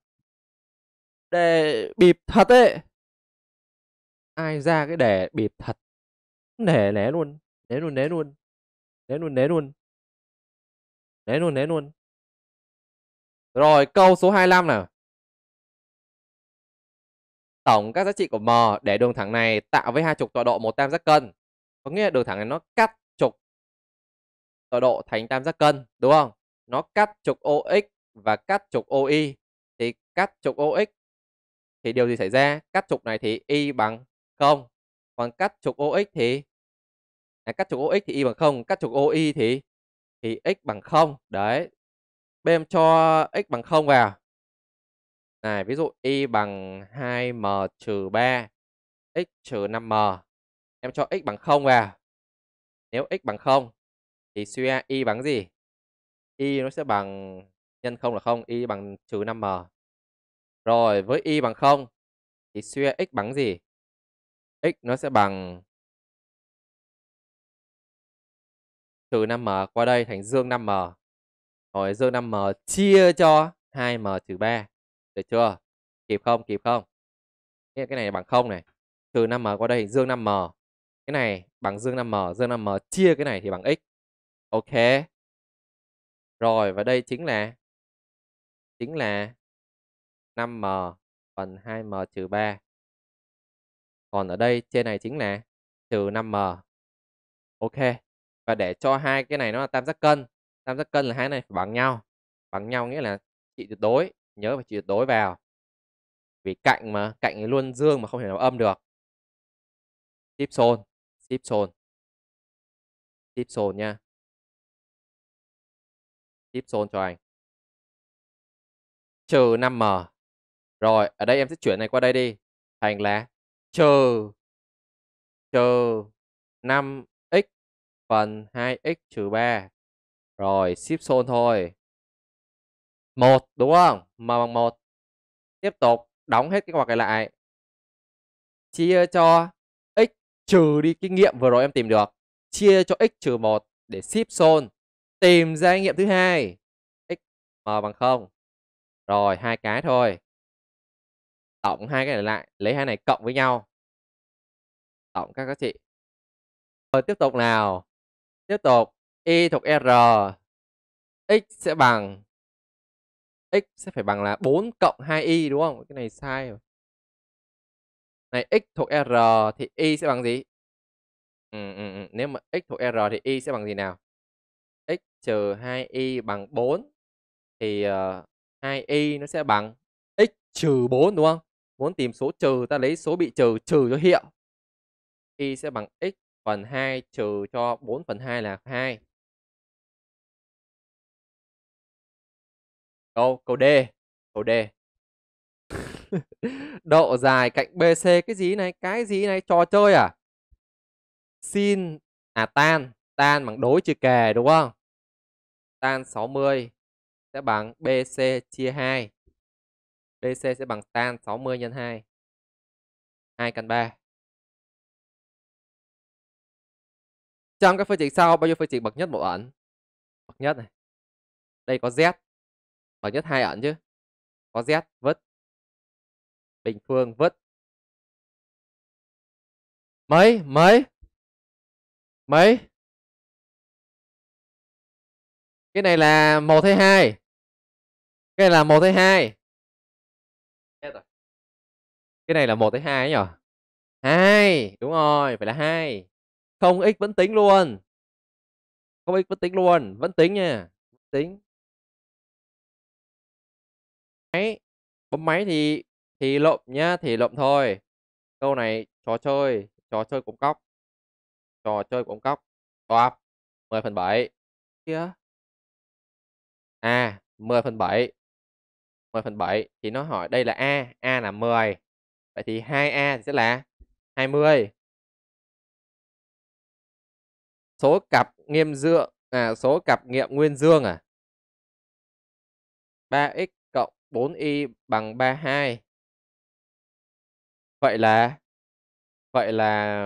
đề bịp thật ấy ai ra cái đề bịp thật nể né luôn né luôn né luôn né luôn né luôn né luôn né luôn rồi câu số 25 nào tổng các giá trị của m để đường thẳng này tạo với hai trục tọa độ một tam giác cân có nghĩa là đường thẳng này nó cắt trục tọa độ thành tam giác cân đúng không nó cắt trục ox và cắt trục Oy thì cắt trục OX thì điều gì xảy ra cắt trục này thì y bằng 0 còn cắt trục OX thì à, cắt trục OX thì y bằng 0 cắt trục OY thì thì x bằng 0 đấy bên cho x bằng 0 vào này ví dụ y bằng 2m trừ 3 x trừ 5m em cho x bằng 0 vào nếu x bằng 0 thì suy ra y bằng gì y nó sẽ bằng nhân 0 là 0 y bằng trừ 5m rồi, với y bằng 0 thì suy x bằng gì? x nó sẽ bằng trừ 5m qua đây thành dương 5m. Rồi dương 5m chia cho 2m trừ 3. Được chưa? Kịp không? Kịp không? Cái này bằng 0 này. Trừ 5m qua đây thành dương 5m. Cái này bằng dương 5m, dương 5m chia cái này thì bằng x. Ok. Rồi và đây chính là chính là 5m phần 2m trừ 3. Còn ở đây trên này chính là trừ 5m. Ok. Và để cho hai cái này nó là tam giác cân. Tam giác cân là hai này bằng nhau. Bằng nhau nghĩa là trị tuyệt đối. Nhớ phải trị tuyệt đối vào. Vì cạnh mà, cạnh luôn dương mà không thể nào âm được. Tiếp xôn. Tiếp xôn. Tiếp xôn nha. Tiếp xôn cho anh. Trừ 5m rồi, ở đây em sẽ chuyển này qua đây đi. Thành là trừ trừ 5x phần 2x trừ 3. Rồi, ship xôn thôi. 1 đúng không? M bằng 1. Tiếp tục đóng hết cái ngoặc này lại. Chia cho x trừ đi kinh nghiệm vừa rồi em tìm được. Chia cho x trừ 1 để ship xôn. Tìm ra nghiệm thứ hai x m bằng 0. Rồi, hai cái thôi. Tổng hai cái này lại, lấy hai này cộng với nhau. Tổng các các chị. Rồi tiếp tục nào. Tiếp tục y thuộc r x sẽ bằng x sẽ phải bằng là 4 cộng 2y đúng không? Cái này sai rồi. Này x thuộc r thì y sẽ bằng gì? Ừ, ừ, ừ. Nếu mà x thuộc r thì y sẽ bằng gì nào? x trừ 2y bằng 4 thì uh, ờ, 2y nó sẽ bằng x trừ 4 đúng không? muốn tìm số trừ ta lấy số bị trừ trừ cho hiệu y sẽ bằng x phần 2 trừ cho 4 phần 2 là 2 câu câu D câu D độ dài cạnh BC cái gì này cái gì này trò chơi à sin à tan tan bằng đối chia kề đúng không tan 60 sẽ bằng BC chia 2 Bc sẽ bằng tan 60 nhân 2. 2 căn 3. Trong các phương trình sau, bao nhiêu phương trình bậc nhất một ẩn? Bậc nhất này. Đây có Z. Bậc nhất hai ẩn chứ. Có Z, vứt. Bình phương, vứt. Mấy, mấy. Mấy. Cái này là 1 hay 2? Cái này là 1 hay 2? cái này là một tới hai nhở hai đúng rồi phải là hai không x vẫn tính luôn không x vẫn tính luôn vẫn tính nha vẫn tính máy bấm máy thì thì lộn nhá thì lộn thôi câu này trò chơi trò chơi cũng cóc trò chơi cũng cóc toạp 10 phần 7 kia à 10 phần 7 10 phần 7 thì nó hỏi đây là A A là 10 Vậy thì 2A thì sẽ là 20. Số cặp nghiêm dương à số cặp nghiệm nguyên dương à. 3x cộng 4y bằng 32. Vậy là vậy là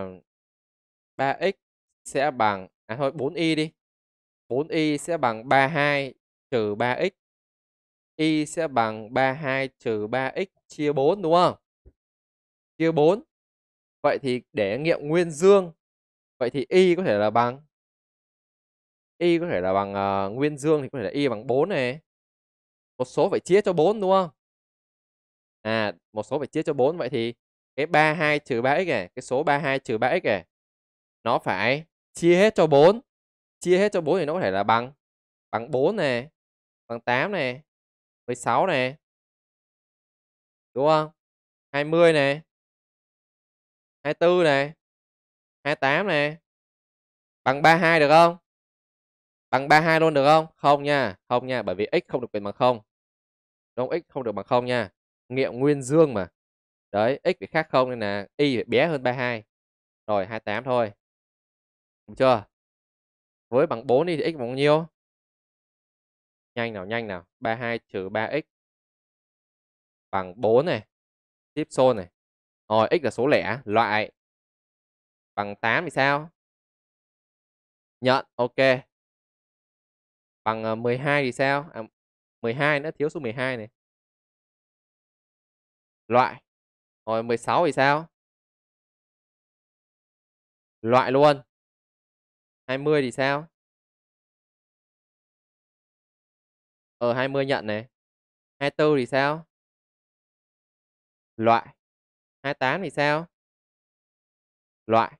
3x sẽ bằng à thôi 4y đi. 4y sẽ bằng 32 trừ 3x. y sẽ bằng 32 trừ 3x chia 4 đúng không? chia 4. Vậy thì để nghiệm nguyên dương, vậy thì y có thể là bằng y có thể là bằng uh, nguyên dương thì có thể là y bằng 4 này. Một số phải chia cho 4 đúng không? À, một số phải chia cho 4 vậy thì cái 32 trừ 3x này, cái số 32 trừ 3x này nó phải chia hết cho 4. Chia hết cho 4 thì nó có thể là bằng bằng 4 này, bằng 8 này, 16 này. Đúng không? 20 này. 24 nè 28 nè bằng 32 được không bằng 32 luôn được không không nha không nha bởi vì x không được quyền bằng không đúng x không được bằng không nha nghiệm nguyên dương mà đấy x bị khác không nên là y phải bé hơn 32 rồi 28 thôi đúng chưa với bằng 4 đi thì x bằng nhiêu nhanh nào nhanh nào 32 trừ 3x bằng 4 này tiếp xôn này rồi x là số lẻ loại bằng 8 thì sao? Nhận, ok. Bằng 12 ờ, thì sao? À, 12 nữa thiếu số 12 này. Loại. Rồi 16 thì sao? Loại luôn. 20 thì sao? Ở ờ, 20 nhận này. 24 thì sao? Loại. 28 thì sao? Loại.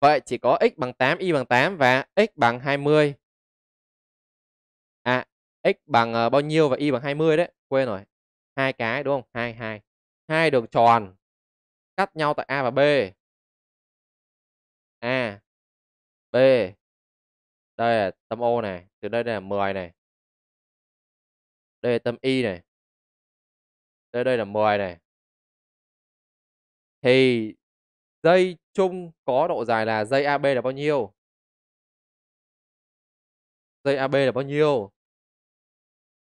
Vậy chỉ có x bằng 8, y bằng 8 và x bằng 20. À, x bằng ờ, bao nhiêu và y bằng 20 đấy. Quên rồi. hai cái đúng không? 2, 2. hai đường tròn cắt nhau tại A và B. A, B. Đây là tâm O này. Từ đây là 10 này. Đây là tâm Y này. Đây đây là 10 này thì dây chung có độ dài là dây AB là bao nhiêu? Dây AB là bao nhiêu?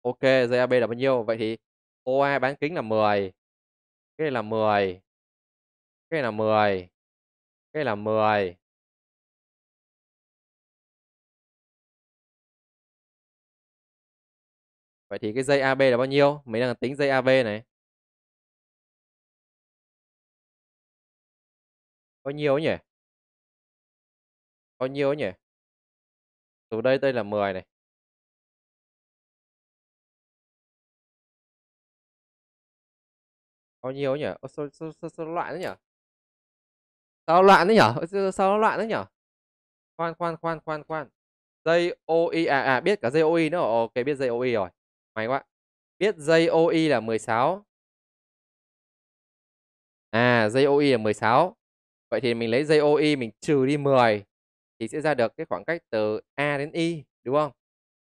Ok, dây AB là bao nhiêu? Vậy thì OA bán kính là 10. Cái này là 10. Cái này là 10. Cái này là 10. Vậy thì cái dây AB là bao nhiêu? Mình đang tính dây AB này. Bao nhiêu nhỉ? Bao nhiêu nhỉ? Từ đây đây là 10 này. Bao nhiêu nhỉ? Ô, sao, sao, sao, sao loạn thế nhỉ? Sao loạn thế nhỉ? Sao, sao loạn thế nhỉ? Khoan khoan khoan khoan khoan. Dây OI à à biết cả dây OI nữa. Ok biết dây OI rồi. May quá. Biết dây OI là 16. À dây OI là 16. Vậy thì mình lấy dây OI mình trừ đi 10 thì sẽ ra được cái khoảng cách từ A đến Y đúng không?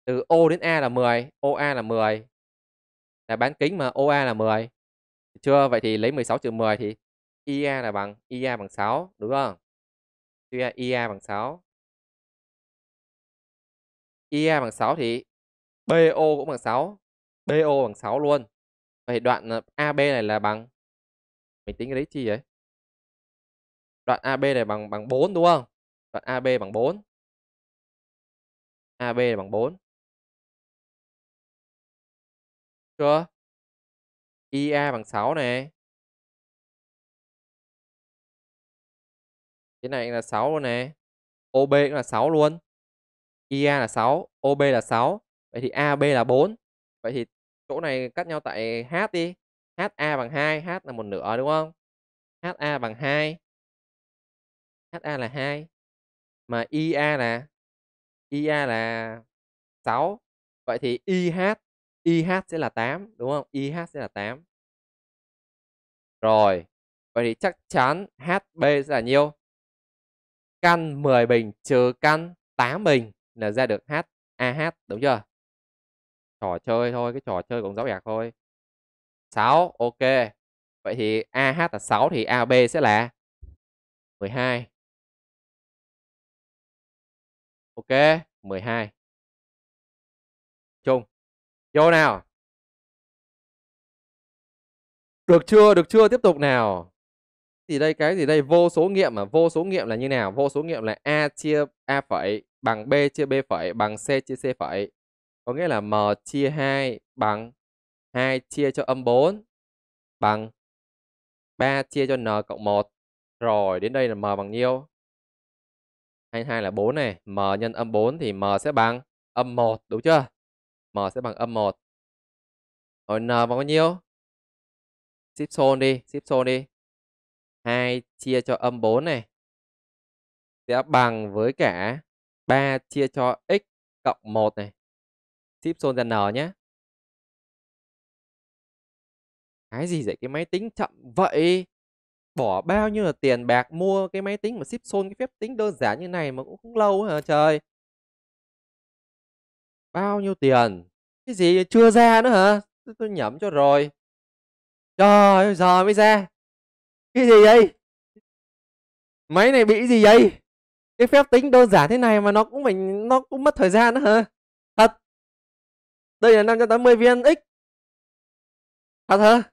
Từ O đến A là 10, OA là 10. Là bán kính mà OA là 10. Được chưa? Vậy thì lấy 16 trừ 10 thì IA là bằng IA bằng 6 đúng không? Chia IA bằng 6. IA bằng 6 thì BO cũng bằng 6. BO bằng 6 luôn. Vậy đoạn ờ, AB này là bằng mình tính cái đấy chi vậy? đoạn AB này bằng bằng 4 đúng không? Đoạn AB bằng 4. AB này bằng 4. Chưa? IA bằng 6 này. Cái này là 6 luôn này. OB cũng là 6 luôn. IA là 6, OB là 6. Vậy thì AB là 4. Vậy thì chỗ này cắt nhau tại H đi. HA bằng 2, H là một nửa đúng không? HA bằng 2. HA là 2 mà IA là IA là 6. Vậy thì IH IH sẽ là 8 đúng không? IH sẽ là 8. Rồi, vậy thì chắc chắn HB sẽ là nhiêu? Căn 10 bình trừ căn 8 bình là ra được HAH đúng chưa? Trò chơi thôi, cái trò chơi cũng giáo ạc thôi. 6, ok. Vậy thì AH là 6 thì AB sẽ là 12 ok 12 chung vô nào được chưa được chưa tiếp tục nào thì đây cái gì đây vô số nghiệm mà vô số nghiệm là như nào vô số nghiệm là a chia a phẩy bằng b chia b phẩy bằng c chia c phẩy có nghĩa là m chia 2 bằng 2 chia cho âm 4 bằng 3 chia cho n cộng 1 rồi đến đây là m bằng nhiêu 22 là 4 này. M nhân âm 4 thì M sẽ bằng âm 1. Đúng chưa? M sẽ bằng âm 1. Rồi N bằng bao nhiêu? Ship zone đi. Ship zone đi. 2 chia cho âm 4 này. Sẽ bằng với cả 3 chia cho x cộng 1 này. Ship zone ra N nhé. Cái gì vậy? Cái máy tính chậm vậy? bỏ bao nhiêu là tiền bạc mua cái máy tính mà ship xôn cái phép tính đơn giản như này mà cũng không lâu hả trời bao nhiêu tiền cái gì chưa ra nữa hả tôi, tôi nhẩm cho rồi trời ơi giờ mới ra cái gì vậy máy này bị gì vậy cái phép tính đơn giản thế này mà nó cũng mình nó cũng mất thời gian nữa hả thật đây là 580 viên x thật hả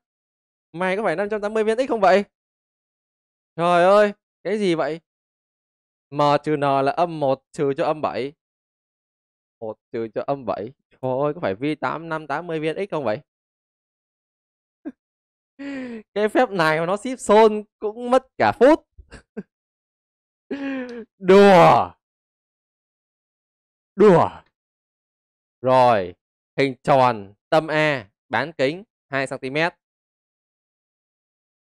mày có phải 580 viên x không vậy Trời ơi, cái gì vậy? M trừ N là âm 1 trừ cho âm 7. 1 trừ cho âm 7. Trời ơi, có phải vi 8 580 viên x không vậy? cái phép này mà nó ship xôn cũng mất cả phút. Đùa. Đùa. Rồi, hình tròn tâm A bán kính 2 cm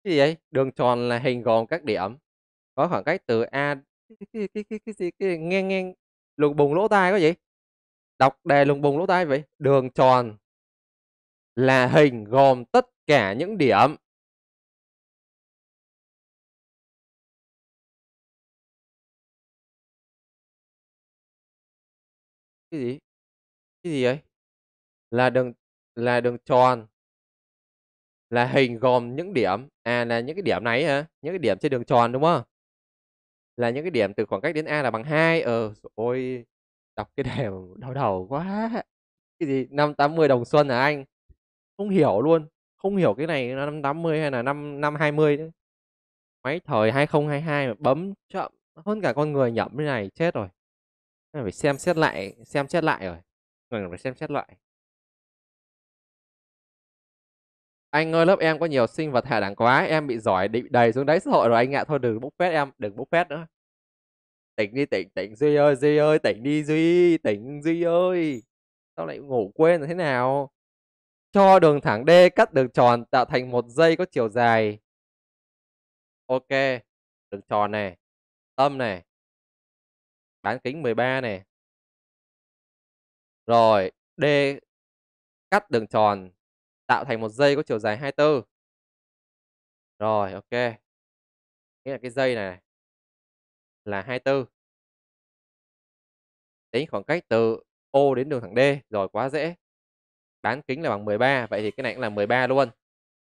cái gì vậy đường tròn là hình gồm các điểm có khoảng cách từ a cái cái cái cái, gì cái ngang ngang lùng bùng lỗ tai có gì đọc đề lùng bùng lỗ tai vậy đường tròn là hình gồm tất cả những điểm cái gì cái gì ấy là đường là đường tròn là hình gồm những điểm à là những cái điểm này hả những cái điểm trên đường tròn đúng không là những cái điểm từ khoảng cách đến a là bằng hai ờ ôi đọc cái đề đau đầu quá cái gì năm tám mươi đồng xuân hả anh không hiểu luôn không hiểu cái này là năm tám mươi hay là năm năm hai mươi máy thời hai hai nghìn 2022 mà bấm chậm hơn cả con người nhậm như này chết rồi phải xem xét lại xem xét lại rồi phải xem xét lại anh ơi lớp em có nhiều sinh vật hạ đẳng quá em bị giỏi định đầy xuống đáy xã hội rồi anh ạ thôi đừng bốc phét em đừng bốc phét nữa tỉnh đi tỉnh tỉnh duy ơi duy ơi tỉnh đi duy tỉnh duy ơi sao lại ngủ quên rồi thế nào cho đường thẳng d cắt đường tròn tạo thành một dây có chiều dài ok đường tròn này tâm này bán kính 13 này rồi d cắt đường tròn tạo thành một dây có chiều dài 24. Rồi, ok. Nghĩa là cái dây này là 24. Tính khoảng cách từ O đến đường thẳng D rồi quá dễ. Bán kính là bằng 13, vậy thì cái này cũng là 13 luôn.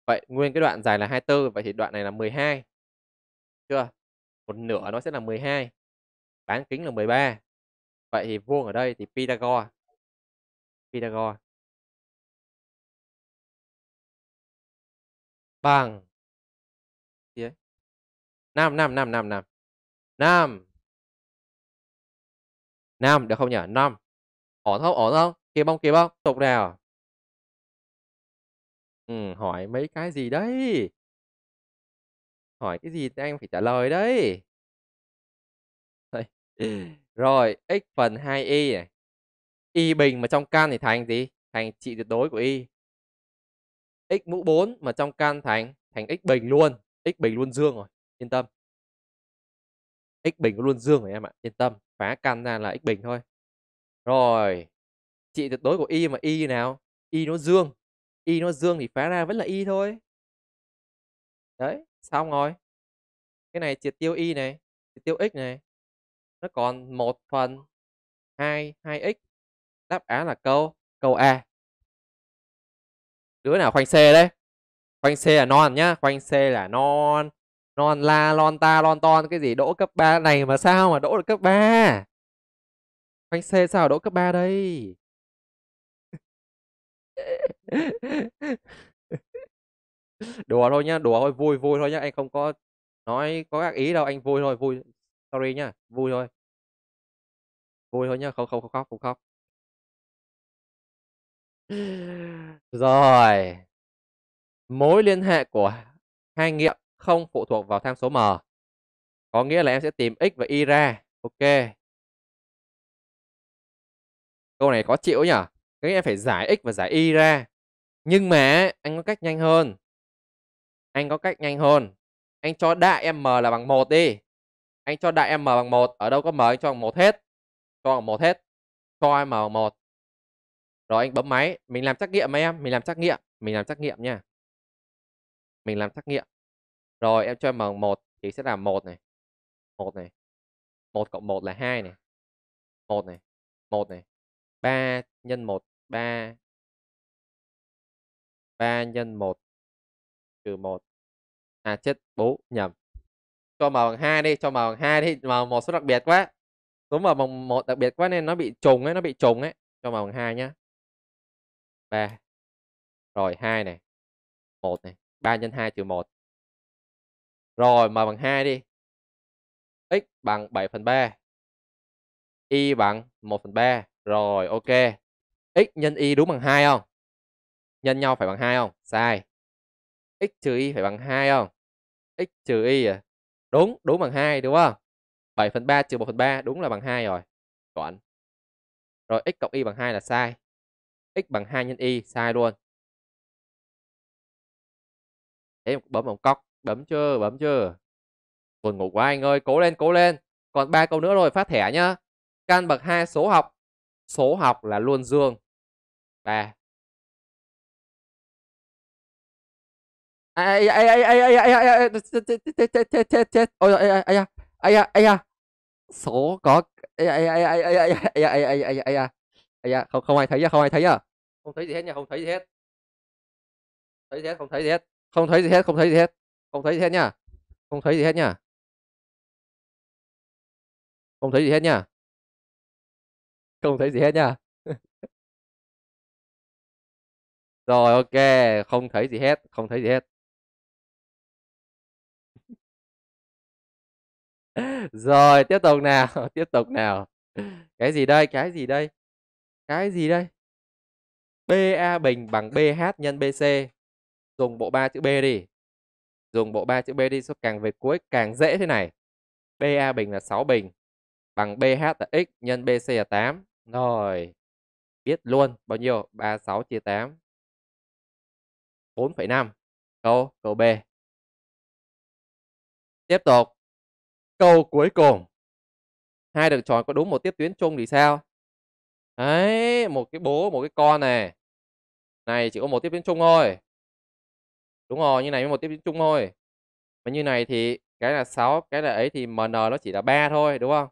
Vậy nguyên cái đoạn dài là 24, vậy thì đoạn này là 12. Chưa? Một nửa nó sẽ là 12. Bán kính là 13. Vậy thì vuông ở đây thì Pythagore. Pythagore bằng gì ấy? nam nam nam nam nam nam nam được không nhỉ nam ổn không ổn không kịp không kịp không tục nào ừ, hỏi mấy cái gì đấy hỏi cái gì thì anh phải trả lời đấy rồi x phần 2y này y bình mà trong căn thì thành gì thành trị tuyệt đối của y x mũ 4 mà trong can thành thành x bình luôn x bình luôn dương rồi yên tâm x bình luôn dương rồi em ạ yên tâm phá căn ra là x bình thôi rồi trị tuyệt đối của y mà y nào y nó dương y nó dương thì phá ra vẫn là y thôi đấy xong rồi cái này triệt tiêu y này triệt tiêu x này nó còn 1 phần 2 2x đáp án là câu câu A đứa nào khoanh xe đấy khoanh xe là non nhá khoanh xe là non non la lon ta lon ton cái gì đỗ cấp 3 này mà sao mà đỗ được cấp 3 khoanh xe sao đỗ cấp 3 đây đùa thôi nhá đùa thôi vui vui thôi nhá anh không có nói có ác ý đâu anh vui thôi vui sorry nhá vui thôi vui thôi nhá không không không khóc không khóc rồi. Mối liên hệ của hai nghiệm không phụ thuộc vào tham số m. Có nghĩa là em sẽ tìm x và y ra. Ok. Câu này có chịu nhỉ? Có nghĩa em phải giải x và giải y ra. Nhưng mà anh có cách nhanh hơn. Anh có cách nhanh hơn. Anh cho đại m là bằng một đi. Anh cho đại m bằng một Ở đâu có m anh cho bằng một hết. Cho bằng một hết. Cho em m bằng một rồi anh bấm máy mình làm trắc nghiệm em mình làm trắc nghiệm mình làm trắc nghiệm nha mình làm trắc nghiệm rồi em cho em bằng một thì sẽ là một này một này một cộng một là hai này một này một này ba nhân một ba ba nhân một trừ một à chết bố nhầm cho m bằng hai đi cho m bằng hai đi mà một số đặc biệt quá đúng mà bằng một đặc biệt quá nên nó bị trùng ấy nó bị trùng ấy cho m bằng hai nhá 3 rồi 2 này 1 này 3 nhân 2 trừ 1 rồi mà bằng 2 đi x bằng 7 phần 3 y bằng 1 phần 3 rồi ok x nhân y đúng bằng 2 không nhân nhau phải bằng 2 không sai x trừ y phải bằng 2 không x trừ y à đúng đúng bằng 2 đúng không 7 phần 3 trừ 1 phần 3 đúng là bằng 2 rồi chọn rồi x cộng y bằng 2 là sai x bằng 2 nhân y sai luôn thế bấm vòng cóc bấm chưa bấm chưa buồn ngủ quá anh ơi cố lên cố lên còn ba câu nữa rồi phát thẻ nhá căn bậc 2 số học số học là luôn dương ba ai số có à, dạ, không không ai thấy nhá không ai thấy nhá không thấy gì hết nha không thấy gì hết thấy gì hết không thấy gì hết không thấy gì hết không thấy gì hết không thấy gì hết nha không thấy gì hết nha không thấy gì hết nha không thấy gì hết nha rồi ok không thấy gì hết không thấy gì hết rồi tiếp tục nào tiếp tục nào cái gì đây cái gì đây cái gì đây? BA bình bằng BH nhân BC. Dùng bộ ba chữ B đi. Dùng bộ ba chữ B đi số càng về cuối càng dễ thế này. BA bình là 6 bình bằng BH là x nhân BC là 8. Rồi. Biết luôn bao nhiêu? 36 chia 8. 4,5. Câu câu B. Tiếp tục. Câu cuối cùng. Hai đường tròn có đúng một tiếp tuyến chung thì sao? Đấy, một cái bố, một cái con này. Này chỉ có một tiếp biến chung thôi. Đúng rồi, như này mới một tiếp biến chung thôi. Mà như này thì cái là 6, cái là ấy thì MN nó chỉ là 3 thôi, đúng không?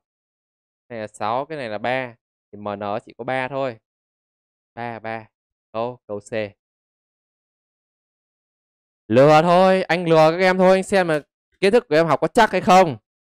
Này là 6, cái này là 3 thì MN nó chỉ có 3 thôi. 3 3. Câu câu C. Lừa thôi, anh lừa các em thôi, anh xem mà kiến thức của em học có chắc hay không.